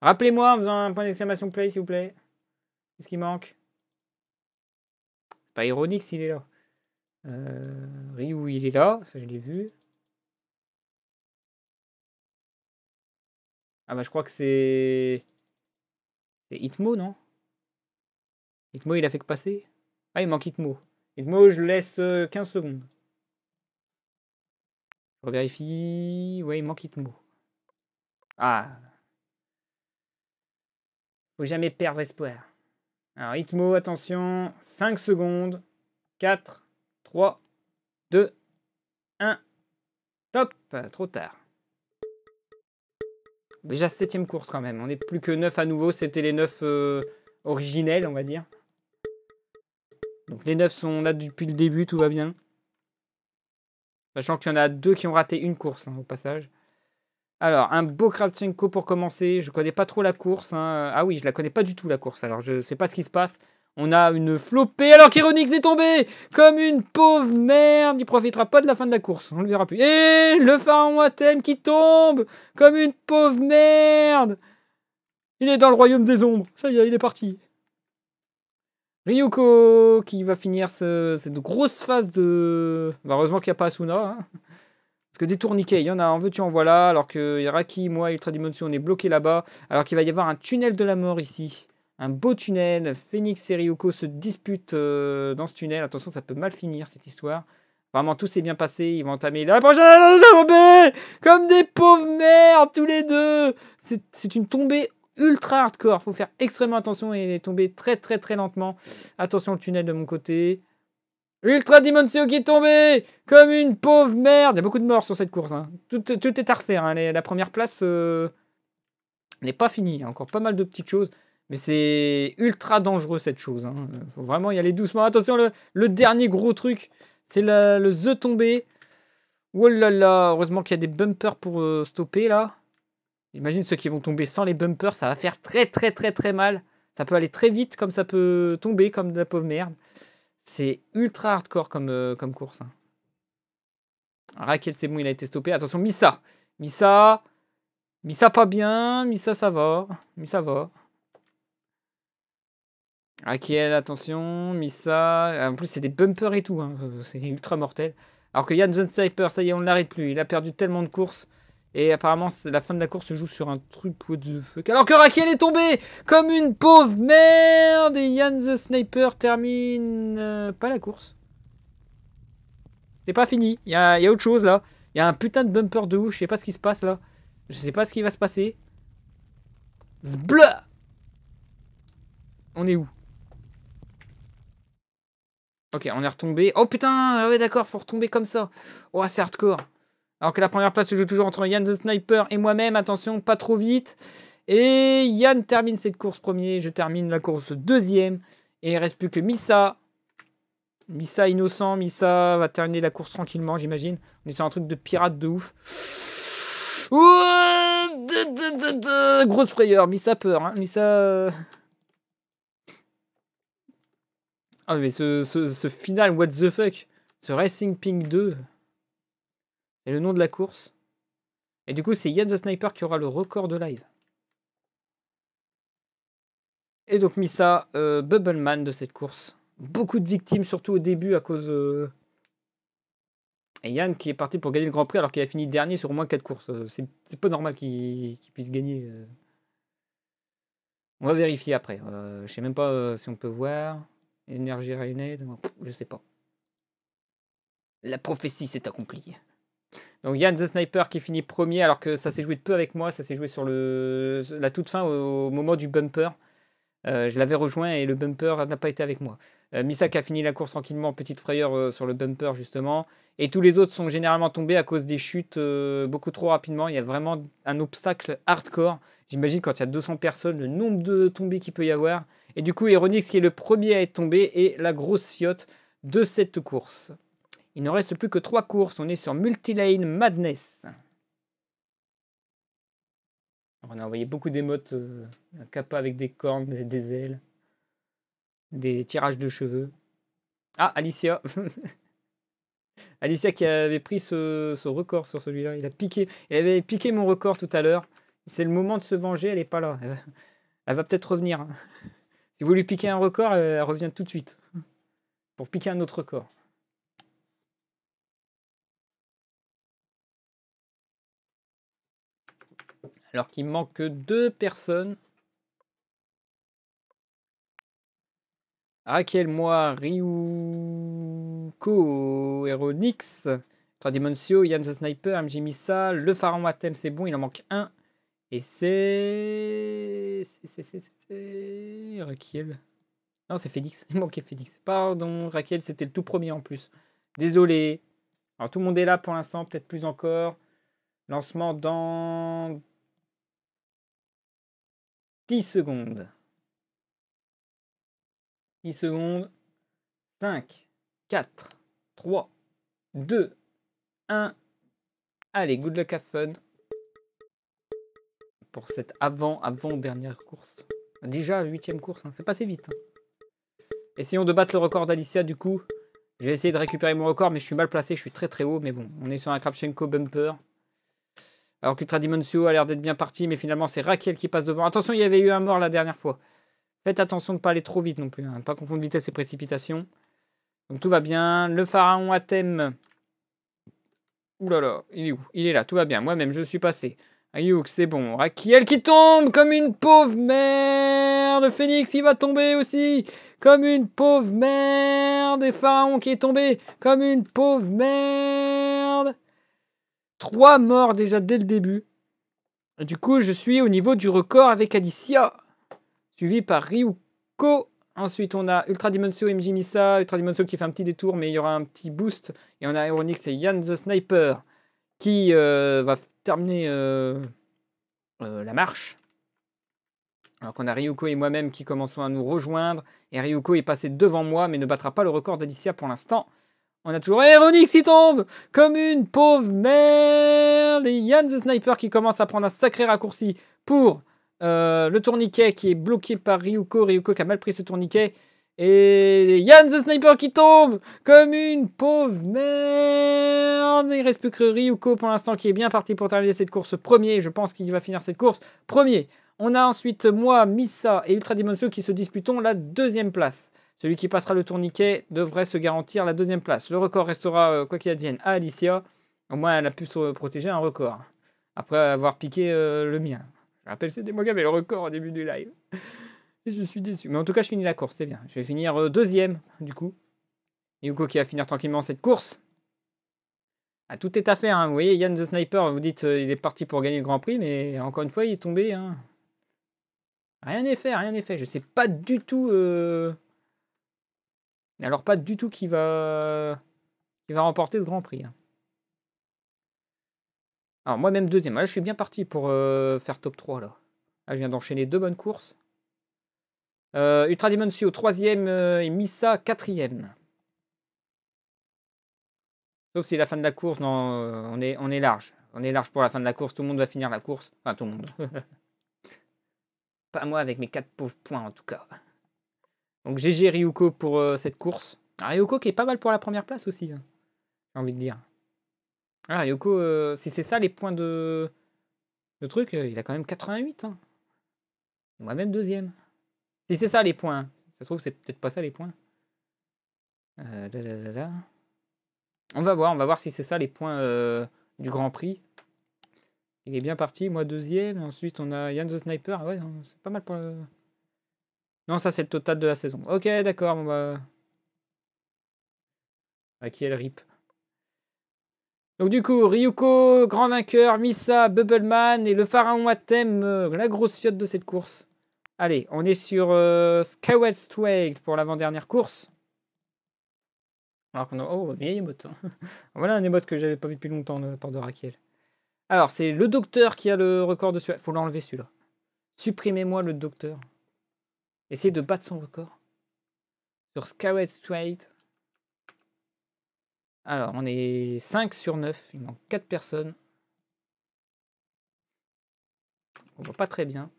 Rappelez-moi en faisant un point d'exclamation play, s'il vous plaît. Qu'est-ce qui manque pas ironique s'il est là. Euh, Ryu, il est là, ça je l'ai vu. Ah bah je crois que c'est... C'est Hitmo, non Hitmo, il a fait que passer Ah, il manque Hitmo. Hitmo, je laisse 15 euh, secondes. Je vérifie. Ouais, il manque Hitmo. Ah, faut jamais perdre espoir. Alors, Itmo, attention. 5 secondes. 4, 3, 2, 1. Top Trop tard. Déjà septième course quand même. On n'est plus que 9 à nouveau. C'était les 9 euh, originels, on va dire. Donc les 9 sont là depuis le début, tout va bien. Sachant qu'il y en a deux qui ont raté une course hein, au passage. Alors, un beau Kravchenko pour commencer. Je connais pas trop la course. Hein. Ah oui, je la connais pas du tout la course. Alors, je sais pas ce qui se passe. On a une flopée alors qu'Ironix est tombé comme une pauvre merde. Il profitera pas de la fin de la course. On le verra plus. Et le pharaon qui tombe comme une pauvre merde. Il est dans le royaume des ombres. Ça y est, il est parti. Ryuko qui va finir cette grosse phase de... Bah, heureusement qu'il n'y a pas Asuna. Hein. Parce que des tourniquets, il y en a un, veux-tu en voilà, alors que Iraki, moi, Ultra Dimension, on est bloqué là-bas, alors qu'il va y avoir un tunnel de la mort ici. Un beau tunnel, Phoenix et Ryuko se disputent euh, dans ce tunnel. Attention, ça peut mal finir cette histoire. Vraiment tout s'est bien passé. Ils vont entamer la comme des pauvres merdes tous les deux. C'est une tombée ultra hardcore. Faut faire extrêmement attention et tomber très, très, très lentement. Attention, le tunnel de mon côté. Ultra Dimension qui est tombé comme une pauvre merde. Il y a beaucoup de morts sur cette course. Hein. Tout, est à refaire. Hein. la première place euh, n'est pas finie. Il y a encore pas mal de petites choses. Mais c'est ultra dangereux cette chose. Hein. Faut vraiment y aller doucement. Attention, le, dernier gros truc, c'est le The tombé. Oh là là, heureusement qu'il y a des bumpers pour euh, stopper là. Imagine ceux qui vont tomber sans les bumpers, ça va faire très très très très mal. Ça peut aller très vite comme ça peut tomber comme de la pauvre merde. C'est ultra hardcore comme, euh, comme course. Raquel, c'est bon, il a été stoppé. Attention, Missa. Missa. Missa pas bien. Missa, ça va. Missa va. Raquel, attention. Missa. En plus, c'est des bumpers et tout. Hein. C'est ultra mortel. Alors que Yann Sniper, ça y est, on ne l'arrête plus. Il a perdu tellement de courses. Et apparemment, la fin de la course se joue sur un truc what the fuck. Alors que Raquel est tombée comme une pauvre merde et Yann the Sniper termine euh, pas la course. C'est pas fini. Il y a, a, autre chose là. Il y a un putain de bumper de ouf. Je sais pas ce qui se passe là. Je sais pas ce qui va se passer. Zbleu On est où Ok, on est retombé. Oh putain, ah ouais d'accord, faut retomber comme ça. Oh, c'est hardcore. Alors que la première place se joue toujours entre Yann the Sniper et moi-même. Attention, pas trop vite. Et Yann termine cette course premier. Je termine la course deuxième. Et il ne reste plus que Missa. Missa innocent. Missa va terminer la course tranquillement, j'imagine. On est sur un truc de pirate de ouf. Grosse frayeur. Missa peur. Hein. Missa. Euh. Ah, mais ce, ce final, what the fuck. Ce Racing Pink 2. Et le nom de la course Et du coup, c'est Yann the Sniper qui aura le record de live. Et donc Missa, euh, Bubble Man de cette course. Beaucoup de victimes, surtout au début à cause... Euh, et Yann qui est parti pour gagner le Grand Prix alors qu'il a fini dernier sur au moins 4 courses. Euh, c'est pas normal qu'il puisse gagner. On va vérifier après. je sais même pas si on peut voir. Énergie Rainade, je sais pas. La prophétie s'est accomplie. Donc Yann the Sniper qui finit premier, alors que ça s'est joué de peu avec moi, ça s'est joué sur la toute fin au, moment du bumper. Euh, je l'avais rejoint et le bumper n'a pas été avec moi. Euh, Misak a fini la course tranquillement, petite frayeur euh, sur le bumper justement. Et tous les autres sont généralement tombés à cause des chutes euh, beaucoup trop rapidement. Il y a vraiment un obstacle hardcore. J'imagine quand il y a 200 personnes, le nombre de tombés qu'il peut y avoir. Et du coup, Ironix qui est le premier à être tombé est la grosse fiotte de cette course. Il ne reste plus que trois courses. On est sur Multilane Madness. On a envoyé beaucoup d'émotes. Euh, un capa avec des cornes, des, ailes, des tirages de cheveux. Ah, Alicia (laughs) Alicia qui avait pris ce, record sur celui-là. Il a piqué. Elle avait piqué mon record tout à l'heure. C'est le moment de se venger. Elle n'est pas là. elle va peut-être revenir. Hein. Si vous lui piquez un record, elle revient tout de suite. Pour piquer un autre record. alors qu'il manque que deux personnes. Raquel, moi, Ryuko Eronix, Ronix. Tradimoncio, Yann the Sniper, MJ le Pharaon Atem, c'est bon, il en manque un. Et c'est. C'est. Raquel. Non, c'est Félix. Il manquait Félix. Pardon, Raquel, c'était le tout premier en plus. Désolé. Alors, tout le monde est là pour l'instant, peut-être plus encore. Lancement dans 10 secondes. 10 secondes. 5, 4, 3, 2, 1. Allez, good luck, have fun. Pour cette avant-avant-dernière course. Déjà, huitième course, hein. c'est passé vite. Hein. Essayons de battre le record d'Alicia, du coup. Je vais essayer de récupérer mon record, mais je suis mal placé, je suis très très haut. Mais bon, on est sur un Krabchenko bumper. Alors qu'Ultra a l'air d'être bien parti, mais finalement c'est Raquel qui passe devant. Attention, il y avait eu un mort la dernière fois. Faites attention de ne pas aller trop vite non plus, ne hein. pas confondre vitesse et précipitation. Donc tout va bien. Le pharaon à thème. Ouh là là, il est où Il est là, tout va bien. Moi-même, je suis passé. Ayouk, c'est bon. Raquel qui tombe comme une pauvre merde. phénix il va tomber aussi comme une pauvre merde. Et Pharaon qui est tombé comme une pauvre merde. Trois morts déjà dès le début. du coup, je suis au niveau du record avec Alicia, suivi par Ryuko. Ensuite, on a Ultra Dimensio et MJ Ultra Dimensio qui fait un petit détour, mais il y aura un petit boost. Et on a Ironix et Yann the Sniper qui euh, va terminer euh, euh, la marche. Alors qu'on a Ryuko et moi-même qui commençons à nous rejoindre. Et Ryuko est passé devant moi, mais ne battra pas le record d'Alicia pour l'instant. On a toujours Ironix eh, qui tombe Comme une pauvre merde Et Yann the Sniper qui commence à prendre un sacré raccourci pour euh, le tourniquet qui est bloqué par Ryuko. Ryuko qui a mal pris ce tourniquet. Et Yann the Sniper qui tombe Comme une pauvre merde Il reste plus que Ryuko pour l'instant qui est bien parti pour terminer cette course premier. Je pense qu'il va finir cette course premier. On a ensuite moi, Missa et Ultra Dimension qui se disputons la deuxième place. Celui qui passera le tourniquet devrait se garantir la deuxième place. Le record restera, euh, quoi qu'il advienne, à Alicia. Au moins, elle a pu se protéger un record. Après avoir piqué euh, le mien. Je rappelle, c'était moi qui avais le record au début du live. (laughs) je suis déçu. Mais en tout cas, je finis la course, c'est bien. Je vais finir euh, deuxième, du coup. Yuko qui va finir tranquillement cette course. Ah, tout est à faire, hein. vous voyez, Yann the Sniper, vous dites il est parti pour gagner le Grand Prix, mais encore une fois, il est tombé. Hein. Rien n'est fait, rien n'est fait. Je sais pas du tout alors pas du tout qui va, qui va remporter ce Grand Prix. Hein. Alors moi-même deuxième. Là, ah, je suis bien parti pour euh, faire top 3 là. Ah, je viens d'enchaîner deux bonnes courses. Euh, Ultra au troisième euh, et Missa quatrième. Sauf si la fin de la course, non, euh, on est, on est large. On est large pour la fin de la course. Tout le monde va finir la course. Enfin, tout le monde. (laughs) Pas moi avec mes quatre pauvres points en tout cas. Donc GG Ryuko pour euh, cette course. Ah, Ryuko qui est pas mal pour la première place aussi, hein, j'ai envie de dire. Ah, Ryuko, euh, si c'est ça les points de, le truc, euh, il a quand même 88. Moi hein. même deuxième. Si c'est ça les points, ça se trouve c'est peut-être pas ça les points. on va voir, on va voir si c'est ça les points du Grand Prix. Il est bien parti, moi deuxième, ensuite on a Yann the Sniper, ah ouais, c'est pas mal pour non, ça c'est le total de la saison. Ok, d'accord. Bon bah... À elle rip donc du coup, Ryuko, grand vainqueur, Misa, Bubbleman et le pharaon à euh, la grosse fiotte de cette course. Allez, on est sur euh, Skyward pour l'avant-dernière course. Alors qu'on a... Oh, vieille émote. Hein. (laughs) voilà un émote que j'avais pas vu depuis longtemps de part de Raquel. Alors, c'est le docteur qui a le record de celui Faut l'enlever celui-là. Supprimez-moi le docteur. Essayer de battre son record. Sur Scarlet Strait. Alors, on est 5 sur 9. Il manque 4 personnes. On voit pas très bien.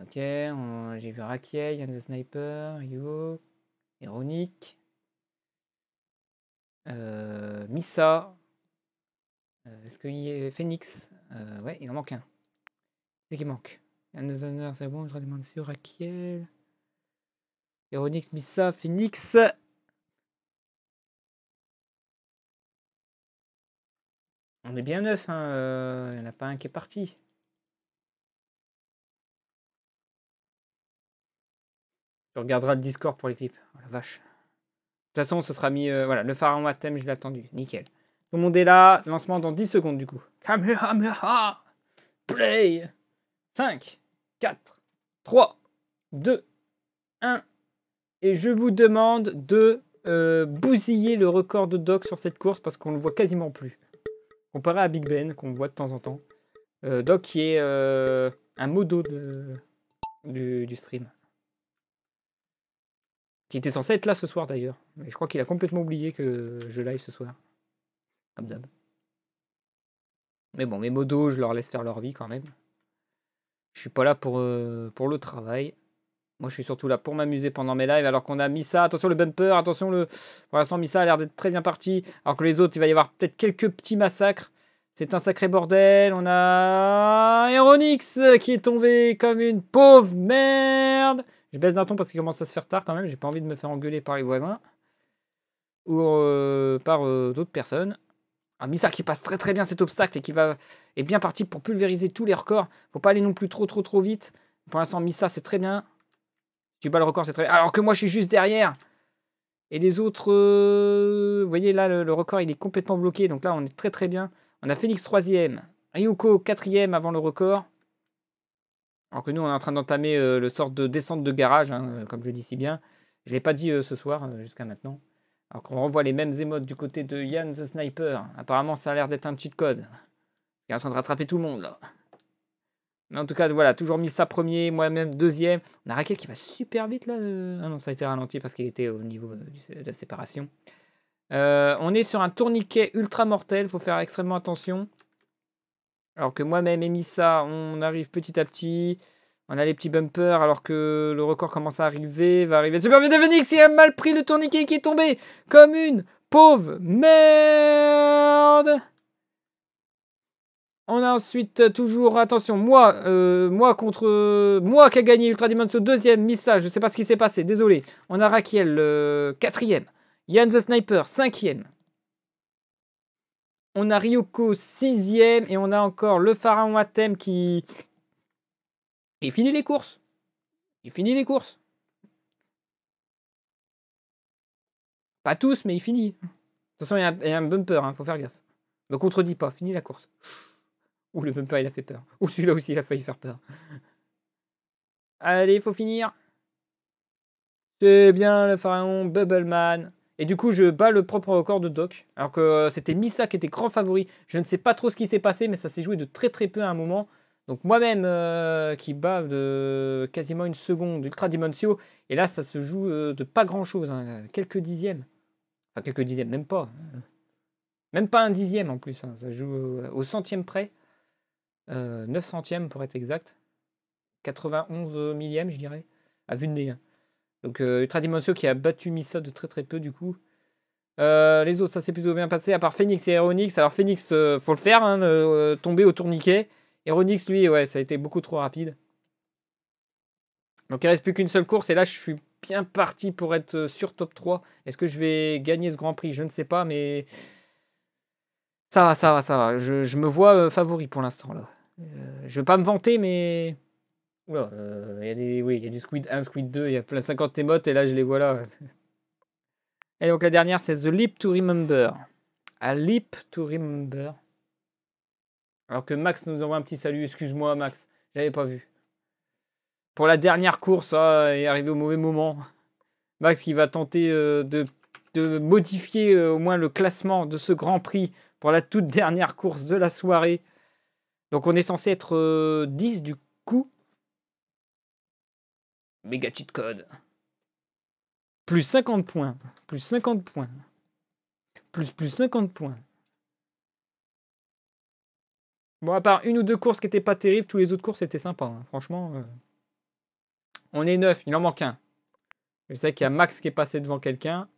Ok, j'ai vu Rakiye, Yann the Sniper, Yo, Ironique, euh, Missa, euh, est-ce que y a Phoenix euh, Ouais, il en manque un. C'est qui manque un des c'est bon, je demander sur Raquel. Ironix, Missa, Phoenix. On est bien neuf, hein. Euh, il n'y en a pas un qui est parti. Tu regarderas le Discord pour les clips. Oh la vache. De toute façon, ce sera mis. Euh, voilà, le pharaon à thème, je l'ai attendu. Nickel. Tout le monde est là. Lancement dans 10 secondes, du coup. Kamehameha Play 5 4, 3, 2, 1. Et je vous demande de euh, bousiller le record de Doc sur cette course parce qu'on ne le voit quasiment plus. Comparé à Big Ben qu'on voit de temps en temps. Euh, Doc qui est euh, un modo du, du, stream. Qui était censé être là ce soir d'ailleurs. Mais je crois qu'il a complètement oublié que je live ce soir. Comme d'hab. Mais bon, mes modos, je leur laisse faire leur vie quand même. Je suis pas là pour, euh, pour le travail. Moi, je suis surtout là pour m'amuser pendant mes lives. Alors qu'on a mis ça, attention le bumper, attention le. Pour l'instant, Missa a l'air d'être très bien parti. Alors que les autres, il va y avoir peut-être quelques petits massacres. C'est un sacré bordel. On a. Ironix qui est tombé comme une pauvre merde. Je baisse d'un ton parce qu'il commence à se faire tard quand même. J'ai pas envie de me faire engueuler par les voisins. Ou euh, par euh, d'autres personnes. Missa qui passe très très bien cet obstacle et qui va est bien parti pour pulvériser tous les records. Faut pas aller non plus trop trop trop vite. Pour l'instant, Missa, c'est très bien. Tu bats le record, c'est très bien. Alors que moi je suis juste derrière. Et les autres, euh, vous voyez là, le, record il est complètement bloqué. Donc là, on est très très bien. On a Félix 3ème, Ryuko 4ème avant le record. Alors que nous, on est en train d'entamer euh, le sort de descente de garage, hein, comme je dis si bien. Je ne l'ai pas dit euh, ce soir jusqu'à maintenant. Alors qu'on revoit les mêmes émotes du côté de Yann the Sniper. Apparemment, ça a l'air d'être un cheat code. Il est en train de rattraper tout le monde, là. Mais en tout cas, voilà, toujours mis premier, moi-même deuxième. On a Raquel qui va super vite, là. Euh. Ah non, ça a été ralenti parce qu'il était au niveau euh, de la séparation. Euh, on est sur un tourniquet ultra mortel, faut faire extrêmement attention. Alors que moi-même, et ça, on arrive petit à petit. On a les petits bumpers alors que le record commence à arriver. Va arriver Super de Phoenix il a mal pris le tourniquet qui est tombé comme une pauvre merde. On a ensuite toujours, attention, moi, euh, moi contre, moi qui a gagné Ultra ce deuxième, missage, je sais pas ce qui s'est passé, désolé. On a Raquel euh, quatrième. Yann the Sniper, cinquième. On a Ryoko, sixième. Et on a encore le Pharaon Atem qui, il finit les courses. Il finit les courses. Pas tous, mais il finit. De toute façon, il y a un, bumper, il hein, faut faire gaffe. Me contredis pas, finit la course. Ou le bumper, il a fait peur. Ou celui-là aussi, il a failli faire peur. Allez, il faut finir. C'est bien le pharaon Bubbleman. Et du coup, je bats le propre record de Doc. Alors que euh, c'était Missa qui était grand favori. Je ne sais pas trop ce qui s'est passé, mais ça s'est joué de très très peu à un moment. Donc moi-même euh, qui bave de quasiment une seconde d'Ultra Dimensio et là ça se joue euh, de pas grand-chose, hein, quelques dixièmes. Enfin quelques dixièmes, même pas. Hein. Même pas un dixième en plus, hein. ça joue euh, au centième près. 9 centièmes pour être exact. 91 millième je dirais, à vue de nez. Donc Ultra Dimensio qui a battu Missa de très très peu du coup. les autres, ça s'est plutôt bien passé, à part Phoenix et Aeronix. Alors Phoenix, faut le faire, tomber au tourniquet. Eronix, lui, ouais, ça a été beaucoup trop rapide. Donc il reste plus qu'une seule course et là je suis bien parti pour être euh, sur top 3. Est-ce que je vais gagner ce Grand Prix Je ne sais pas, mais ça va, ça va, ça va. Je, me vois euh, favori pour l'instant là. ne euh, je veux pas me vanter, mais y a des... oui, il y a du Squid 1, Squid 2, il y a plein 50 émotes et là je les vois là. Et donc la dernière c'est The Leap to Remember. A Leap to Remember. Alors que Max nous envoie un petit salut. Excuse-moi, Max, j'avais pas vu. Pour la dernière course, ah, il est arrivé au mauvais moment. Max qui va tenter euh, de, modifier euh, au moins le classement de ce Grand Prix pour la toute dernière course de la soirée. Donc on est censé être 10 euh, du coup. Méga code. Plus 50 points. Plus 50 points. Plus plus 50 points. Bon, à part une ou deux courses qui n'étaient pas terribles, tous les autres courses étaient sympas. Hein. Franchement, euh, on est neuf, il en manque un. Je sais qu'il y a Max qui est passé devant quelqu'un.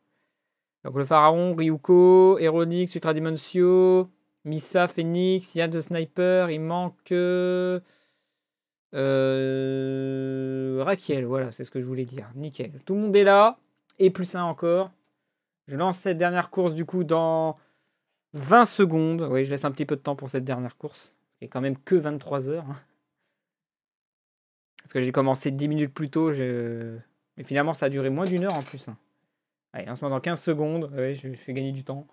Donc le Pharaon, Ryuko, Eronix, Ultra Dimensio, Misa, Phoenix, Yann the Sniper, il manque... Euh... Raquel, voilà, c'est ce que je voulais dire. Nickel. Tout le monde est là, et plus un encore. Je lance cette dernière course du coup dans 20 secondes. Oui, je laisse un petit peu de temps pour cette dernière course quand même que 23 heures. Hein. Parce que j'ai commencé 10 minutes plus tôt. Je... Mais finalement, ça a duré moins d'une heure en plus. Hein. Allez, en ce moment, dans 15 secondes, je fais gagner du temps.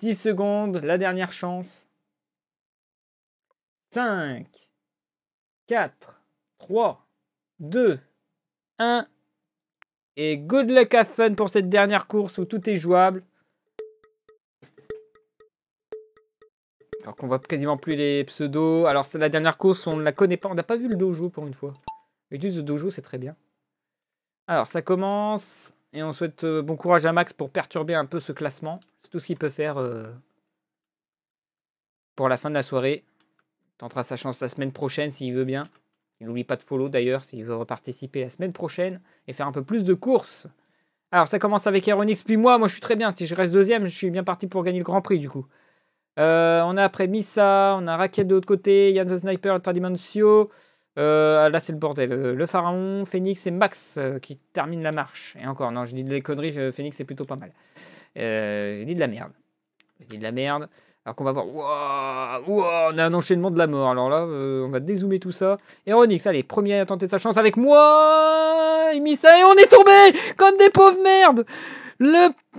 10 (laughs) secondes, la dernière chance. 5, 4, 3, 2, 1. Et good luck à fun pour cette dernière course où tout est jouable. Alors qu'on voit quasiment plus les pseudos. Alors c'est la dernière course, on ne la connaît pas. On n'a pas vu le dojo pour une fois. Mais juste le dojo, c'est très bien. Alors ça commence. Et on souhaite euh, bon courage à Max pour perturber un peu ce classement. C'est tout ce qu'il peut faire euh, pour la fin de la soirée. Il tentera sa chance la semaine prochaine s'il veut bien. Il n'oublie pas de follow d'ailleurs s'il veut reparticiper la semaine prochaine et faire un peu plus de courses. Alors ça commence avec Ironix, puis moi, moi je suis très bien. Si je reste deuxième, je suis bien parti pour gagner le Grand Prix du coup. Euh, on a après Missa, on a Raquette de l'autre côté, Yann the Sniper, Interdimencio. Euh, ah, là, c'est le bordel. Euh, le Pharaon, Phoenix et Max euh, qui terminent la marche. Et encore, non, je dis des conneries, Phoenix c'est plutôt pas mal. J'ai dit de la merde. J'ai dit de la merde. Alors qu'on va voir, on a un enchaînement de la mort. Alors là, on va dézoomer tout ça. Et Ronix, allez, premier à tenter sa chance avec moi et Missa, et on est tombé comme des pauvres merdes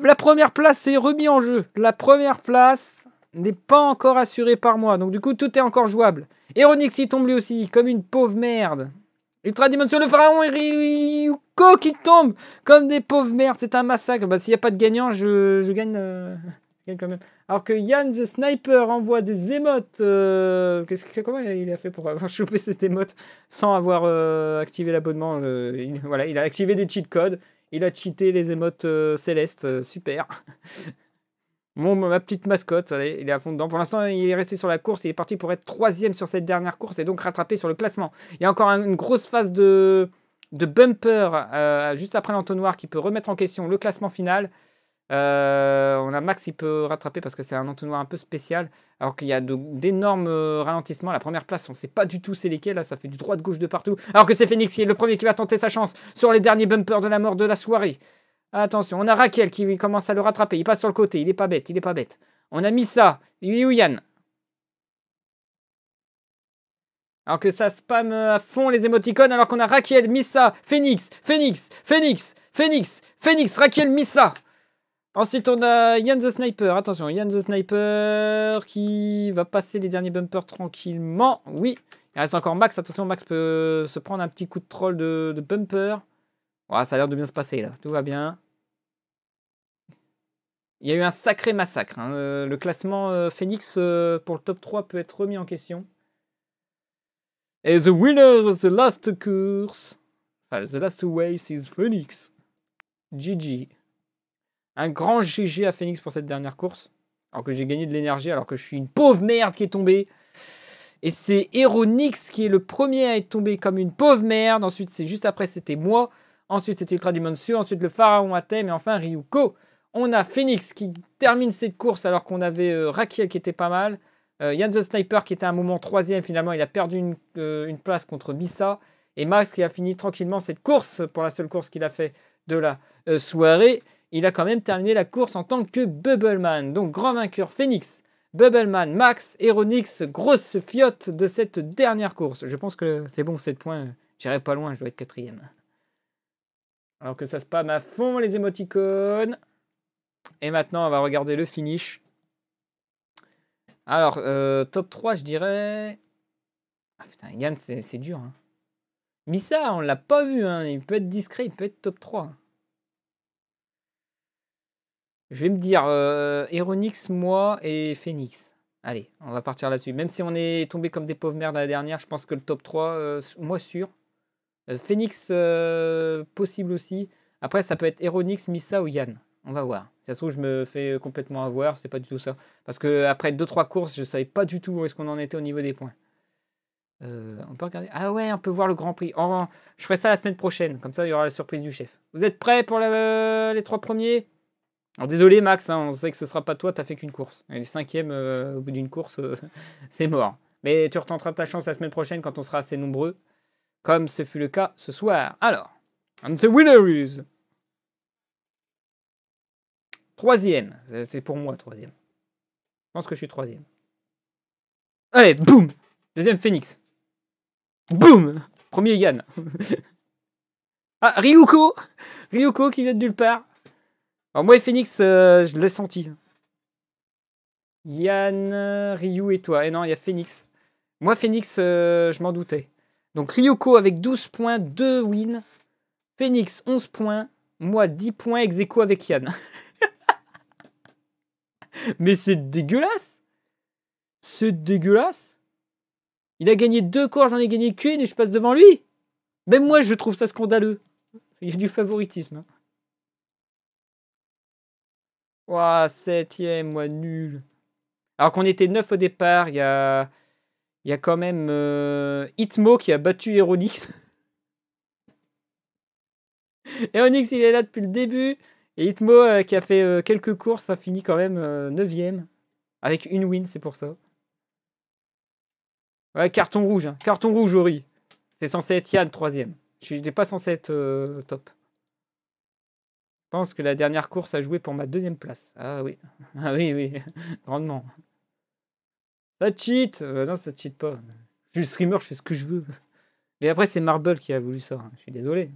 La première place s'est remis en jeu. La première place n'est pas encore assuré par moi. Donc du coup, tout est encore jouable. Eronix y tombe lui aussi, comme une pauvre merde. Ultra Dimension, le pharaon et Ryuko qui tombent comme des pauvres merdes. C'est un massacre. Bah, S'il n'y a pas de gagnant, je, euh, (laughs) gagne, quand même. Alors que Yann the Sniper envoie des émotes. Euh, comment il a fait pour avoir (laughs) chopé cette émote sans avoir euh, activé l'abonnement Voilà, il a activé des cheat codes. Il a cheaté les émotes célestes. super. (laughs) Mon, ma petite mascotte, il est à fond dedans. Pour l'instant, il est resté sur la course. Il est parti pour être troisième sur cette dernière course et donc rattrapé sur le classement. Il y a encore une grosse phase de, de bumper euh, juste après l'entonnoir qui peut remettre en question le classement final. Euh, on a Max qui peut rattraper parce que c'est un entonnoir un peu spécial. Alors qu'il y a d'énormes euh, ralentissements. La première place, on ne sait pas du tout c'est lesquels. Là, ça fait du droit de gauche de partout. Alors que c'est Phoenix qui est le premier qui va tenter sa chance sur les derniers bumpers de la mort de la soirée. Attention, on a Raquel qui commence à le rattraper. Il passe sur le côté. Il est pas bête, il est pas bête. On a mis ça. Il Alors que ça spam euh, à fond les émoticônes alors qu'on a Raquel, Missa, Phoenix, Phoenix, Phoenix, Phoenix, Phoenix, Raquel, Missa. Ensuite, on a Yann the Sniper. Attention, Yann the Sniper qui va passer les derniers bumpers tranquillement. Oui, il reste encore Max. Attention, Max peut se prendre un petit coup de troll de bumper ça a l'air de bien se passer là, tout va bien. Il y a eu un sacré massacre. Hein. Euh, le classement euh, Phoenix euh, pour le top 3 peut être remis en question. Et the winner of the last course, enfin, the last race is Phoenix. GG. Un grand GG à Phoenix pour cette dernière course. Alors que j'ai gagné de l'énergie, alors que je suis une pauvre merde qui est tombée. Et c'est Nix qui est le premier à être tombé comme une pauvre merde. Ensuite, c'est juste après, c'était moi. Ensuite, c'est Ultra Demon Ensuite, le Pharaon Atem. Et enfin, Ryuko. On a Phoenix qui termine cette course alors qu'on avait euh, qui était pas mal. Euh, the Sniper qui était à un moment troisième. Finalement, il a perdu euh, une, place contre Missa. Et Max qui a fini tranquillement cette course pour la seule course qu'il a fait de la euh, soirée. Il a quand même terminé la course en tant que Bubbleman. Donc, grand vainqueur Phoenix. Bubbleman, Max, Ronix, grosse fiotte de cette dernière course. Je pense que c'est bon, 7 points. J'irai pas loin, je dois être quatrième. Alors que ça spam à fond les émoticônes. Et maintenant, on va regarder le finish. Alors, euh, top 3, je dirais. Ah putain, Yann, c'est dur. Hein. Missa, on l'a pas vu. Hein. Il peut être discret, il peut être top 3. Je vais me dire euh, moi et Phoenix. Allez, on va partir là-dessus. Même si on est tombé comme des pauvres merdes la dernière, je pense que le top 3, euh, moi sûr, euh, Phoenix, euh, possible aussi. Après, ça peut être Eronix, Missa ou Yann. On va voir. ça se trouve, je me fais complètement avoir. C'est pas du tout ça. Parce que après 2-3 courses, je savais pas du tout où est-ce qu'on en était au niveau des points. Euh, on peut regarder. Ah ouais, on peut voir le Grand Prix. je ferai ça la semaine prochaine. Comme ça, il y aura la surprise du chef. Vous êtes prêts pour les trois premiers alors désolé Max, hein, on sait que ce sera pas toi, t'as fait qu'une course. Et le cinquième au bout d'une course, (laughs) c'est mort. Mais tu retenteras ta chance la semaine prochaine quand on sera assez nombreux comme ce fut le cas ce soir. Alors, and the winner is. Troisième, c'est pour moi troisième. Je pense que je suis troisième. Allez, boum Deuxième Phoenix. Boum Premier Yann. (laughs) ah, Ryuko Ryuko qui vient de nulle part. Alors moi et Phoenix, euh, je l'ai senti. Yann, Ryu et toi. Et eh non, il y a Phoenix. Moi, Phoenix, euh, je m'en doutais. Donc Ryoko avec 12 points, 2 wins. Phoenix 11 points. Moi 10 points ex avec Yann. (laughs) Mais c'est dégueulasse. C'est dégueulasse. Il a gagné deux corps, j'en ai gagné qu'une et je passe devant lui. Même moi, je trouve ça scandaleux. Il y a du favoritisme. Hein. Ouah, 7 septième, moi, nul. Alors qu'on était neuf au départ, il y a il y a quand même Hitmo euh, qui a battu Eronix. Eronix, (laughs) il est là depuis le début. Et Hitmo, euh, qui a fait euh, quelques courses, a fini quand même 9ème. Avec une win, c'est pour ça. Ouais, carton rouge. Hein. Carton rouge, Ori. C'est censé être Yann, 3ème. Je n'étais pas censé être top. Je pense que la dernière course a joué pour ma deuxième place. Ah oui. (laughs) Ah oui, oui. Grandement. Ça ah, cheat euh, Non, ça cheat pas. Je suis streamer, je fais ce que je veux. Mais après, c'est Marble qui a voulu ça. Hein. Je suis désolé.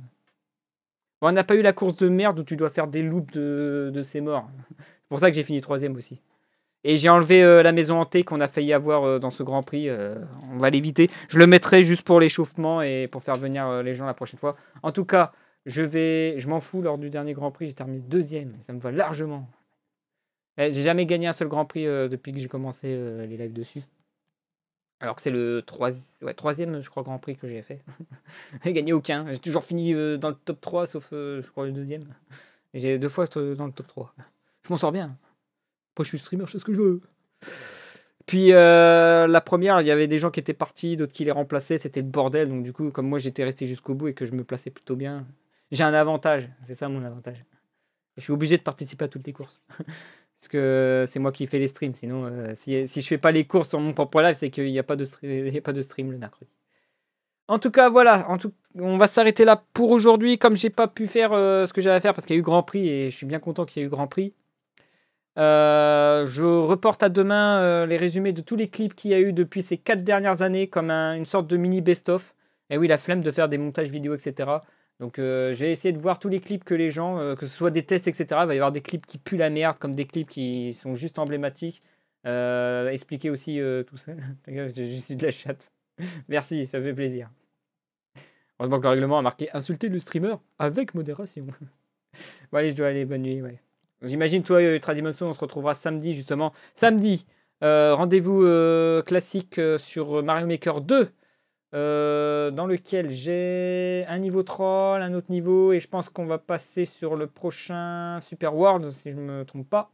on n'a pas eu la course de merde où tu dois faire des loops de, de morts. C'est pour ça que j'ai fini troisième aussi. Et j'ai enlevé euh, la maison hantée qu'on a failli avoir euh, dans ce Grand Prix. on va l'éviter. Je le mettrai juste pour l'échauffement et pour faire venir les gens la prochaine fois. En tout cas, je vais, je m'en fous. Lors du dernier Grand Prix, j'ai terminé deuxième. Ça me va largement. Eh, j'ai jamais gagné un seul Grand Prix euh, depuis que j'ai commencé euh, les lives dessus. Alors que c'est le troisième, je crois, Grand Prix que j'ai fait. (laughs) j'ai gagné aucun. J'ai toujours fini euh, dans le top 3, sauf, je crois, le deuxième. j'ai deux fois dans le top 3. Je m'en sors bien. Moi, je suis streamer, je fais ce que je veux. Puis la première, il y avait des gens qui étaient partis, d'autres qui les remplaçaient, c'était le bordel. Donc du coup, comme moi j'étais resté jusqu'au bout et que je me plaçais plutôt bien, j'ai un avantage. C'est ça mon avantage. Je suis obligé de participer à toutes les courses. (laughs) Parce que c'est moi qui fais les streams. Sinon, euh, si, je fais pas les cours sur mon propre live, c'est qu'il n'y a, pas de pas de stream le mercredi. En tout cas, voilà. En tout, on va s'arrêter là pour aujourd'hui. Comme j'ai pas pu faire euh, ce que j'avais à faire parce qu'il y a eu Grand Prix et je suis bien content qu'il y ait eu Grand Prix. Euh, je reporte à demain les résumés de tous les clips qu'il y a eu depuis ces quatre dernières années comme une sorte de mini best-of. Et oui, la flemme de faire des montages vidéo, etc. Donc euh, je vais essayer de voir tous les clips que les gens, euh, que ce soit des tests, etc. Il va y avoir des clips qui puent la merde, comme des clips qui sont juste emblématiques. Euh, expliquer aussi tout ça. (laughs) j'ai juste suis de la chatte. (laughs) Merci, ça fait plaisir. Heureusement que le règlement a marqué insulter le streamer avec modération. (laughs) bon allez, je dois aller, bonne nuit. J'imagine, toi, Tradimotion, on se retrouvera samedi, justement. Samedi, rendez-vous classique sur Mario Maker 2. Euh, dans lequel j'ai un niveau troll, un autre niveau, et je pense qu'on va passer sur le prochain Super World, si je ne me trompe pas.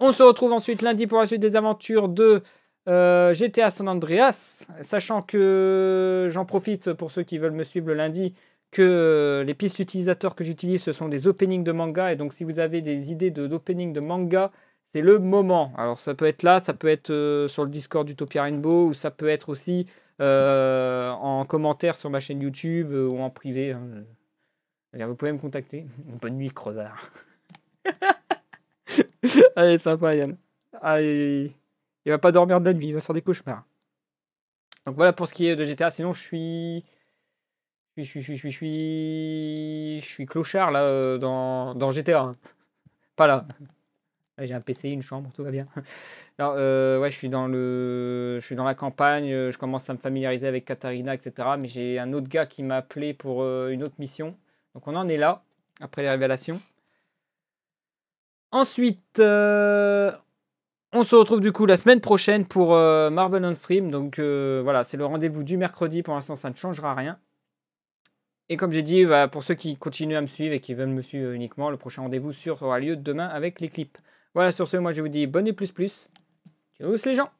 On se retrouve ensuite lundi pour la suite des aventures de euh, GTA San Andreas, sachant que j'en profite pour ceux qui veulent me suivre le lundi, que les pistes utilisateurs que j'utilise, ce sont des openings de manga, et donc si vous avez des idées d'openings de, de manga, c'est le moment. Alors ça peut être là, ça peut être euh, sur le Discord d'Utopia Rainbow, ou ça peut être aussi euh, en commentaire sur ma chaîne YouTube euh, ou en privé. Hein, vous pouvez me contacter. Bonne nuit, crevard. (laughs) Allez, sympa, Yann. Ah, il va pas dormir de la nuit, il va faire des cauchemars. Donc voilà pour ce qui est de GTA. Sinon, je suis. Je suis, je suis, je suis, je suis, clochard là euh, dans, dans GTA. Hein. Pas là. J'ai un PC, une chambre, tout va bien. (laughs) Alors, euh, ouais, je suis dans le, je suis dans la campagne. Euh, je commence à me familiariser avec Katharina, etc. Mais j'ai un autre gars qui m'a appelé pour euh, une autre mission. Donc on en est là après les révélations. Ensuite, on se retrouve du coup la semaine prochaine pour Marble on Stream. Donc voilà, c'est le rendez-vous du mercredi. Pour l'instant, ça ne changera rien. Et comme j'ai dit, bah, pour ceux qui continuent à me suivre et qui veulent me suivre uniquement, le prochain rendez-vous aura lieu demain avec les clips. Voilà, sur ce, moi je vous dis bonne et plus plus. tous les gens